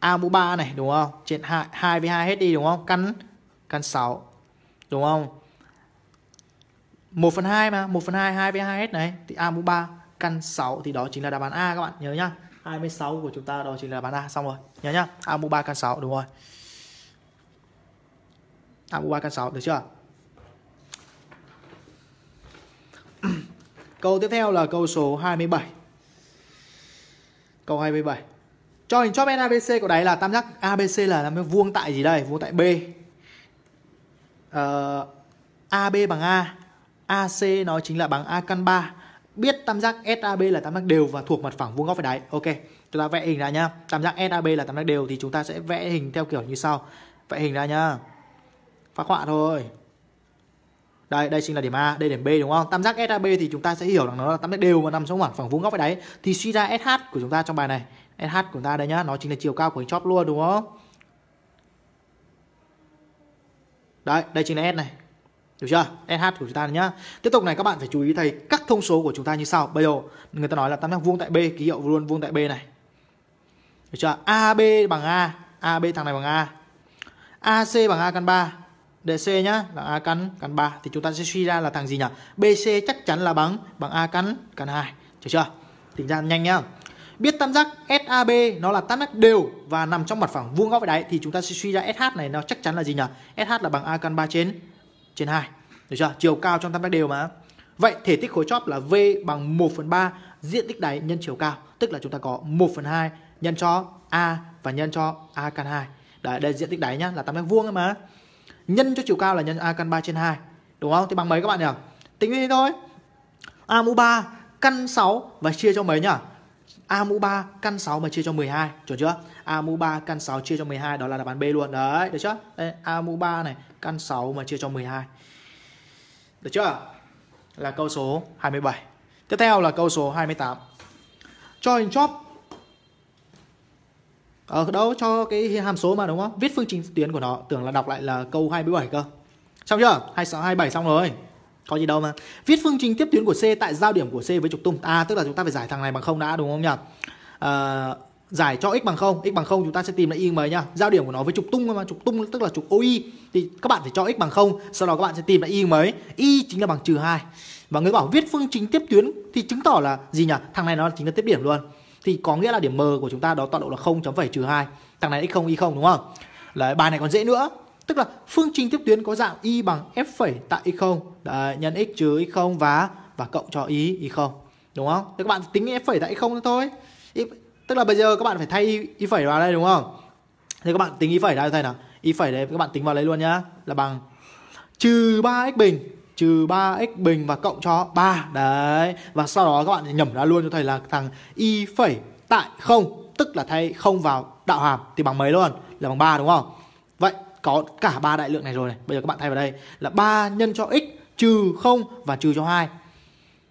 Speaker 1: A mũ 3 này đúng không trên 2, 2 với 2 hết đi đúng không căn căn 6 đúng không 1 phần 2 mà 1 phần 2 2 với 2 hết này thì A mũ 3 căn 6 thì đó chính là đáp án A các bạn nhớ nhá 26 của chúng ta đó chính là bán A xong rồi nhớ nhá Amu 3 căn 6 đúng rồi Amu 3 căn 6 được chưa <clears throat> Câu tiếp theo là câu số 27 Câu 27 Cho hình cho n ABC của đáy là tam giác ABC là làm vuông tại gì đây? Vuông tại B uh, ờ, AB bằng A AC nó chính là bằng A căn 3 biết tam giác SAB là tam giác đều và thuộc mặt phẳng vuông góc với đáy. Ok, chúng ta vẽ hình ra nhá. Tam giác SAB là tam giác đều thì chúng ta sẽ vẽ hình theo kiểu như sau. Vẽ hình ra nhá. Phác họa thôi. Đây, đây chính là điểm A, đây điểm B đúng không? Tam giác SAB thì chúng ta sẽ hiểu rằng nó là tam giác đều mà nằm trong mặt phẳng vuông góc với đáy. Thì suy ra SH của chúng ta trong bài này, SH của chúng ta đây nhá, nó chính là chiều cao của hình chóp luôn đúng không? Đấy, đây chính là S này, được chưa? SH của chúng ta nhá. Tiếp tục này các bạn phải chú ý thầy các thông số của chúng ta như sau. Bây giờ người ta nói là tam giác vuông tại B, ký hiệu luôn vuông tại B này. Được chưa? AB bằng A, AB thằng này bằng A. AC bằng A căn 3. DC nhá, là A căn căn 3 thì chúng ta sẽ suy ra là thằng gì nhỉ? BC chắc chắn là bằng bằng A căn căn 2. Được chưa? Tính ra nhanh nhá. Biết tam giác SAB nó là tam giác đều và nằm trong mặt phẳng vuông góc với đáy thì chúng ta sẽ suy ra SH này nó chắc chắn là gì nhỉ? SH là bằng A căn 3 trên trên 2. Được chưa? Chiều cao trong tam giác đều mà. Vậy thể tích khối chóp là V bằng 1 phần 3 diện tích đáy nhân chiều cao. Tức là chúng ta có 1 phần 2 nhân cho A và nhân cho A căn 2. Đấy, đây diện tích đáy nhá, là tam giác vuông ấy mà. Nhân cho chiều cao là nhân A căn 3 trên 2. Đúng không? Thì bằng mấy các bạn nhỉ? Tính thế thôi. A mũ 3 căn 6 và chia cho mấy nhỉ? A mũ 3 căn 6 mà chia cho 12, chuẩn chưa? Amu3 căn 6 chia cho 12 đó là đáp án B luôn. Đấy, được chưa? Đây, Amu3 này căn 6 mà chia cho 12. Được chưa? Là câu số 27. Tiếp theo là câu số 28. Cho hình chóp ở ờ, đâu cho cái hàm số mà đúng không? Viết phương trình tuyến của nó, tưởng là đọc lại là câu 27 cơ. Xong chưa? 26 27 xong rồi. Có gì đâu mà. Viết phương trình tiếp tuyến của C tại giao điểm của C với trục tung. À tức là chúng ta phải giải thằng này bằng không đã đúng không nhỉ? À, giải cho x bằng 0, x bằng 0 chúng ta sẽ tìm lại y mới nhá. Giao điểm của nó với trục tung mà, trục tung tức là trục OI thì các bạn phải cho x bằng 0, sau đó các bạn sẽ tìm lại y mới Y chính là bằng -2. Và người bảo viết phương trình tiếp tuyến thì chứng tỏ là gì nhỉ? Thằng này nó chính là tiếp điểm luôn. Thì có nghĩa là điểm m của chúng ta đó tọa độ là 0.7-2. Thằng này x0 y0 đúng không? Đấy, bài này còn dễ nữa. Tức là phương trình tiếp tuyến có dạng y bằng f phẩy tại x 0 đấy, nhân x trừ x0 và và cộng cho y y0 đúng không? Thế các bạn tính f phẩy tại x0 thôi tức là bây giờ các bạn phải thay y, phẩy vào đây đúng không thì các bạn tính y phẩy ra như thế nào y phẩy đấy các bạn tính vào đấy luôn nhá là bằng trừ 3x bình trừ 3x bình và cộng cho 3 đấy và sau đó các bạn nhẩm ra luôn cho thầy là thằng y phẩy tại không tức là thay không vào đạo hàm thì bằng mấy luôn là bằng 3 đúng không vậy có cả ba đại lượng này rồi này bây giờ các bạn thay vào đây là 3 nhân cho x trừ 0 và trừ cho 2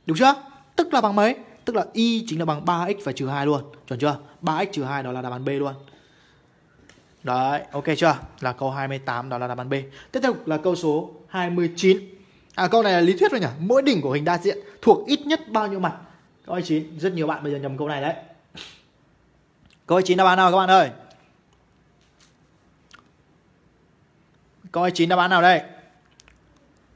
Speaker 1: đúng chưa tức là bằng mấy tức là y chính là bằng 3x và trừ 2 luôn chuẩn chưa 3x trừ 2 đó là đáp án B luôn Đấy, ok chưa? Là câu 28 đó là đáp án B. Tiếp theo là câu số 29. À câu này là lý thuyết rồi nhỉ? Mỗi đỉnh của hình đa diện thuộc ít nhất bao nhiêu mặt? Câu 29, rất nhiều bạn bây giờ nhầm câu này đấy. Câu 29 đáp án nào các bạn ơi? Câu 29 đáp án nào đây?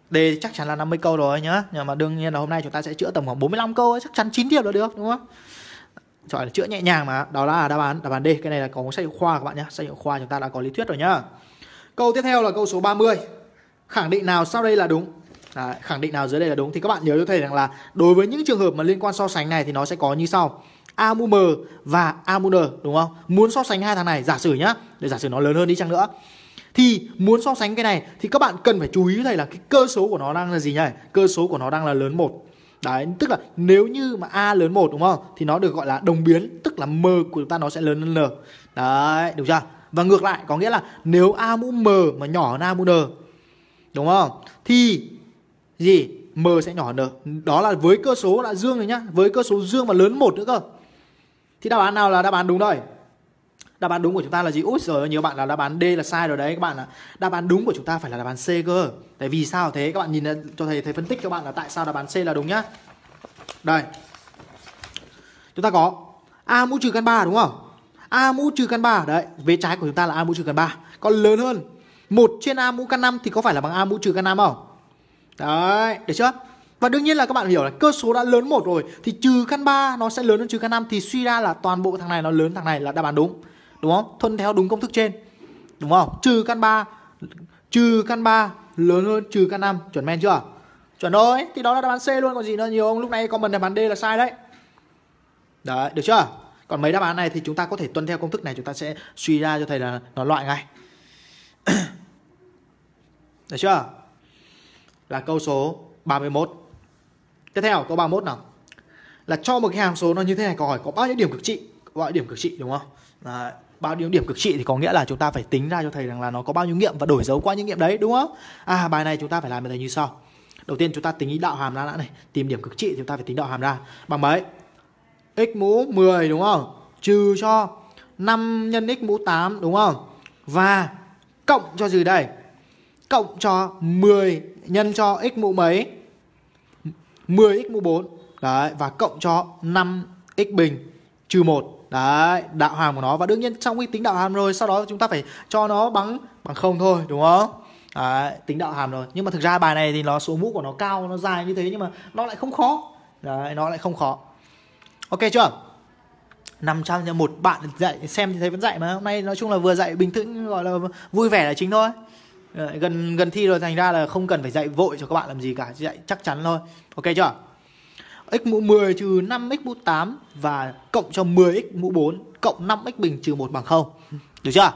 Speaker 1: đề chắc chắn là 50 câu rồi nhá nhưng mà đương nhiên là hôm nay chúng ta sẽ chữa tầm khoảng 45 câu ấy, chắc chắn 9 điểm là được đúng không chọn chữa nhẹ nhàng mà đó là đáp án đáp án D cái này là có sách khoa các bạn nhá sách khoa chúng ta đã có lý thuyết rồi nhá câu tiếp theo là câu số 30 khẳng định nào sau đây là đúng Đấy, khẳng định nào dưới đây là đúng thì các bạn nhớ cho thầy rằng là đối với những trường hợp mà liên quan so sánh này thì nó sẽ có như sau A mũ M và A mũ N đúng không? Muốn so sánh hai thằng này giả sử nhá, để giả sử nó lớn hơn đi chăng nữa thì muốn so sánh cái này thì các bạn cần phải chú ý thầy là cái cơ số của nó đang là gì nhỉ cơ số của nó đang là lớn một Đấy, tức là nếu như mà A lớn một đúng không? Thì nó được gọi là đồng biến, tức là M của chúng ta nó sẽ lớn hơn N. Đấy, được chưa? Và ngược lại có nghĩa là nếu A mũ M mà nhỏ hơn A mũ N đúng không? Thì gì? M sẽ nhỏ hơn N. Đó là với cơ số là dương rồi nhá, với cơ số dương và lớn một nữa cơ. Thì đáp án nào là đáp án đúng rồi? đáp án đúng của chúng ta là gì út rồi nhiều bạn là đáp án D là sai rồi đấy các bạn ạ đáp án đúng của chúng ta phải là đáp án C cơ tại vì sao thế các bạn nhìn cho thầy thầy phân tích cho bạn là tại sao đáp án C là đúng nhá đây chúng ta có a mũ trừ căn 3 đúng không a mũ trừ căn 3 đấy vế trái của chúng ta là a mũ trừ căn 3 còn lớn hơn một trên a mũ căn 5 thì có phải là bằng a mũ trừ căn 5 không đấy được chưa và đương nhiên là các bạn hiểu là cơ số đã lớn một rồi thì trừ căn 3 nó sẽ lớn hơn trừ căn 5 thì suy ra là toàn bộ thằng này nó lớn thằng này là đáp án đúng đúng không thuận theo đúng công thức trên đúng không trừ căn 3 trừ căn 3 lớn hơn trừ căn 5 chuẩn men chưa chuẩn rồi thì đó là đáp án C luôn còn gì nữa nhiều ông lúc này comment đáp án D là sai đấy đấy được chưa còn mấy đáp án này thì chúng ta có thể tuân theo công thức này chúng ta sẽ suy ra cho thầy là nó loại ngay <coughs> được chưa là câu số 31 tiếp theo câu 31 nào là cho một cái hàm số nó như thế này câu hỏi có bao nhiêu điểm cực trị gọi điểm cực trị đúng không Đấy bao nhiêu điểm cực trị thì có nghĩa là chúng ta phải tính ra cho thầy rằng là nó có bao nhiêu nghiệm và đổi dấu qua những nghiệm đấy đúng không à bài này chúng ta phải làm như thế như sau đầu tiên chúng ta tính đạo hàm ra đã này tìm điểm cực trị chúng ta phải tính đạo hàm ra bằng mấy x mũ 10 đúng không trừ cho 5 nhân x mũ 8 đúng không và cộng cho gì đây cộng cho 10 nhân cho x mũ mấy 10 x mũ 4 đấy và cộng cho 5 x bình trừ 1 Đấy, đạo hàm của nó và đương nhiên trong cái tính đạo hàm rồi sau đó chúng ta phải cho nó bằng bằng không thôi đúng không? Đấy, tính đạo hàm rồi. Nhưng mà thực ra bài này thì nó số mũ của nó cao, nó dài như thế nhưng mà nó lại không khó. Đấy, nó lại không khó. Ok chưa? 500 cho một bạn dạy xem thì thấy vẫn dạy mà hôm nay nói chung là vừa dạy bình tĩnh gọi là vui vẻ là chính thôi gần gần thi rồi thành ra là không cần phải dạy vội cho các bạn làm gì cả dạy chắc chắn thôi ok chưa x mũ 10 trừ 5x mũ 8 và cộng cho 10x mũ 4 cộng 5x bình trừ 1 bằng 0. Được chưa?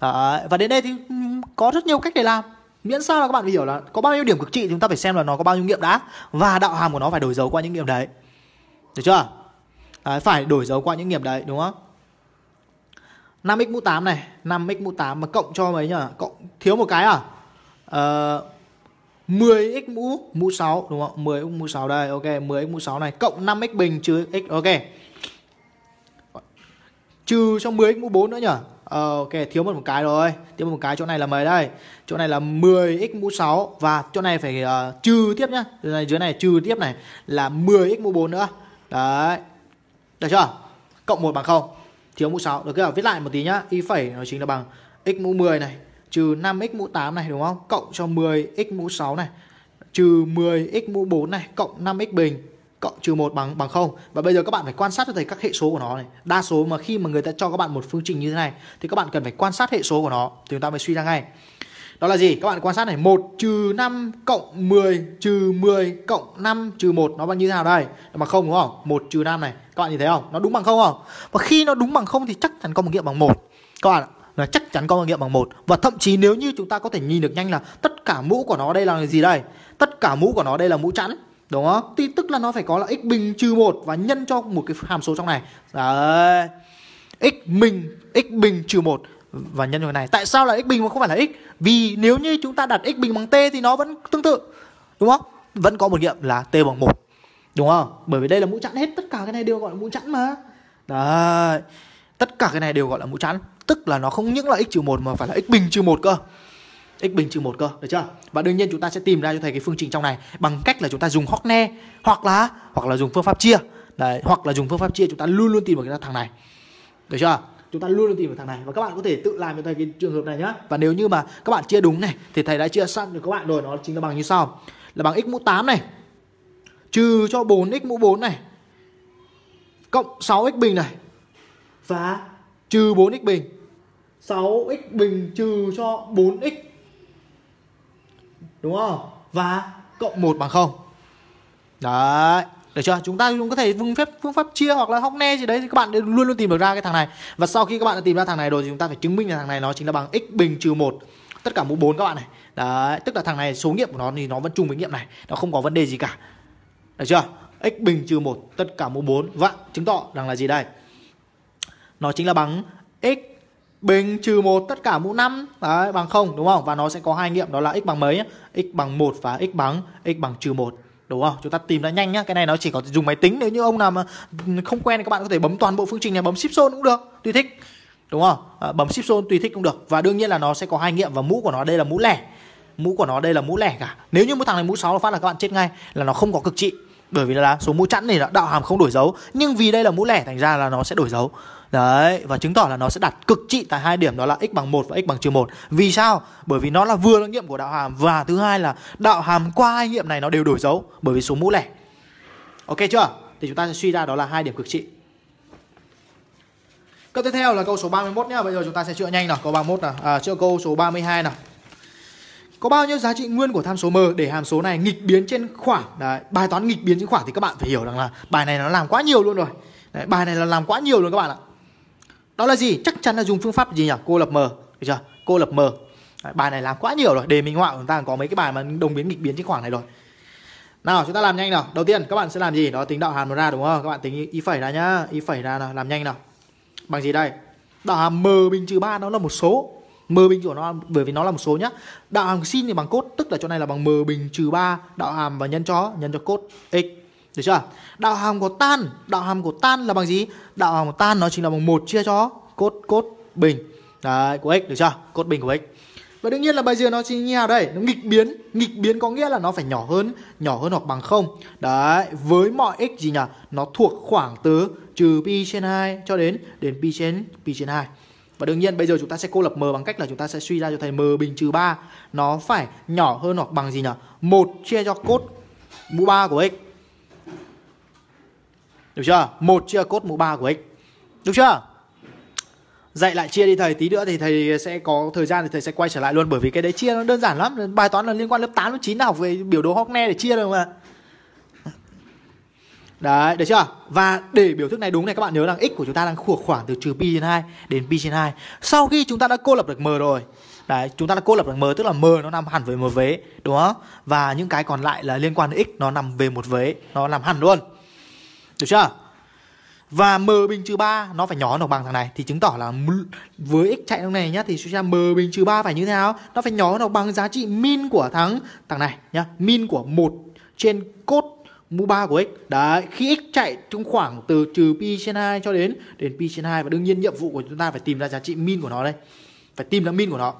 Speaker 1: Đấy, và đến đây thì ừ, có rất nhiều cách để làm. Miễn sao là các bạn hiểu là có bao nhiêu điểm cực trị chúng ta phải xem là nó có bao nhiêu nghiệm đã và đạo hàm của nó phải đổi dấu qua những nghiệm đấy. Được chưa? Đấy, phải đổi dấu qua những nghiệm đấy đúng không? 5x mũ 8 này, 5x mũ 8 mà cộng cho mấy nhỉ? Cộng thiếu một cái à? Ờ uh, 10x mũ mũ 6 đúng không? 10x mũ 6 đây. Ok, 10x mũ 6 này cộng 5x bình trừ x. Ok. Trừ cho 10x mũ 4 nữa nhỉ? Ờ, ok, thiếu một cái rồi. Thiếu một cái chỗ này là mấy đây? Chỗ này là 10x mũ 6 và chỗ này phải uh, trừ tiếp nhá. Dưới này dưới này trừ tiếp này là 10x mũ 4 nữa. Đấy. Được chưa? Cộng 1 bằng 0. Thiếu mũ 6. Được chưa? Viết lại một tí nhá. Y phẩy nó chính là bằng x mũ 10 này trừ 5x mũ 8 này đúng không? Cộng cho 10x mũ 6 này trừ 10x mũ 4 này cộng 5x bình cộng trừ 1 bằng bằng 0. Và bây giờ các bạn phải quan sát cho thầy các hệ số của nó này. Đa số mà khi mà người ta cho các bạn một phương trình như thế này thì các bạn cần phải quan sát hệ số của nó thì chúng ta mới suy ra ngay. Đó là gì? Các bạn quan sát này 1 trừ 5 cộng 10 trừ 10 cộng 5 trừ 1 Nó bằng như thế nào đây? Nó bằng 0 đúng không? 1 trừ 5 này Các bạn nhìn thấy không? Nó đúng bằng 0 không? Và khi nó đúng bằng 0 thì chắc chắn có một nghiệm bằng 1 Các bạn là chắc chắn có nghiệm bằng một và thậm chí nếu như chúng ta có thể nhìn được nhanh là tất cả mũ của nó đây là gì đây tất cả mũ của nó đây là mũ chẵn đúng không thì tức là nó phải có là x bình trừ một và nhân cho một cái hàm số trong này đấy x bình x bình trừ một và nhân cho này tại sao là x bình mà không phải là x vì nếu như chúng ta đặt x bình bằng t thì nó vẫn tương tự đúng không vẫn có một nghiệm là t bằng một đúng không bởi vì đây là mũ chẵn hết tất cả cái này đều gọi là mũ chẵn mà đấy tất cả cái này đều gọi là mũ chẵn tức là nó không những là x trừ 1 mà phải là x bình trừ 1 cơ x bình trừ 1 cơ, được chưa? Và đương nhiên chúng ta sẽ tìm ra cho thầy cái phương trình trong này bằng cách là chúng ta dùng Hockney hoặc là hoặc là dùng phương pháp chia. Đấy, hoặc là dùng phương pháp chia chúng ta luôn luôn tìm được cái thằng này. Được chưa? Chúng ta luôn luôn tìm được thằng này và các bạn có thể tự làm cho thầy cái trường hợp này nhá. Và nếu như mà các bạn chia đúng này thì thầy đã chia sẵn cho các bạn rồi, nó chính là bằng như sau. Là bằng x mũ 8 này trừ cho 4x mũ 4 này cộng 6x bình này và trừ 4x bình 6x bình trừ cho 4x Đúng không? Và cộng 1 bằng 0 Đấy được chưa? Chúng ta cũng có thể phương pháp phương pháp chia hoặc là hóc ne gì đấy thì các bạn đều luôn luôn tìm được ra cái thằng này. Và sau khi các bạn đã tìm ra thằng này rồi thì chúng ta phải chứng minh là thằng này nó chính là bằng x bình trừ 1 tất cả mũ 4 các bạn này. Đấy, tức là thằng này số nghiệm của nó thì nó vẫn trùng với nghiệm này, nó không có vấn đề gì cả. Được chưa? x bình trừ 1 tất cả mũ 4. Vậy vâng, chứng tỏ rằng là gì đây? Nó chính là bằng x bình trừ một tất cả mũ 5 đấy, bằng không đúng không? Và nó sẽ có hai nghiệm đó là x bằng mấy? x bằng 1 và x bằng x bằng trừ 1 đúng không? Chúng ta tìm ra nhanh nhá. Cái này nó chỉ có dùng máy tính nếu như ông nào mà không quen thì các bạn có thể bấm toàn bộ phương trình này bấm shift zone cũng được, tùy thích. Đúng không? À, bấm shift zone tùy thích cũng được. Và đương nhiên là nó sẽ có hai nghiệm và mũ của nó đây là mũ lẻ. Mũ của nó đây là mũ lẻ cả. Nếu như mũ thằng này mũ 6 là phát là các bạn chết ngay là nó không có cực trị. Bởi vì là số mũ chẵn này là đạo hàm không đổi dấu, nhưng vì đây là mũ lẻ thành ra là nó sẽ đổi dấu. Đấy, và chứng tỏ là nó sẽ đặt cực trị tại hai điểm đó là x bằng 1 và x bằng trừ 1. Vì sao? Bởi vì nó là vừa đương nghiệm của đạo hàm và thứ hai là đạo hàm qua hai nghiệm này nó đều đổi dấu bởi vì số mũ lẻ. Ok chưa? Thì chúng ta sẽ suy ra đó là hai điểm cực trị. Câu tiếp theo là câu số 31 nhá. Bây giờ chúng ta sẽ chữa nhanh nào, câu 31 nào, à, chữa câu số 32 nào. Có bao nhiêu giá trị nguyên của tham số m để hàm số này nghịch biến trên khoảng Đấy, bài toán nghịch biến trên khoảng thì các bạn phải hiểu rằng là bài này nó làm quá nhiều luôn rồi. Đấy, bài này là làm quá nhiều luôn các bạn ạ đó là gì chắc chắn là dùng phương pháp gì nhỉ cô lập m được chưa cô lập m bài này làm quá nhiều rồi đề minh họa chúng ta có mấy cái bài mà đồng biến nghịch biến trên khoảng này rồi nào chúng ta làm nhanh nào đầu tiên các bạn sẽ làm gì đó tính đạo hàm nó ra đúng không các bạn tính y phẩy ra nhá y phẩy ra nào làm nhanh nào bằng gì đây đạo hàm m bình trừ ba nó là một số m bình của nó bởi vì nó là một số nhá đạo hàm sin thì bằng cốt tức là chỗ này là bằng m bình trừ ba đạo hàm và nhân cho nhân cho cốt x được chưa? Đạo hàm của tan, đạo hàm của tan là bằng gì? Đạo hàm của tan nó chính là bằng 1 chia cho cốt cốt bình Đấy, của x được chưa? Cốt bình của x. Và đương nhiên là bây giờ nó chính như nào đây? Nó nghịch biến, nghịch biến có nghĩa là nó phải nhỏ hơn, nhỏ hơn hoặc bằng không Đấy, với mọi x gì nhỉ? Nó thuộc khoảng từ trừ pi trên 2 cho đến đến pi trên pi trên 2. Và đương nhiên bây giờ chúng ta sẽ cô lập m bằng cách là chúng ta sẽ suy ra cho thầy m bình trừ 3 nó phải nhỏ hơn hoặc bằng gì nhỉ? 1 chia cho cốt mũ 3 của x được chưa? Một chia cốt mũ 3 của x. Được chưa? Dạy lại chia đi thầy tí nữa thì thầy sẽ có thời gian thì thầy sẽ quay trở lại luôn bởi vì cái đấy chia nó đơn giản lắm, bài toán là liên quan lớp 8 lớp 9 học về biểu đồ Hockney để chia rồi mà. Đấy, được chưa? Và để biểu thức này đúng này các bạn nhớ rằng x của chúng ta đang thuộc khoảng từ trừ pi trên 2 đến pi trên 2. Sau khi chúng ta đã cô lập được m rồi. Đấy, chúng ta đã cô lập được m tức là m nó nằm hẳn về một vế, đúng không? Và những cái còn lại là liên quan đến x nó nằm về một vế, nó nằm hẳn luôn. Được chưa? Và m bình trừ 3 nó phải nhỏ hơn bằng thằng này thì chứng tỏ là với x chạy trong này nhá thì suy ra m bình trừ 3 phải như thế nào? Nó phải nhỏ hơn bằng giá trị min của thằng thằng này nhá, min của 1 trên cốt mũ 3 của x. Đấy, khi x chạy trong khoảng từ trừ pi trên 2 cho đến đến pi trên 2 và đương nhiên nhiệm vụ của chúng ta phải tìm ra giá trị min của nó đây. Phải tìm ra min của nó.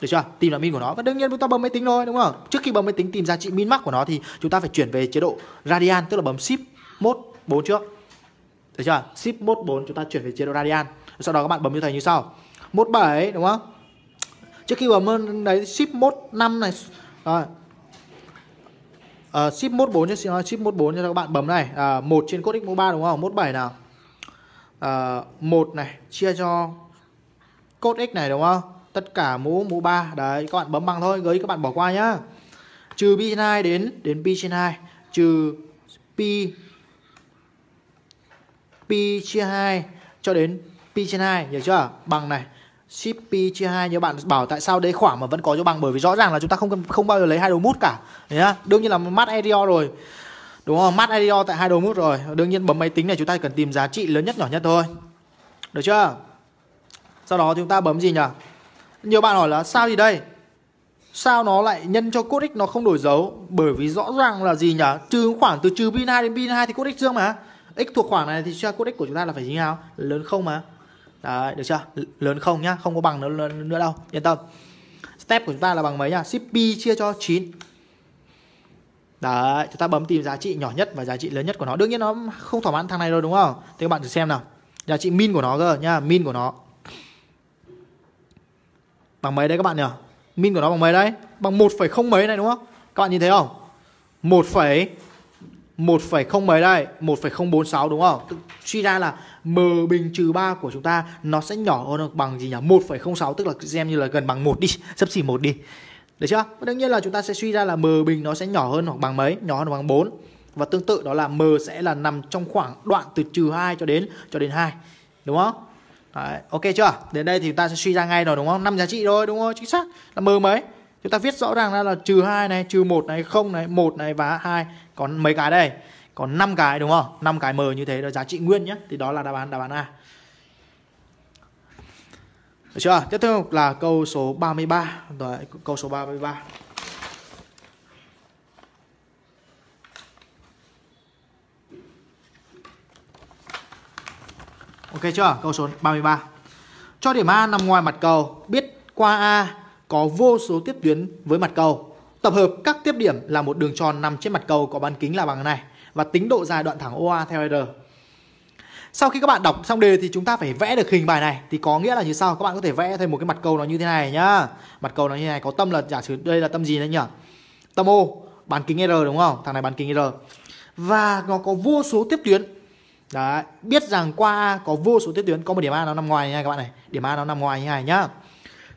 Speaker 1: Được chưa? Tìm ra min của nó và đương nhiên chúng ta bấm máy tính thôi đúng không? Trước khi bấm máy tính tìm giá trị min max của nó thì chúng ta phải chuyển về chế độ radian tức là bấm shift mốt 4 trước được chưa shift mode 4 chúng ta chuyển về chế độ radian sau đó các bạn bấm như thầy như sau mode 7 đúng không trước khi bấm đấy shift mode 5 này rồi uh, ship mode 4 cho ship mode 4 cho các bạn bấm này uh, ờ, 1 trên code x3 đúng không? Mode 7 nào. Uh, ờ, 1 này chia cho code x này đúng không? Tất cả mũ mũ 3. Đấy các bạn bấm bằng thôi, gợi các bạn bỏ qua nhá. Trừ pi trên 2 đến đến pi trên 2 trừ pi pi chia 2 cho đến pi trên 2 hiểu chưa? Bằng này. Ship pi chia 2 nhiều bạn bảo tại sao đấy khoảng mà vẫn có cho bằng bởi vì rõ ràng là chúng ta không không bao giờ lấy hai đầu mút cả. Nhá. Đương nhiên là mắt area rồi. Đúng không? Mắt area tại hai đầu mút rồi. Đương nhiên bấm máy tính này chúng ta cần tìm giá trị lớn nhất nhỏ nhất thôi. Được chưa? Sau đó chúng ta bấm gì nhỉ? Nhiều bạn hỏi là sao gì đây? Sao nó lại nhân cho cốt x nó không đổi dấu? Bởi vì rõ ràng là gì nhỉ? Trừ khoảng từ trừ pin 2 đến pin 2 thì cốt x dương mà x thuộc khoảng này thì cho cốt x của chúng ta là phải như nào lớn không mà đấy được chưa lớn không nhá không có bằng nữa, nữa đâu yên tâm step của chúng ta là bằng mấy nhá ship chia cho 9 đấy chúng ta bấm tìm giá trị nhỏ nhất và giá trị lớn nhất của nó đương nhiên nó không thỏa mãn thằng này rồi đúng không thế các bạn thử xem nào giá trị min của nó cơ nhá min của nó bằng mấy đấy các bạn nhỉ min của nó bằng mấy đấy bằng 1,0 mấy này đúng không các bạn nhìn thấy không 1, 1,0 mấy đây 1,046 đúng không Suy ra là m bình trừ 3 của chúng ta Nó sẽ nhỏ hơn bằng gì nhỉ 1,06 tức là xem như là gần bằng 1 đi sắp <laughs> xỉ 1 đi Được chưa Đương nhiên là chúng ta sẽ suy ra là m bình nó sẽ nhỏ hơn hoặc bằng mấy Nhỏ hơn bằng 4 Và tương tự đó là m sẽ là nằm trong khoảng đoạn từ trừ 2 cho đến cho đến 2 Đúng không Đấy, ok chưa Đến đây thì chúng ta sẽ suy ra ngay rồi đúng không 5 giá trị thôi đúng không chính xác Là m mấy chúng ta viết rõ ràng ra là trừ hai này trừ một này không này một này và hai còn mấy cái đây còn năm cái đúng không năm cái m như thế là giá trị nguyên nhé thì đó là đáp án đáp án a được chưa tiếp theo là câu số 33 Đấy, câu số 33 Ok chưa? Câu số 33. Cho điểm A nằm ngoài mặt cầu, biết qua A có vô số tiếp tuyến với mặt cầu. Tập hợp các tiếp điểm là một đường tròn nằm trên mặt cầu có bán kính là bằng này và tính độ dài đoạn thẳng OA theo R. Sau khi các bạn đọc xong đề thì chúng ta phải vẽ được hình bài này thì có nghĩa là như sau, các bạn có thể vẽ thêm một cái mặt cầu nó như thế này nhá. Mặt cầu nó như thế này có tâm là giả sử đây là tâm gì đấy nhỉ? Tâm O, bán kính R đúng không? Thằng này bán kính R. Và nó có vô số tiếp tuyến. Đấy, biết rằng qua A có vô số tiếp tuyến, có một điểm A nó nằm ngoài nha các bạn này. Điểm A nó nằm ngoài như này nhá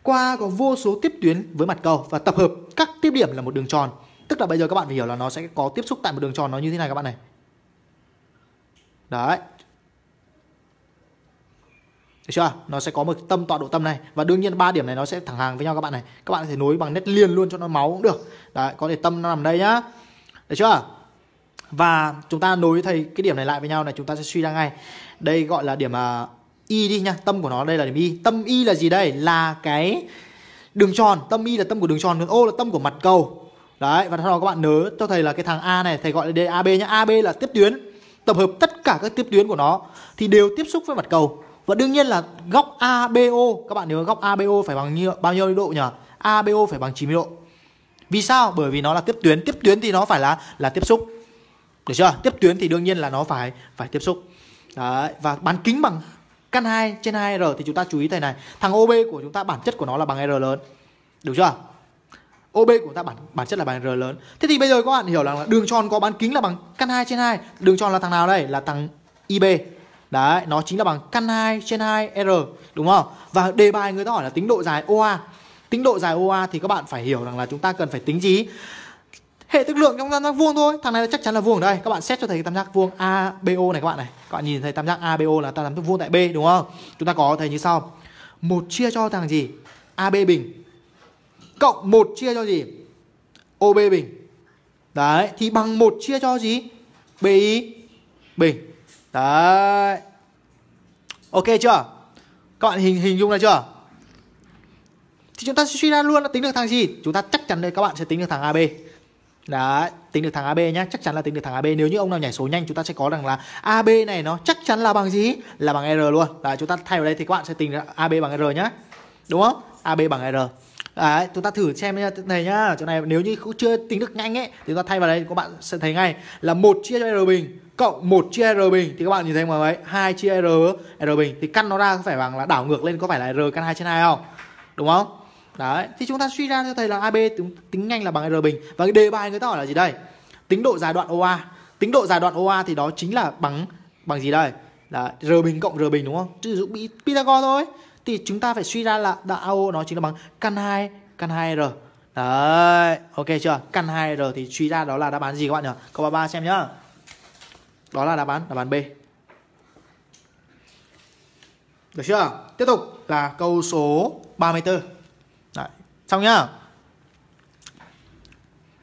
Speaker 1: qua có vô số tiếp tuyến với mặt cầu và tập hợp các tiếp điểm là một đường tròn. Tức là bây giờ các bạn phải hiểu là nó sẽ có tiếp xúc tại một đường tròn nó như thế này các bạn này. Đấy. Được chưa? Nó sẽ có một tâm tọa độ tâm này và đương nhiên ba điểm này nó sẽ thẳng hàng với nhau các bạn này. Các bạn có thể nối bằng nét liền luôn cho nó máu cũng được. Đấy, có thể tâm nó nằm đây nhá. Được chưa? Và chúng ta nối thầy cái điểm này lại với nhau này chúng ta sẽ suy ra ngay. Đây gọi là điểm uh, y đi nha tâm của nó đây là điểm y tâm y là gì đây là cái đường tròn tâm y là tâm của đường tròn đường ô là tâm của mặt cầu đấy và sau đó các bạn nhớ cho thầy là cái thằng a này thầy gọi là ab nhá ab là tiếp tuyến tập hợp tất cả các tiếp tuyến của nó thì đều tiếp xúc với mặt cầu và đương nhiên là góc abo các bạn nhớ góc abo phải bằng nhiêu bao nhiêu độ nhỉ abo phải bằng 90 độ vì sao bởi vì nó là tiếp tuyến tiếp tuyến thì nó phải là là tiếp xúc được chưa tiếp tuyến thì đương nhiên là nó phải phải tiếp xúc Đấy, và bán kính bằng căn 2 trên 2R thì chúng ta chú ý thầy này. Thằng OB của chúng ta bản chất của nó là bằng R lớn. Được chưa? OB của ta bản bản chất là bằng R lớn. Thế thì bây giờ các bạn hiểu là đường tròn có bán kính là bằng căn 2 trên 2. Đường tròn là thằng nào đây? Là thằng IB. Đấy, nó chính là bằng căn 2 trên 2 R, đúng không? Và đề bài người ta hỏi là tính độ dài OA. Tính độ dài OA thì các bạn phải hiểu rằng là chúng ta cần phải tính gì? hệ thức lượng trong tam giác vuông thôi thằng này chắc chắn là vuông ở đây các bạn xét cho thầy tam giác vuông ABO này các bạn này các bạn nhìn thấy tam giác ABO là tam giác vuông tại B đúng không chúng ta có thầy như sau một chia cho thằng gì AB bình cộng một chia cho gì OB bình đấy thì bằng một chia cho gì BI bình đấy ok chưa các bạn hình hình dung ra chưa thì chúng ta suy ra luôn là tính được thằng gì chúng ta chắc chắn đây các bạn sẽ tính được thằng AB đó tính được thằng AB nhá, chắc chắn là tính được thằng AB Nếu như ông nào nhảy số nhanh chúng ta sẽ có rằng là AB này nó chắc chắn là bằng gì? Là bằng R luôn Đấy, chúng ta thay vào đây thì các bạn sẽ tính được AB bằng R nhá Đúng không? AB bằng R Đấy, chúng ta thử xem nhá, này nhá Chỗ này nếu như cũng chưa tính được nhanh ấy Thì chúng ta thay vào đây các bạn sẽ thấy ngay Là một chia cho R bình cộng một chia R bình Thì các bạn nhìn thấy mà đấy hai chia R, R bình Thì căn nó ra có phải bằng là đảo ngược lên có phải là R căn 2 trên 2 không? Đúng không? Đấy, thì chúng ta suy ra cho thầy là AB tính, tính nhanh là bằng R bình. Và cái đề bài người ta hỏi là gì đây? Tính độ dài đoạn OA. Tính độ dài đoạn OA thì đó chính là bằng bằng gì đây? Là R bình cộng R bình đúng không? Chứ sử dụng Pythagore thôi. Thì chúng ta phải suy ra là đạo AO nó chính là bằng căn 2 căn 2R. Đấy, ok chưa? Căn 2R thì suy ra đó là đáp án gì các bạn nhỉ? Câu 33 xem nhá. Đó là đáp án đáp án B. Được chưa? Tiếp tục là câu số 34 xong nhá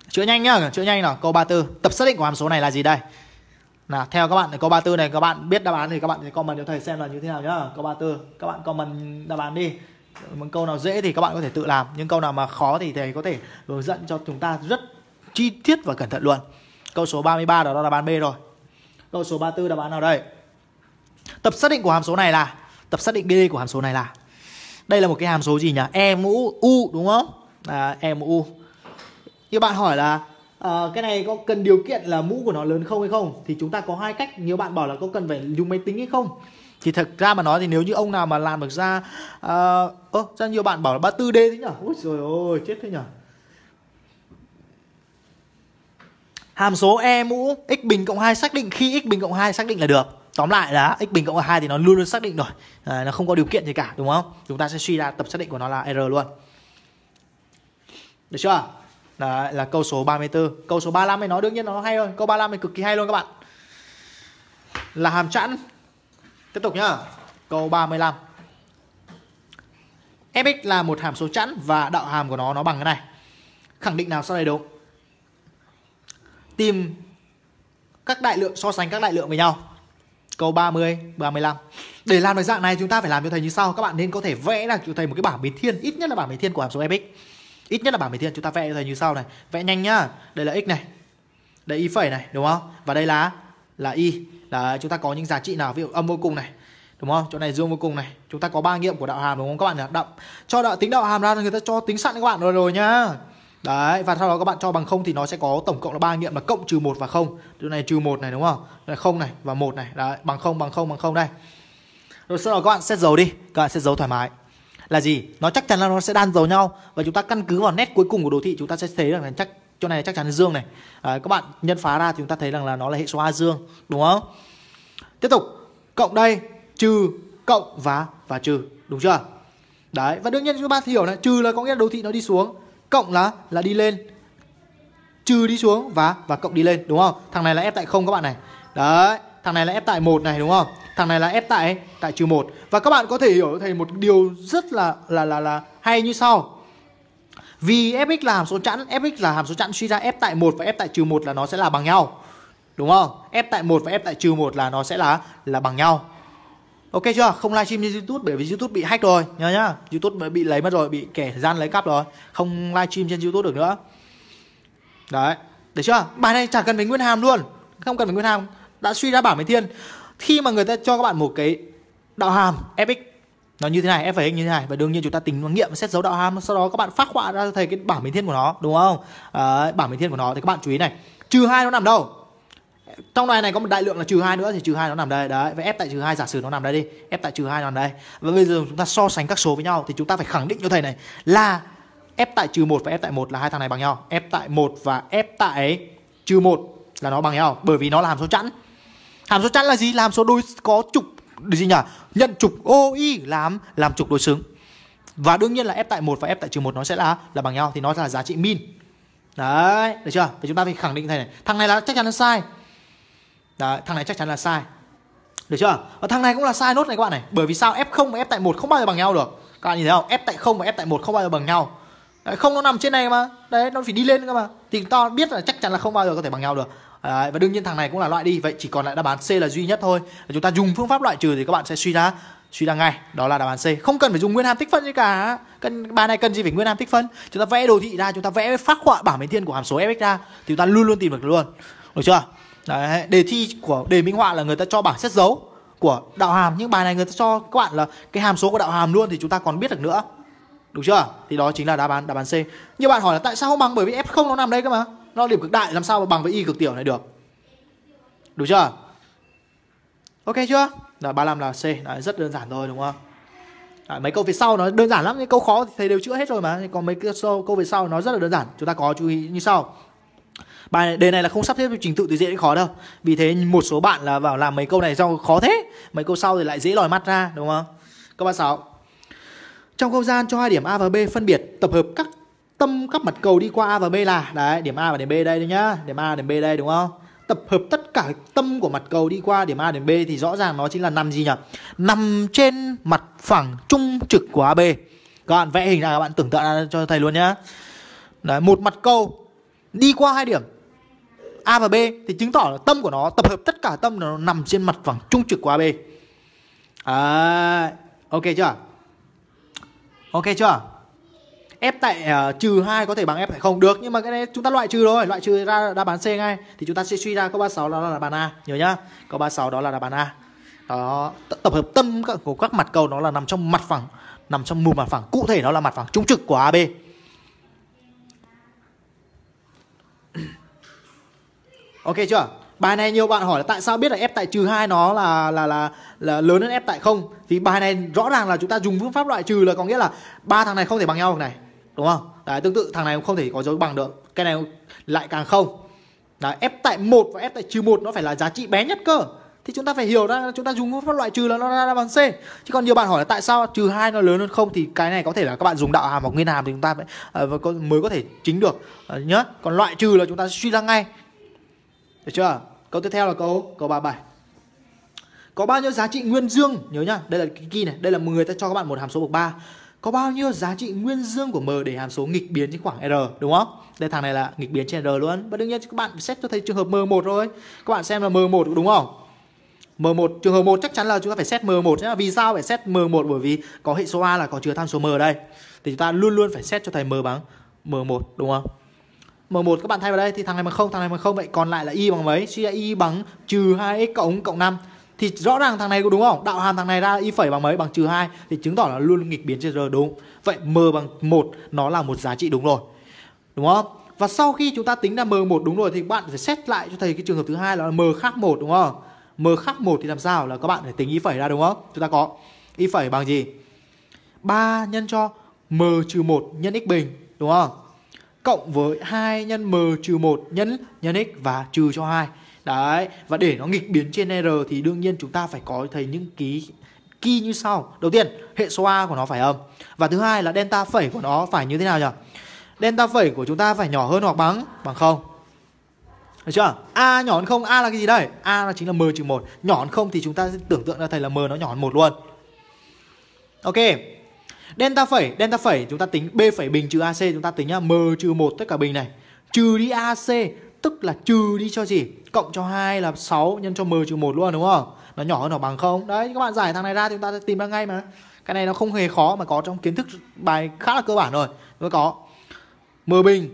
Speaker 1: chữa nhanh nhá chữa nhanh nào câu 34 tập xác định của hàm số này là gì đây nào theo các bạn thì câu 34 này các bạn biết đáp án thì các bạn comment cho thầy xem là như thế nào nhá câu 34 các bạn comment đáp án đi một câu nào dễ thì các bạn có thể tự làm nhưng câu nào mà khó thì thầy có thể hướng dẫn cho chúng ta rất chi tiết và cẩn thận luôn câu số 33 đó là đáp án B rồi câu số 34 đáp án nào đây tập xác định của hàm số này là tập xác định B của hàm số này là đây là một cái hàm số gì nhỉ e mũ u đúng không là e mũ u như bạn hỏi là à, cái này có cần điều kiện là mũ của nó lớn không hay không thì chúng ta có hai cách nhiều bạn bảo là có cần phải dùng máy tính hay không thì thật ra mà nói thì nếu như ông nào mà làm được ra à, ơ uh, ra nhiều bạn bảo là 34D thế nhỉ ôi trời ơi chết thế nhỉ hàm số e mũ x bình cộng 2 xác định khi x bình cộng 2 xác định là được tóm lại là x bình cộng hai thì nó luôn luôn xác định rồi à, nó không có điều kiện gì cả đúng không chúng ta sẽ suy ra tập xác định của nó là r luôn được chưa Đấy, là câu số 34 câu số 35 thì nó đương nhiên nó hay rồi câu 35 thì cực kỳ hay luôn các bạn là hàm chẵn tiếp tục nhá câu 35 fx là một hàm số chẵn và đạo hàm của nó nó bằng cái này khẳng định nào sau đây đúng tìm các đại lượng so sánh các đại lượng với nhau Câu 30, 35 Để làm được dạng này chúng ta phải làm cho thầy như sau Các bạn nên có thể vẽ là cho thầy một cái bảng biến thiên Ít nhất là bảng biến thiên của hàm số fx Ít nhất là bảng biến thiên chúng ta vẽ cho thầy như sau này Vẽ nhanh nhá Đây là x này Đây y phẩy này đúng không Và đây là là y Là chúng ta có những giá trị nào Ví dụ âm vô cùng này đúng không? Chỗ này dương vô cùng này. Chúng ta có ba nghiệm của đạo hàm đúng không các bạn nhỉ? Đậm cho đạo tính đạo hàm ra người ta cho tính sẵn các bạn rồi rồi nhá. Đấy và sau đó các bạn cho bằng không thì nó sẽ có tổng cộng là ba nghiệm là cộng trừ một và không. Điều này trừ một này đúng không? Điều này không này và một này. Đấy, bằng không bằng không bằng không đây. Rồi sau đó các bạn xét dấu đi, các bạn xét dấu thoải mái. Là gì? Nó chắc chắn là nó sẽ đan dấu nhau và chúng ta căn cứ vào nét cuối cùng của đồ thị chúng ta sẽ thấy rằng là chắc chỗ này chắc chắn là dương này. Đấy, các bạn nhân phá ra thì chúng ta thấy rằng là nó là hệ số A dương, đúng không? Tiếp tục, cộng đây trừ cộng và và trừ, đúng chưa? Đấy, và đương nhiên chúng ta hiểu là trừ là có nghĩa là đồ thị nó đi xuống cộng là là đi lên trừ đi xuống và và cộng đi lên đúng không thằng này là ép tại không các bạn này đấy thằng này là ép tại một này đúng không thằng này là ép tại tại trừ một và các bạn có thể hiểu thầy một điều rất là là là là hay như sau vì fx là hàm số chẵn fx là hàm số chẵn suy ra f tại một và f tại trừ một là nó sẽ là bằng nhau đúng không f tại một và f tại trừ một là nó sẽ là là bằng nhau ok chưa không livestream trên youtube bởi vì youtube bị hack rồi nhớ nhá youtube bị lấy mất rồi bị kẻ gian lấy cắp rồi không livestream trên youtube được nữa đấy được chưa bài này chẳng cần phải nguyên hàm luôn không cần phải nguyên hàm đã suy ra bảng mấy thiên khi mà người ta cho các bạn một cái đạo hàm fx nó như thế này f phải như thế này và đương nhiên chúng ta tính nghiệm xét dấu đạo hàm sau đó các bạn phát họa ra thấy cái bảng biến thiên của nó đúng không à, bảng biến thiên của nó thì các bạn chú ý này trừ hai nó nằm đâu trong này này có một đại lượng là trừ hai nữa thì trừ hai nó nằm đây đấy vậy f tại trừ hai giả sử nó nằm đây đi f tại trừ hai nằm đây và bây giờ chúng ta so sánh các số với nhau thì chúng ta phải khẳng định cho thầy này là f tại trừ một và f tại một là hai thằng này bằng nhau f tại một và f tại trừ một là nó bằng nhau bởi vì nó là hàm số chẵn hàm số chẵn là gì là hàm số đối có trục gì nhỉ nhận trục OI làm làm trục đối xứng và đương nhiên là f tại một và f tại trừ một nó sẽ là là bằng nhau thì nó là giá trị min đấy được chưa thì chúng ta phải khẳng định thầy này thằng này là chắc chắn là sai Đấy, thằng này chắc chắn là sai. Được chưa? Và thằng này cũng là sai nốt này các bạn này. Bởi vì sao F0 và F tại 1 không bao giờ bằng nhau được. Các bạn nhìn thấy không? F tại 0 và F tại 1 không bao giờ bằng nhau. Đấy, không nó nằm trên này mà. Đấy, nó phải đi lên cơ mà. Thì to biết là chắc chắn là không bao giờ có thể bằng nhau được. Đấy, và đương nhiên thằng này cũng là loại đi. Vậy chỉ còn lại đáp án C là duy nhất thôi. chúng ta dùng phương pháp loại trừ thì các bạn sẽ suy ra suy ra ngay đó là đáp án C không cần phải dùng nguyên hàm tích phân gì cả cần bài này cần gì phải nguyên hàm tích phân chúng ta vẽ đồ thị ra chúng ta vẽ phác họa bảng biến thiên của hàm số fx ra thì chúng ta luôn luôn tìm được luôn được chưa Đấy, đề thi của đề minh họa là người ta cho bảng xét dấu của đạo hàm nhưng bài này người ta cho các bạn là cái hàm số của đạo hàm luôn thì chúng ta còn biết được nữa. Đúng chưa? Thì đó chính là đáp án đáp án C. Như bạn hỏi là tại sao không bằng bởi vì F0 nó nằm đây cơ mà. Nó điểm cực đại làm sao mà bằng với y cực tiểu này được. Đúng chưa? Ok chưa? Là 35 là C, Đấy, rất đơn giản thôi đúng không? À, mấy câu về sau nó đơn giản lắm, những câu khó thì thầy đều chữa hết rồi mà, còn mấy câu, câu về sau nó rất là đơn giản. Chúng ta có chú ý như sau bài này, đề này là không sắp xếp theo trình tự từ dễ đến khó đâu vì thế một số bạn là vào làm mấy câu này do khó thế mấy câu sau thì lại dễ lòi mắt ra đúng không câu ba sáu trong không gian cho hai điểm a và b phân biệt tập hợp các tâm các mặt cầu đi qua a và b là đấy điểm a và điểm b đây đấy nhá điểm a điểm b đây đúng không tập hợp tất cả tâm của mặt cầu đi qua điểm A điểm B thì rõ ràng nó chính là nằm gì nhỉ? Nằm trên mặt phẳng trung trực của AB. Các bạn vẽ hình ra các bạn tưởng tượng ra cho thầy luôn nhá. Đấy, một mặt cầu đi qua hai điểm A và B thì chứng tỏ là tâm của nó tập hợp tất cả tâm nó nằm trên mặt phẳng trung trực của AB. À, ok chưa? Ok chưa? F tại uh, trừ 2 có thể bằng F tại không được nhưng mà cái này chúng ta loại trừ rồi, loại trừ ra đáp án C ngay thì chúng ta sẽ suy ra câu 36 đó là đáp án A, nhớ nhá. Câu 36 đó là đáp án A. Đó, tập hợp tâm của các mặt cầu nó là nằm trong mặt phẳng, nằm trong mù mặt phẳng, cụ thể nó là mặt phẳng trung trực của AB. Ok chưa? Bài này nhiều bạn hỏi là tại sao biết là f tại trừ 2 nó là, là là là lớn hơn f tại không? Thì bài này rõ ràng là chúng ta dùng phương pháp loại trừ là có nghĩa là ba thằng này không thể bằng nhau được này, đúng không? Đấy, tương tự thằng này cũng không thể có dấu bằng được. Cái này lại càng không. Đấy, f tại 1 và f tại trừ 1 nó phải là giá trị bé nhất cơ. Thì chúng ta phải hiểu ra chúng ta dùng phương pháp loại trừ là nó ra bằng C. Chứ còn nhiều bạn hỏi là tại sao trừ 2 nó lớn hơn không thì cái này có thể là các bạn dùng đạo hàm hoặc nguyên hàm thì chúng ta ờ, mới, có thể chính được ờ, nhớ Còn loại trừ là chúng ta suy ra ngay. Được chưa? Câu tiếp theo là câu câu 37. Có bao nhiêu giá trị nguyên dương? Nhớ nhá, đây là cái key này, đây là 10 ta cho các bạn một hàm số bậc 3. Có bao nhiêu giá trị nguyên dương của m để hàm số nghịch biến trên khoảng r đúng không? Đây thằng này là nghịch biến trên r luôn. Và đương nhiên các bạn xét cho thấy trường hợp m1 thôi. Các bạn xem là m1 đúng không? M1 trường hợp 1 chắc chắn là chúng ta phải xét M1 nhá. Vì sao phải xét M1 bởi vì có hệ số A là có chứa tham số M ở đây. Thì chúng ta luôn luôn phải xét cho thầy M bằng M1 đúng không? M1 các bạn thay vào đây thì thằng này bằng 0, thằng này bằng 0 vậy còn lại là y bằng mấy? Suy ra y bằng trừ 2x cộng cộng 5 thì rõ ràng thằng này có đúng không? Đạo hàm thằng này ra y phẩy bằng mấy? Bằng trừ 2 thì chứng tỏ là luôn nghịch biến trên r đúng. Vậy m bằng 1 nó là một giá trị đúng rồi. Đúng không? Và sau khi chúng ta tính ra m1 đúng rồi thì các bạn phải xét lại cho thầy cái trường hợp thứ hai là m khác một đúng không? M khác một thì làm sao là các bạn phải tính y phẩy ra đúng không? Chúng ta có y phẩy bằng gì? 3 nhân cho m trừ 1 nhân x bình đúng không? cộng với 2 nhân m trừ 1 nhân nhân x và trừ cho 2. Đấy, và để nó nghịch biến trên r thì đương nhiên chúng ta phải có thầy những ký key như sau. Đầu tiên, hệ số a của nó phải âm. Và thứ hai là delta phẩy của nó phải như thế nào nhỉ? Delta phẩy của chúng ta phải nhỏ hơn hoặc bằng bằng không được chưa? A nhỏ hơn không, A là cái gì đây? A là chính là M trừ 1. Nhỏ hơn không thì chúng ta sẽ tưởng tượng ra thầy là M nó nhỏ hơn 1 luôn. Ok. Delta phẩy, delta phẩy chúng ta tính B phẩy bình trừ AC chúng ta tính nhá M trừ 1 tất cả bình này. Trừ đi AC tức là trừ đi cho gì? Cộng cho 2 là 6 nhân cho M trừ 1 luôn đúng không? Nó nhỏ hơn hoặc bằng không. Đấy các bạn giải thằng này ra thì chúng ta sẽ tìm ra ngay mà. Cái này nó không hề khó mà có trong kiến thức bài khá là cơ bản rồi. Nó có M bình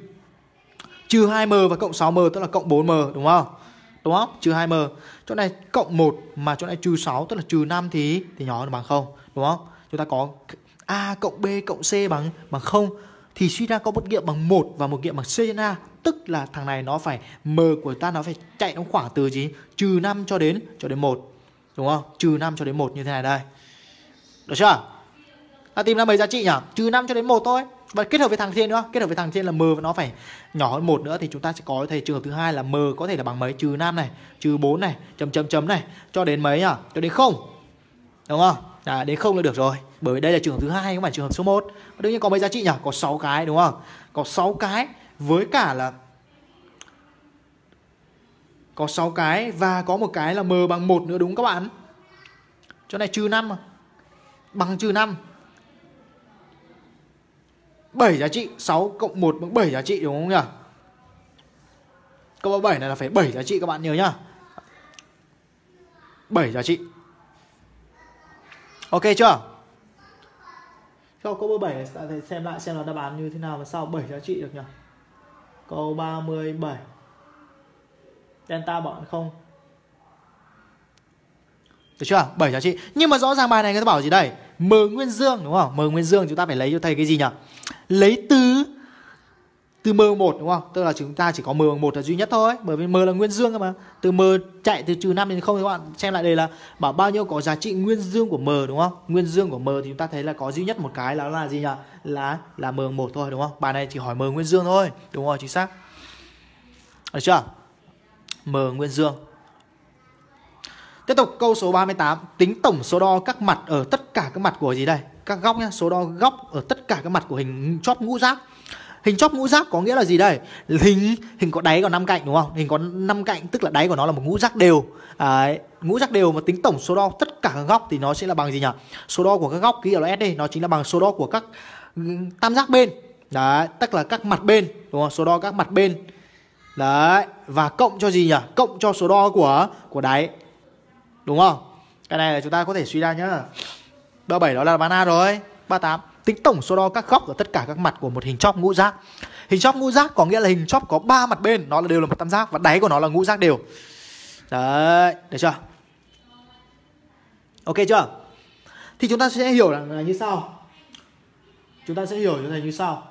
Speaker 1: trừ 2M và cộng 6M tức là cộng 4M đúng không? Đúng không? Trừ 2M. Chỗ này cộng 1 mà chỗ này trừ 6 tức là trừ 5 thì thì nhỏ hơn bằng không đúng không? Chúng ta có a cộng b cộng c bằng bằng không thì suy ra có một nghiệm bằng một và một nghiệm bằng c trên a tức là thằng này nó phải m của ta nó phải chạy trong khoảng từ gì trừ 5 cho đến cho đến một đúng không trừ 5 cho đến một như thế này đây được chưa ta tìm ra mấy giá trị nhỉ trừ 5 cho đến một thôi và kết hợp với thằng trên nữa kết hợp với thằng trên là m và nó phải nhỏ hơn một nữa thì chúng ta sẽ có thể trường hợp thứ hai là m có thể là bằng mấy trừ 5 này trừ 4 này chấm chấm chấm này cho đến mấy nhỉ cho đến không đúng không là đến không là được rồi bởi vì đây là trường hợp thứ hai không phải trường hợp số 1 đương nhiên có mấy giá trị nhỉ có 6 cái đúng không có 6 cái với cả là có 6 cái và có một cái là m bằng 1 nữa đúng các bạn chỗ này trừ 5 bằng trừ 5 7 giá trị 6 cộng 1 bằng 7 giá trị đúng không nhỉ Câu 7 này là phải 7 giá trị các bạn nhớ nhá 7 giá trị Ok chưa? Cho câu 7 này xem lại xem là đáp án như thế nào và sau 7 giá trị được nhỉ? Câu 37. Delta bọn không. Được chưa? 7 giá trị. Nhưng mà rõ ràng bài này người ta bảo gì đây? M nguyên dương đúng không? M nguyên dương chúng ta phải lấy cho thầy cái gì nhỉ? Lấy từ từ m một đúng không tức là chúng ta chỉ có m bằng một là duy nhất thôi bởi vì m là nguyên dương cơ mà từ m chạy từ trừ năm đến không các bạn xem lại đây là bảo bao nhiêu có giá trị nguyên dương của m đúng không nguyên dương của m thì chúng ta thấy là có duy nhất một cái là là gì nhỉ là là m một thôi đúng không bài này chỉ hỏi m nguyên dương thôi đúng rồi chính xác được chưa m nguyên dương tiếp tục câu số 38 tính tổng số đo các mặt ở tất cả các mặt của gì đây các góc nhá số đo góc ở tất cả các mặt của hình chóp ngũ giác hình chóp ngũ giác có nghĩa là gì đây hình hình có đáy có năm cạnh đúng không hình có năm cạnh tức là đáy của nó là một ngũ giác đều Đấy, ngũ giác đều mà tính tổng số đo tất cả các góc thì nó sẽ là bằng gì nhỉ số đo của các góc ký ở là s đây nó chính là bằng số đo của các tam giác bên đấy tức là các mặt bên đúng không số đo các mặt bên đấy và cộng cho gì nhỉ cộng cho số đo của của đáy đúng không cái này là chúng ta có thể suy ra nhá ba bảy đó là bán a rồi ba tám tính tổng số đo các góc ở tất cả các mặt của một hình chóp ngũ giác. Hình chóp ngũ giác có nghĩa là hình chóp có ba mặt bên, nó là đều là một tam giác và đáy của nó là ngũ giác đều. Đấy, được chưa? Ok chưa? Thì chúng ta sẽ hiểu là như sau. Chúng ta sẽ hiểu như thế như sau.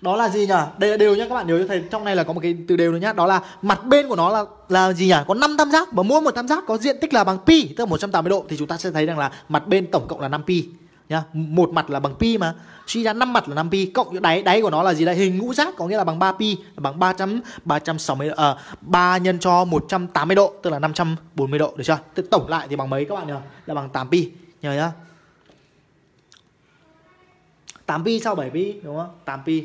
Speaker 1: Đó là gì nhỉ? Đây là đều nhá các bạn nhớ cho thầy trong này là có một cái từ đều nữa nhá, đó là mặt bên của nó là là gì nhỉ? Có 5 tam giác và mỗi một tam giác có diện tích là bằng pi, tức là 180 độ thì chúng ta sẽ thấy rằng là mặt bên tổng cộng là 5 pi nhá một mặt là bằng pi mà suy ra năm mặt là 5 pi cộng đáy đáy của nó là gì đây hình ngũ giác có nghĩa là bằng 3 pi bằng 300 360 à, 3 nhân cho 180 độ tức là 540 độ được chưa tức tổng lại thì bằng mấy các bạn nhỉ là bằng 8 pi nhớ nhá 8 pi sau 7 pi đúng không 8 pi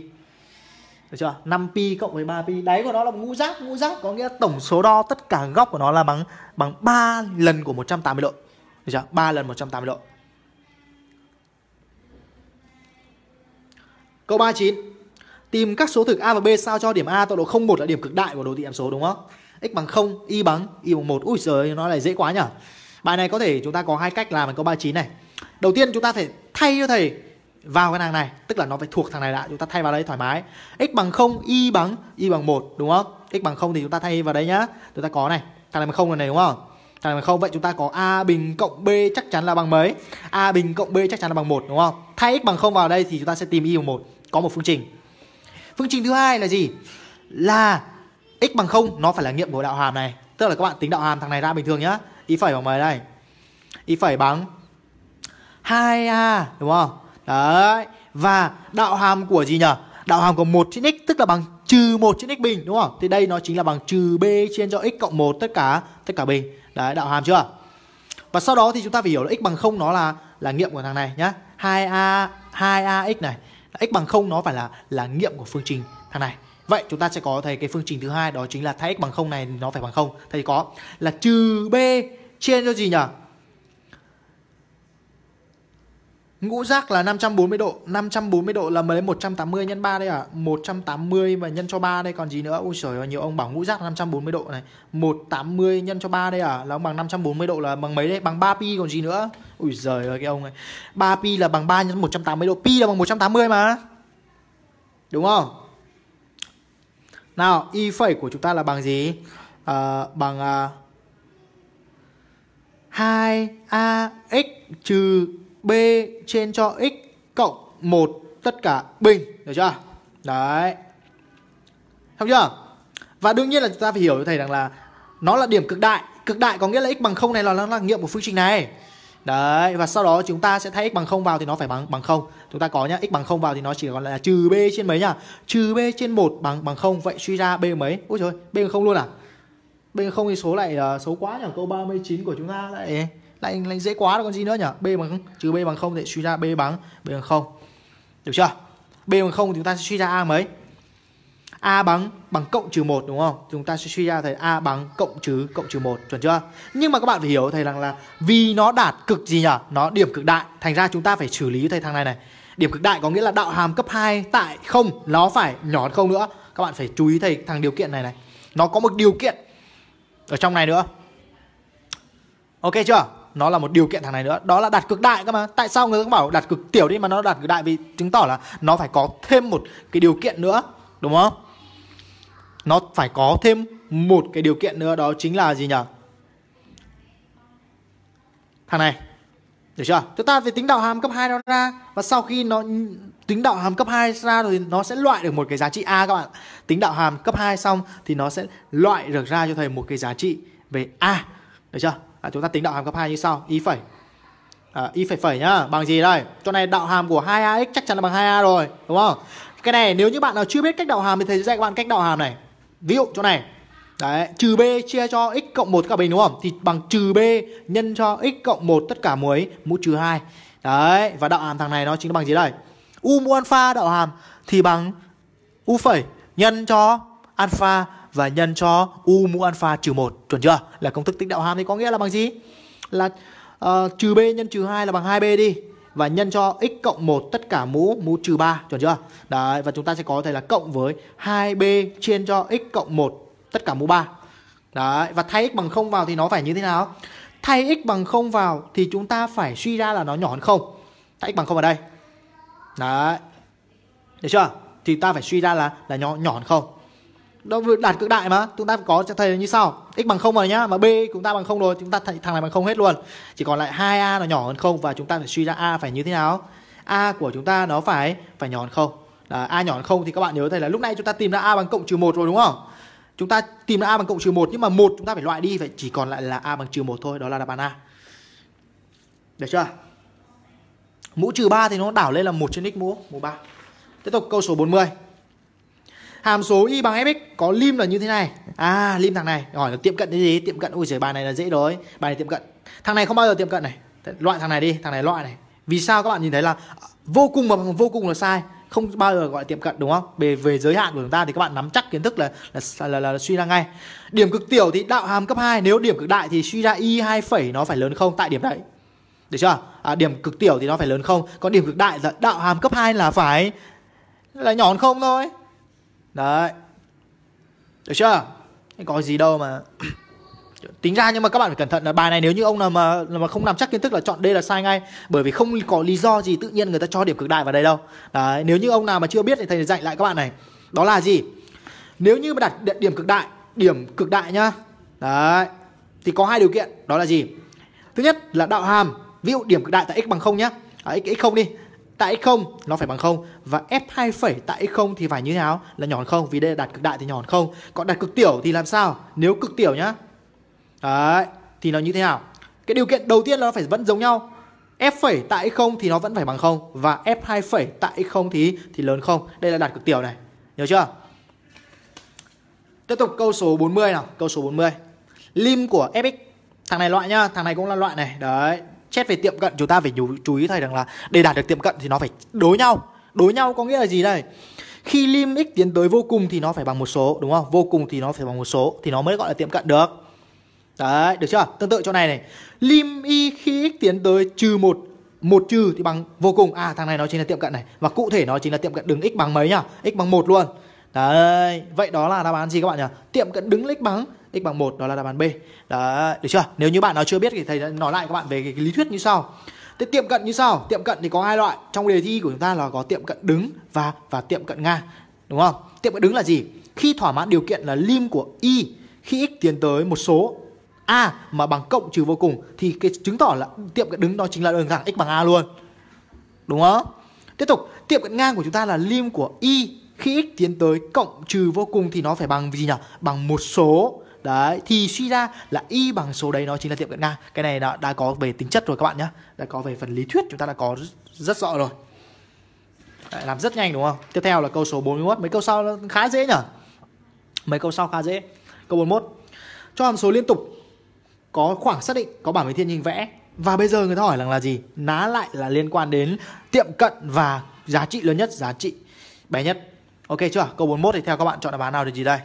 Speaker 1: được chưa 5 pi cộng với 3 pi đáy của nó là ngũ giác ngũ giác có nghĩa là tổng số đo tất cả góc của nó là bằng bằng 3 lần của 180 độ được chưa 3 lần 180 độ Câu 39. Tìm các số thực A và B sao cho điểm A tọa độ 01 là điểm cực đại của đồ thị hàm số đúng không? x bằng 0, y bằng y bằng 1. Ui giời nó lại dễ quá nhở. Bài này có thể chúng ta có hai cách làm ở câu 39 này. Đầu tiên chúng ta phải thay cho thầy vào cái nàng này, tức là nó phải thuộc thằng này đã, chúng ta thay vào đây thoải mái. x bằng 0, y bằng y bằng 1 đúng không? x bằng 0 thì chúng ta thay vào đây nhá. Chúng ta có này, thằng này bằng 0 rồi này đúng không? Thằng này bằng 0 vậy chúng ta có a bình cộng b chắc chắn là bằng mấy? a bình cộng b chắc chắn là bằng 1 đúng không? Thay x bằng 0 vào đây thì chúng ta sẽ tìm y bằng 1 có một phương trình phương trình thứ hai là gì là x bằng không nó phải là nghiệm của đạo hàm này tức là các bạn tính đạo hàm thằng này ra bình thường nhá y phẩy bằng mấy đây y phẩy bằng 2a đúng không đấy và đạo hàm của gì nhỉ đạo hàm của một trên x tức là bằng trừ một trên x bình đúng không thì đây nó chính là bằng trừ b trên cho x cộng một tất cả tất cả bình đấy đạo hàm chưa và sau đó thì chúng ta phải hiểu là x bằng không nó là là nghiệm của thằng này nhá 2a 2ax này x bằng 0 nó phải là là nghiệm của phương trình thằng này. Vậy chúng ta sẽ có thấy cái phương trình thứ hai đó chính là thay x bằng 0 này nó phải bằng 0. Thầy có là trừ b chia cho gì nhỉ? Ngũ giác là 540 độ 540 độ là mới lấy 180 nhân 3 đây à 180 và nhân cho 3 đây Còn gì nữa Ôi trời ơi nhiều ông bảo ngũ giác 540 độ này 180 nhân cho 3 đây à Là ông bằng 540 độ là bằng mấy đây Bằng 3 pi còn gì nữa Ui giời ơi cái ông ấy 3 pi là bằng 3 nhân 180 độ Pi là bằng 180 mà Đúng không Nào y phẩy của chúng ta là bằng gì à, Bằng à, 2 x trừ b trên cho x cộng 1 tất cả bình Được chưa Đấy không chưa Và đương nhiên là chúng ta phải hiểu cho thầy rằng là Nó là điểm cực đại Cực đại có nghĩa là x bằng không này là nó là nghiệm của phương trình này Đấy và sau đó chúng ta sẽ thay x bằng 0 vào thì nó phải bằng bằng 0. Chúng ta có nhá, x bằng 0 vào thì nó chỉ còn là trừ b trên mấy nhá. Trừ b trên 1 bằng bằng 0 vậy suy ra b mấy? Ôi trời, b bằng 0 luôn à? B bằng 0 thì số lại là xấu quá nhỉ. Câu 39 của chúng ta lại lại, lại dễ quá rồi còn gì nữa nhỉ? B bằng trừ b bằng 0 thì suy ra b bằng b bằng 0. Được chưa? B bằng 0 chúng ta sẽ suy ra a mấy? A bằng bằng cộng trừ 1 đúng không? Chúng ta sẽ suy ra thầy A bằng cộng trừ cộng trừ 1 chuẩn chưa? Nhưng mà các bạn phải hiểu thầy rằng là vì nó đạt cực gì nhỉ? Nó điểm cực đại. Thành ra chúng ta phải xử lý thầy thằng này này. Điểm cực đại có nghĩa là đạo hàm cấp 2 tại không nó phải nhỏ hơn không nữa. Các bạn phải chú ý thầy thằng điều kiện này này. Nó có một điều kiện ở trong này nữa. Ok chưa? Nó là một điều kiện thằng này nữa Đó là đạt cực đại cơ mà Tại sao người ta bảo đạt cực tiểu đi mà nó đạt cực đại Vì chứng tỏ là nó phải có thêm một cái điều kiện nữa Đúng không? nó phải có thêm một cái điều kiện nữa đó chính là gì nhỉ? Thằng này. Được chưa? Chúng ta phải tính đạo hàm cấp 2 nó ra và sau khi nó tính đạo hàm cấp 2 ra rồi nó sẽ loại được một cái giá trị a các bạn. Tính đạo hàm cấp 2 xong thì nó sẽ loại được ra cho thầy một cái giá trị về a. Được chưa? À, chúng ta tính đạo hàm cấp 2 như sau, y phẩy à, y phẩy phẩy nhá bằng gì đây chỗ này đạo hàm của 2ax chắc chắn là bằng 2a rồi đúng không cái này nếu như bạn nào chưa biết cách đạo hàm thì thầy sẽ dạy các bạn cách đạo hàm này ví dụ chỗ này Đấy, trừ b chia cho x cộng một các bình đúng không? Thì bằng trừ b nhân cho x cộng một tất cả muối mũ trừ hai Đấy, và đạo hàm thằng này nó chính là bằng gì đây? U mũ alpha đạo hàm thì bằng u phẩy nhân cho alpha và nhân cho u mũ alpha trừ một chuẩn chưa? Là công thức tích đạo hàm thì có nghĩa là bằng gì? Là uh, trừ b nhân trừ hai là bằng 2b đi và nhân cho x cộng 1 tất cả mũ mũ trừ 3 chuẩn chưa? Đấy và chúng ta sẽ có thể là cộng với 2b trên cho x cộng 1 tất cả mũ 3. Đấy và thay x bằng 0 vào thì nó phải như thế nào? Thay x bằng 0 vào thì chúng ta phải suy ra là nó nhỏ hơn không Thay x bằng 0 vào đây. Đấy. Được chưa? Thì ta phải suy ra là là nhỏ nhỏ hơn không đâu đạt cực đại mà chúng ta có sẽ thầy như sau x bằng không rồi nhá mà b chúng ta bằng không rồi chúng ta thấy thằng này bằng không hết luôn chỉ còn lại hai a là nhỏ hơn không và chúng ta phải suy ra a phải như thế nào a của chúng ta nó phải phải nhỏ hơn không là a nhỏ hơn không thì các bạn nhớ thầy là lúc này chúng ta tìm ra a bằng cộng trừ một rồi đúng không chúng ta tìm ra a bằng cộng trừ một nhưng mà một chúng ta phải loại đi vậy chỉ còn lại là a bằng trừ một thôi đó là đáp án a được chưa mũ trừ ba thì nó đảo lên là một trên x mũ mũ ba tiếp tục câu số 40 hàm số y bằng fx có lim là như thế này à lim thằng này hỏi là tiệm cận cái gì tiệm cận ôi trời bài này là dễ rồi bài này tiệm cận thằng này không bao giờ tiệm cận này loại thằng này đi thằng này loại này vì sao các bạn nhìn thấy là vô cùng mà vô cùng là sai không bao giờ gọi tiệm cận đúng không về về giới hạn của chúng ta thì các bạn nắm chắc kiến thức là là, là, là, là suy ra ngay điểm cực tiểu thì đạo hàm cấp 2 nếu điểm cực đại thì suy ra y 2 phẩy nó phải lớn không tại điểm đấy được chưa à, điểm cực tiểu thì nó phải lớn không còn điểm cực đại là đạo hàm cấp 2 là phải là nhỏ hơn không thôi đấy được chưa có gì đâu mà <clears throat> tính ra nhưng mà các bạn phải cẩn thận là bài này nếu như ông nào mà mà không nắm chắc kiến thức là chọn D là sai ngay bởi vì không có lý do gì tự nhiên người ta cho điểm cực đại vào đây đâu đấy nếu như ông nào mà chưa biết thì thầy dạy lại các bạn này đó là gì nếu như mà đặt điểm cực đại điểm cực đại nhá đấy thì có hai điều kiện đó là gì thứ nhất là đạo hàm ví dụ điểm cực đại tại x bằng không nhá à, x x không đi tại x0 nó phải bằng không và f2 phẩy tại x0 thì phải như thế nào? Là nhỏ hơn không vì đây là đặt cực đại thì nhỏ hơn không. Còn đạt cực tiểu thì làm sao? Nếu cực tiểu nhá. Đấy, thì nó như thế nào? Cái điều kiện đầu tiên là nó phải vẫn giống nhau. F phẩy tại x0 thì nó vẫn phải bằng không và F2 phẩy tại x0 thì thì lớn không. Đây là đạt cực tiểu này. Nhớ chưa? Tiếp tục câu số 40 nào, câu số 40. Lim của Fx. Thằng này loại nhá, thằng này cũng là loại này. Đấy, Xét về tiệm cận chúng ta phải chú, chú ý thầy rằng là để đạt được tiệm cận thì nó phải đối nhau. Đối nhau có nghĩa là gì đây? Khi lim x tiến tới vô cùng thì nó phải bằng một số đúng không? Vô cùng thì nó phải bằng một số thì nó mới gọi là tiệm cận được. Đấy, được chưa? Tương tự chỗ này này. Lim y khi x tiến tới trừ một một trừ thì bằng vô cùng. À thằng này nó chính là tiệm cận này và cụ thể nó chính là tiệm cận đứng x bằng mấy nhá? X bằng một luôn. Đấy, vậy đó là đáp án gì các bạn nhỉ? Tiệm cận đứng x bằng x bằng 1 đó là đáp án B. Đó, được chưa? Nếu như bạn nào chưa biết thì thầy đã nói lại các bạn về cái, cái lý thuyết như sau. Thế tiệm cận như sau, tiệm cận thì có hai loại. Trong đề thi của chúng ta là có tiệm cận đứng và và tiệm cận ngang, đúng không? Tiệm cận đứng là gì? Khi thỏa mãn điều kiện là lim của y khi x tiến tới một số a mà bằng cộng trừ vô cùng thì cái chứng tỏ là tiệm cận đứng đó chính là đơn giản x bằng a luôn. Đúng không? Tiếp tục, tiệm cận ngang của chúng ta là lim của y khi x tiến tới cộng trừ vô cùng thì nó phải bằng gì nhỉ? Bằng một số đấy thì suy ra là y bằng số đấy nó chính là tiệm cận ngang cái này đã, đã có về tính chất rồi các bạn nhé đã có về phần lý thuyết chúng ta đã có rất rõ rồi đấy, làm rất nhanh đúng không tiếp theo là câu số 41 mấy câu sau khá dễ nhở mấy câu sau khá dễ câu 41 cho hàm số liên tục có khoảng xác định có bảng với thiên hình vẽ và bây giờ người ta hỏi rằng là gì nó lại là liên quan đến tiệm cận và giá trị lớn nhất giá trị bé nhất ok chưa câu 41 thì theo các bạn chọn đáp án nào được gì đây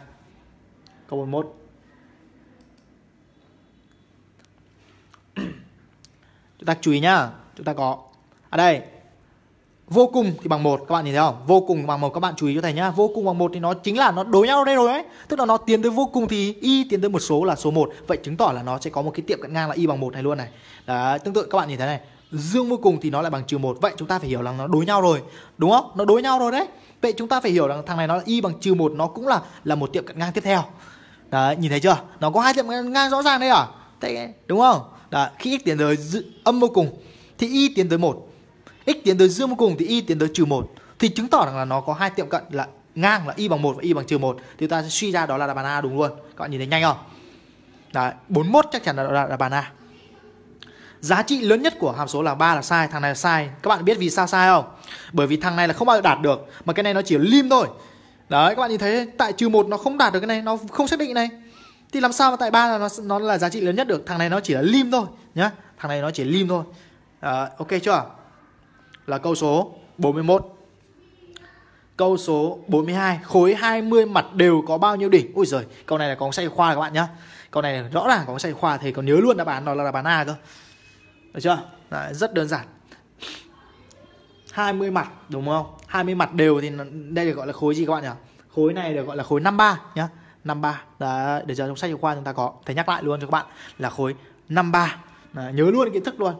Speaker 1: câu 41 Chúng ta chú ý nhá, chúng ta có. ở à, đây. Vô cùng thì bằng một các bạn nhìn thấy không? Vô cùng bằng một các bạn chú ý cho thầy nhá. Vô cùng bằng một thì nó chính là nó đối nhau đây rồi đấy. Tức là nó tiến tới vô cùng thì y tiến tới một số là số 1. Vậy chứng tỏ là nó sẽ có một cái tiệm cận ngang là y bằng một này luôn này. Đấy, tương tự các bạn nhìn thấy này. Dương vô cùng thì nó lại bằng trừ một, Vậy chúng ta phải hiểu là nó đối nhau rồi Đúng không? Nó đối nhau rồi đấy Vậy chúng ta phải hiểu rằng thằng này nó là y bằng trừ một Nó cũng là là một tiệm cận ngang tiếp theo Đấy, nhìn thấy chưa? Nó có hai tiệm cận ngang rõ ràng đây à? đúng không? Đó, khi x tiến tới âm vô cùng thì y tiến tới một x tiến tới dương vô cùng thì y tiến tới trừ một thì chứng tỏ rằng là nó có hai tiệm cận là ngang là y bằng 1 và y bằng trừ 1 thì ta sẽ suy ra đó là đáp án A đúng luôn. Các bạn nhìn thấy nhanh không? Đấy, 41 chắc chắn là đó là đáp án A. Giá trị lớn nhất của hàm số là 3 là sai, thằng này là sai. Các bạn biết vì sao sai không? Bởi vì thằng này là không bao giờ đạt được mà cái này nó chỉ lim thôi. Đấy các bạn nhìn thấy tại trừ 1 nó không đạt được cái này, nó không xác định này thì làm sao mà tại ba là nó nó là giá trị lớn nhất được thằng này nó chỉ là lim thôi nhá thằng này nó chỉ lim thôi à, ok chưa là câu số 41 Câu số 42 Khối 20 mặt đều có bao nhiêu đỉnh Ui giời, câu này là có sách khoa các bạn nhá Câu này rõ ràng có sách khoa thì còn nhớ luôn đáp án đó là đáp án A cơ Được chưa? Đấy, rất đơn giản 20 mặt đúng không? 20 mặt đều thì đây được gọi là khối gì các bạn nhỉ? Khối này được gọi là khối 53 nhá 53 Đấy, để giờ trong sách giáo khoa chúng ta có Thầy nhắc lại luôn cho các bạn là khối 53 Đấy, Nhớ luôn kiến thức luôn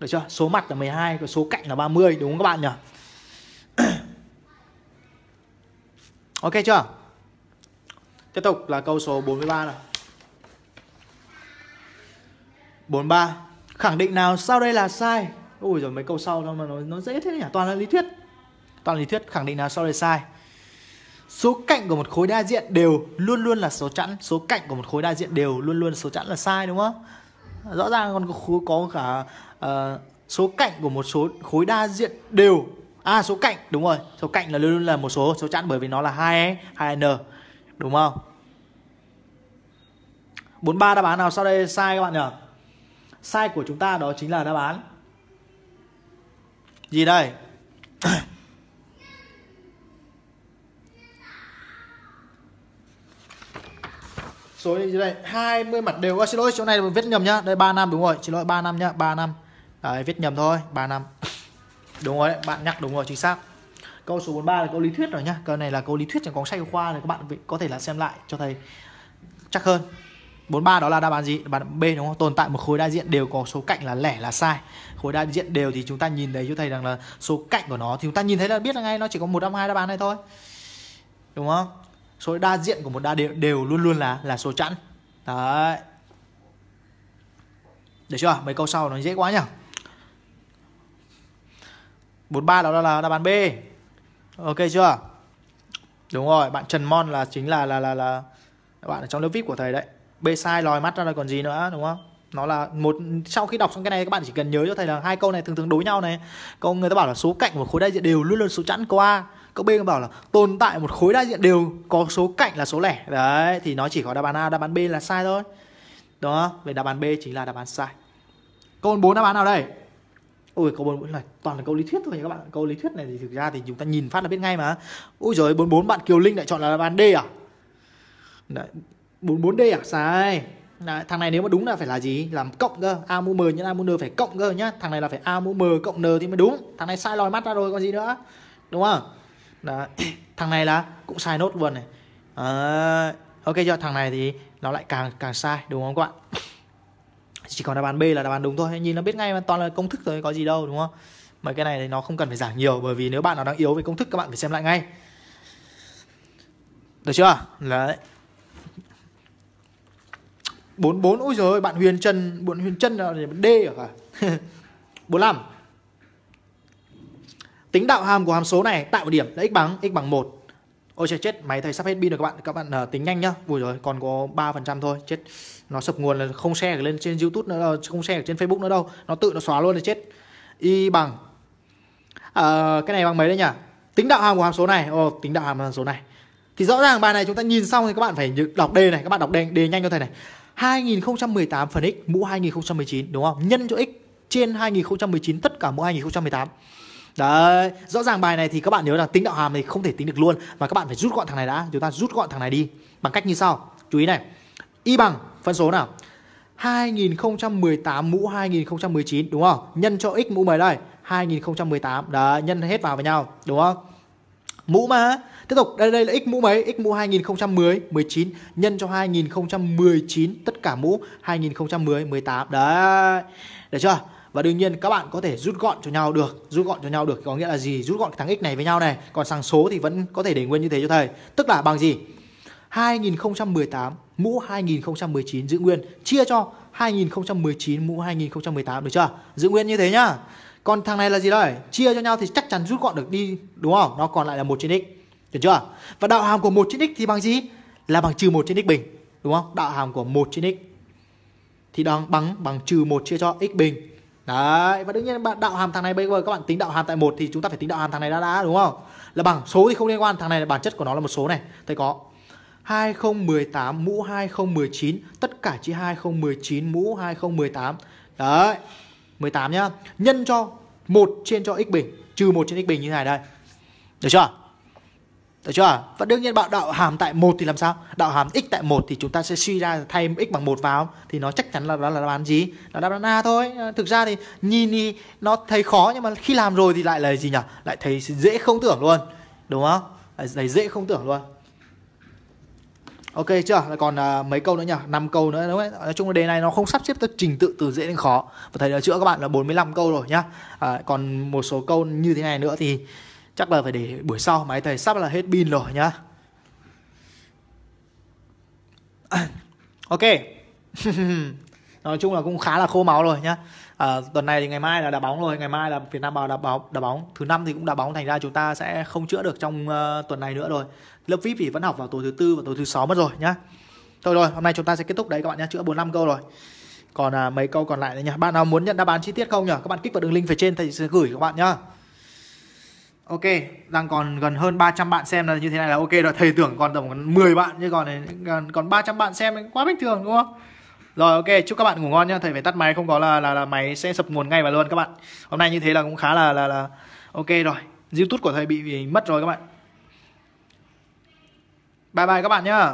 Speaker 1: Được chưa? Số mặt là 12, còn số cạnh là 30 đúng không các bạn nhỉ? <clears throat> ok chưa? Tiếp tục là câu số 43 này 43 Khẳng định nào sau đây là sai ui rồi mấy câu sau nó mà nó, nó dễ thế nhỉ Toàn là lý thuyết Toàn là lý thuyết khẳng định nào sau đây là sai số cạnh của một khối đa diện đều luôn luôn là số chẵn số cạnh của một khối đa diện đều luôn luôn số chẵn là sai đúng không rõ ràng còn có, khối có cả uh, số cạnh của một số khối đa diện đều à số cạnh đúng rồi số cạnh là luôn luôn là một số số chẵn bởi vì nó là hai hai n đúng không 43 đáp án nào sau đây sai các bạn nhỉ sai của chúng ta đó chính là đáp án gì đây <clears throat> số gì đây 20 mặt đều à, xin lỗi chỗ này mình viết nhầm nhá đây 3 năm đúng rồi xin lỗi 3 năm nhá 3 năm đấy viết nhầm thôi 3 năm <laughs> đúng rồi đấy. bạn nhắc đúng rồi chính xác câu số 43 là câu lý thuyết rồi nhá câu này là câu lý thuyết trong cuốn sách khoa này các bạn có thể là xem lại cho thầy chắc hơn 43 đó là đáp án gì? Đáp B đúng không? Tồn tại một khối đại diện đều có số cạnh là lẻ là sai. Khối đại diện đều thì chúng ta nhìn thấy cho thầy rằng là số cạnh của nó thì chúng ta nhìn thấy là biết là ngay nó chỉ có một trong hai đáp án này thôi. Đúng không? số đa diện của một đa đều, đều luôn luôn là là số chẵn đấy được chưa mấy câu sau nó dễ quá nhỉ 43 đó là đáp án B ok chưa đúng rồi bạn Trần Mon là chính là là là là bạn ở trong lớp vip của thầy đấy B sai lòi mắt ra là còn gì nữa đúng không nó là một sau khi đọc xong cái này các bạn chỉ cần nhớ cho thầy là hai câu này thường thường đối nhau này câu người ta bảo là số cạnh của khối đại diện đều luôn luôn số chẵn qua Câu B nó bảo là tồn tại một khối đa diện đều có số cạnh là số lẻ. Đấy, thì nó chỉ có đáp án A, đáp án B là sai thôi. đó về Vậy đáp án B chính là đáp án sai. Câu bốn đáp án nào đây? Ôi câu 44 này toàn là câu lý thuyết thôi nha các bạn Câu lý thuyết này thì thực ra thì chúng ta nhìn phát là biết ngay mà Ôi giời bốn bốn bạn Kiều Linh lại chọn là đáp án D à Đấy, bốn d à sai Đấy, Thằng này nếu mà đúng là phải là gì Làm cộng cơ A mũ M nhân A mũ N phải cộng cơ nhá Thằng này là phải A mũ M cộng N thì mới đúng Thằng này sai lòi mắt ra rồi còn gì nữa Đúng không Đấy. <clears throat> thằng này là cũng sai nốt luôn này à, ok cho thằng này thì nó lại càng càng sai đúng không các bạn <clears throat> chỉ còn đáp án b là đáp án đúng thôi nhìn nó biết ngay mà toàn là công thức thôi có gì đâu đúng không mấy cái này thì nó không cần phải giảng nhiều bởi vì nếu bạn nào đang yếu về công thức các bạn phải xem lại ngay được chưa đấy bốn bốn ôi rồi bạn huyền trần bạn huyền trần là d ở à cả <laughs> bốn năm tính đạo hàm của hàm số này tạo điểm là x bằng x bằng 1. Ôi trời chết, máy thầy sắp hết pin rồi các bạn, các bạn uh, tính nhanh nhá. Ui rồi, còn có 3% thôi, chết. Nó sập nguồn là không share lên trên YouTube nữa, không share trên Facebook nữa đâu. Nó tự nó xóa luôn rồi chết. Y bằng uh, cái này bằng mấy đấy nhỉ? Tính đạo hàm của hàm số này. Ồ, oh, tính đạo hàm của hàm số này. Thì rõ ràng bài này chúng ta nhìn xong thì các bạn phải đọc đề này, các bạn đọc đề D nhanh cho thầy này. 2018 phần x mũ 2019 đúng không? Nhân cho x trên 2019 tất cả mũ 2018 đấy rõ ràng bài này thì các bạn nhớ là tính đạo hàm thì không thể tính được luôn và các bạn phải rút gọn thằng này đã chúng ta rút gọn thằng này đi bằng cách như sau chú ý này y bằng phân số nào 2018 mũ 2019 đúng không nhân cho x mũ mấy đây 2018 đấy nhân hết vào với nhau đúng không mũ mà tiếp tục đây đây là x mũ mấy x mũ 2010 19 nhân cho 2019 tất cả mũ 2010 18 đấy được chưa và đương nhiên các bạn có thể rút gọn cho nhau được rút gọn cho nhau được có nghĩa là gì rút gọn cái thằng x này với nhau này còn sang số thì vẫn có thể để nguyên như thế cho thầy tức là bằng gì 2018 mũ 2019 giữ nguyên chia cho 2019 mũ 2018 được chưa giữ nguyên như thế nhá còn thằng này là gì đây chia cho nhau thì chắc chắn rút gọn được đi đúng không nó còn lại là một trên x được chưa và đạo hàm của một trên x thì bằng gì là bằng trừ một trên x bình đúng không đạo hàm của một trên x thì đang bằng bằng trừ một chia cho x bình Đấy, và đương nhiên bạn đạo hàm thằng này bây giờ các bạn tính đạo hàm tại một thì chúng ta phải tính đạo hàm thằng này đã đã đúng không? Là bằng số thì không liên quan, thằng này là bản chất của nó là một số này. Thầy có 2018 mũ 2019, tất cả chỉ 2019 mũ 2018. Đấy. 18 nhá. Nhân cho 1 trên cho x bình trừ 1 trên x bình như thế này đây. Được chưa? Được chưa? Và đương nhiên bạn đạo hàm tại một thì làm sao? Đạo hàm x tại một thì chúng ta sẽ suy ra thay x bằng một vào thì nó chắc chắn là đó là đáp án gì? Nó đáp án A thôi. À, thực ra thì nhìn thì nó thấy khó nhưng mà khi làm rồi thì lại là gì nhỉ? Lại thấy dễ không tưởng luôn. Đúng không? Lại thấy dễ không tưởng luôn. Ok chưa? Còn uh, mấy câu nữa nhỉ? 5 câu nữa đúng không? Nói chung là đề này nó không sắp xếp theo trình tự từ dễ đến khó. Và thầy đã chữa các bạn là 45 câu rồi nhá. À, còn một số câu như thế này nữa thì chắc là phải để buổi sau máy thầy sắp là hết pin rồi nhá <clears throat> ok <laughs> nói chung là cũng khá là khô máu rồi nhá à, tuần này thì ngày mai là đá bóng rồi ngày mai là việt nam vào đá bóng đá bóng thứ năm thì cũng đá bóng thành ra chúng ta sẽ không chữa được trong uh, tuần này nữa rồi lớp vip thì vẫn học vào tối thứ tư và tối thứ sáu mất rồi nhá thôi rồi hôm nay chúng ta sẽ kết thúc đấy các bạn nhá chữa bốn năm câu rồi còn à, mấy câu còn lại nữa nhá bạn nào muốn nhận đáp án chi tiết không nhỉ các bạn kích vào đường link phía trên thầy sẽ gửi các bạn nhá ok đang còn gần hơn 300 bạn xem là như thế này là ok rồi thầy tưởng còn tổng 10 bạn chứ còn này, còn, còn 300 bạn xem quá bình thường đúng không rồi ok chúc các bạn ngủ ngon nhá thầy phải tắt máy không có là là, là máy sẽ sập nguồn ngay và luôn các bạn hôm nay như thế là cũng khá là là là ok rồi youtube của thầy bị, bị mất rồi các bạn bye bye các bạn nhá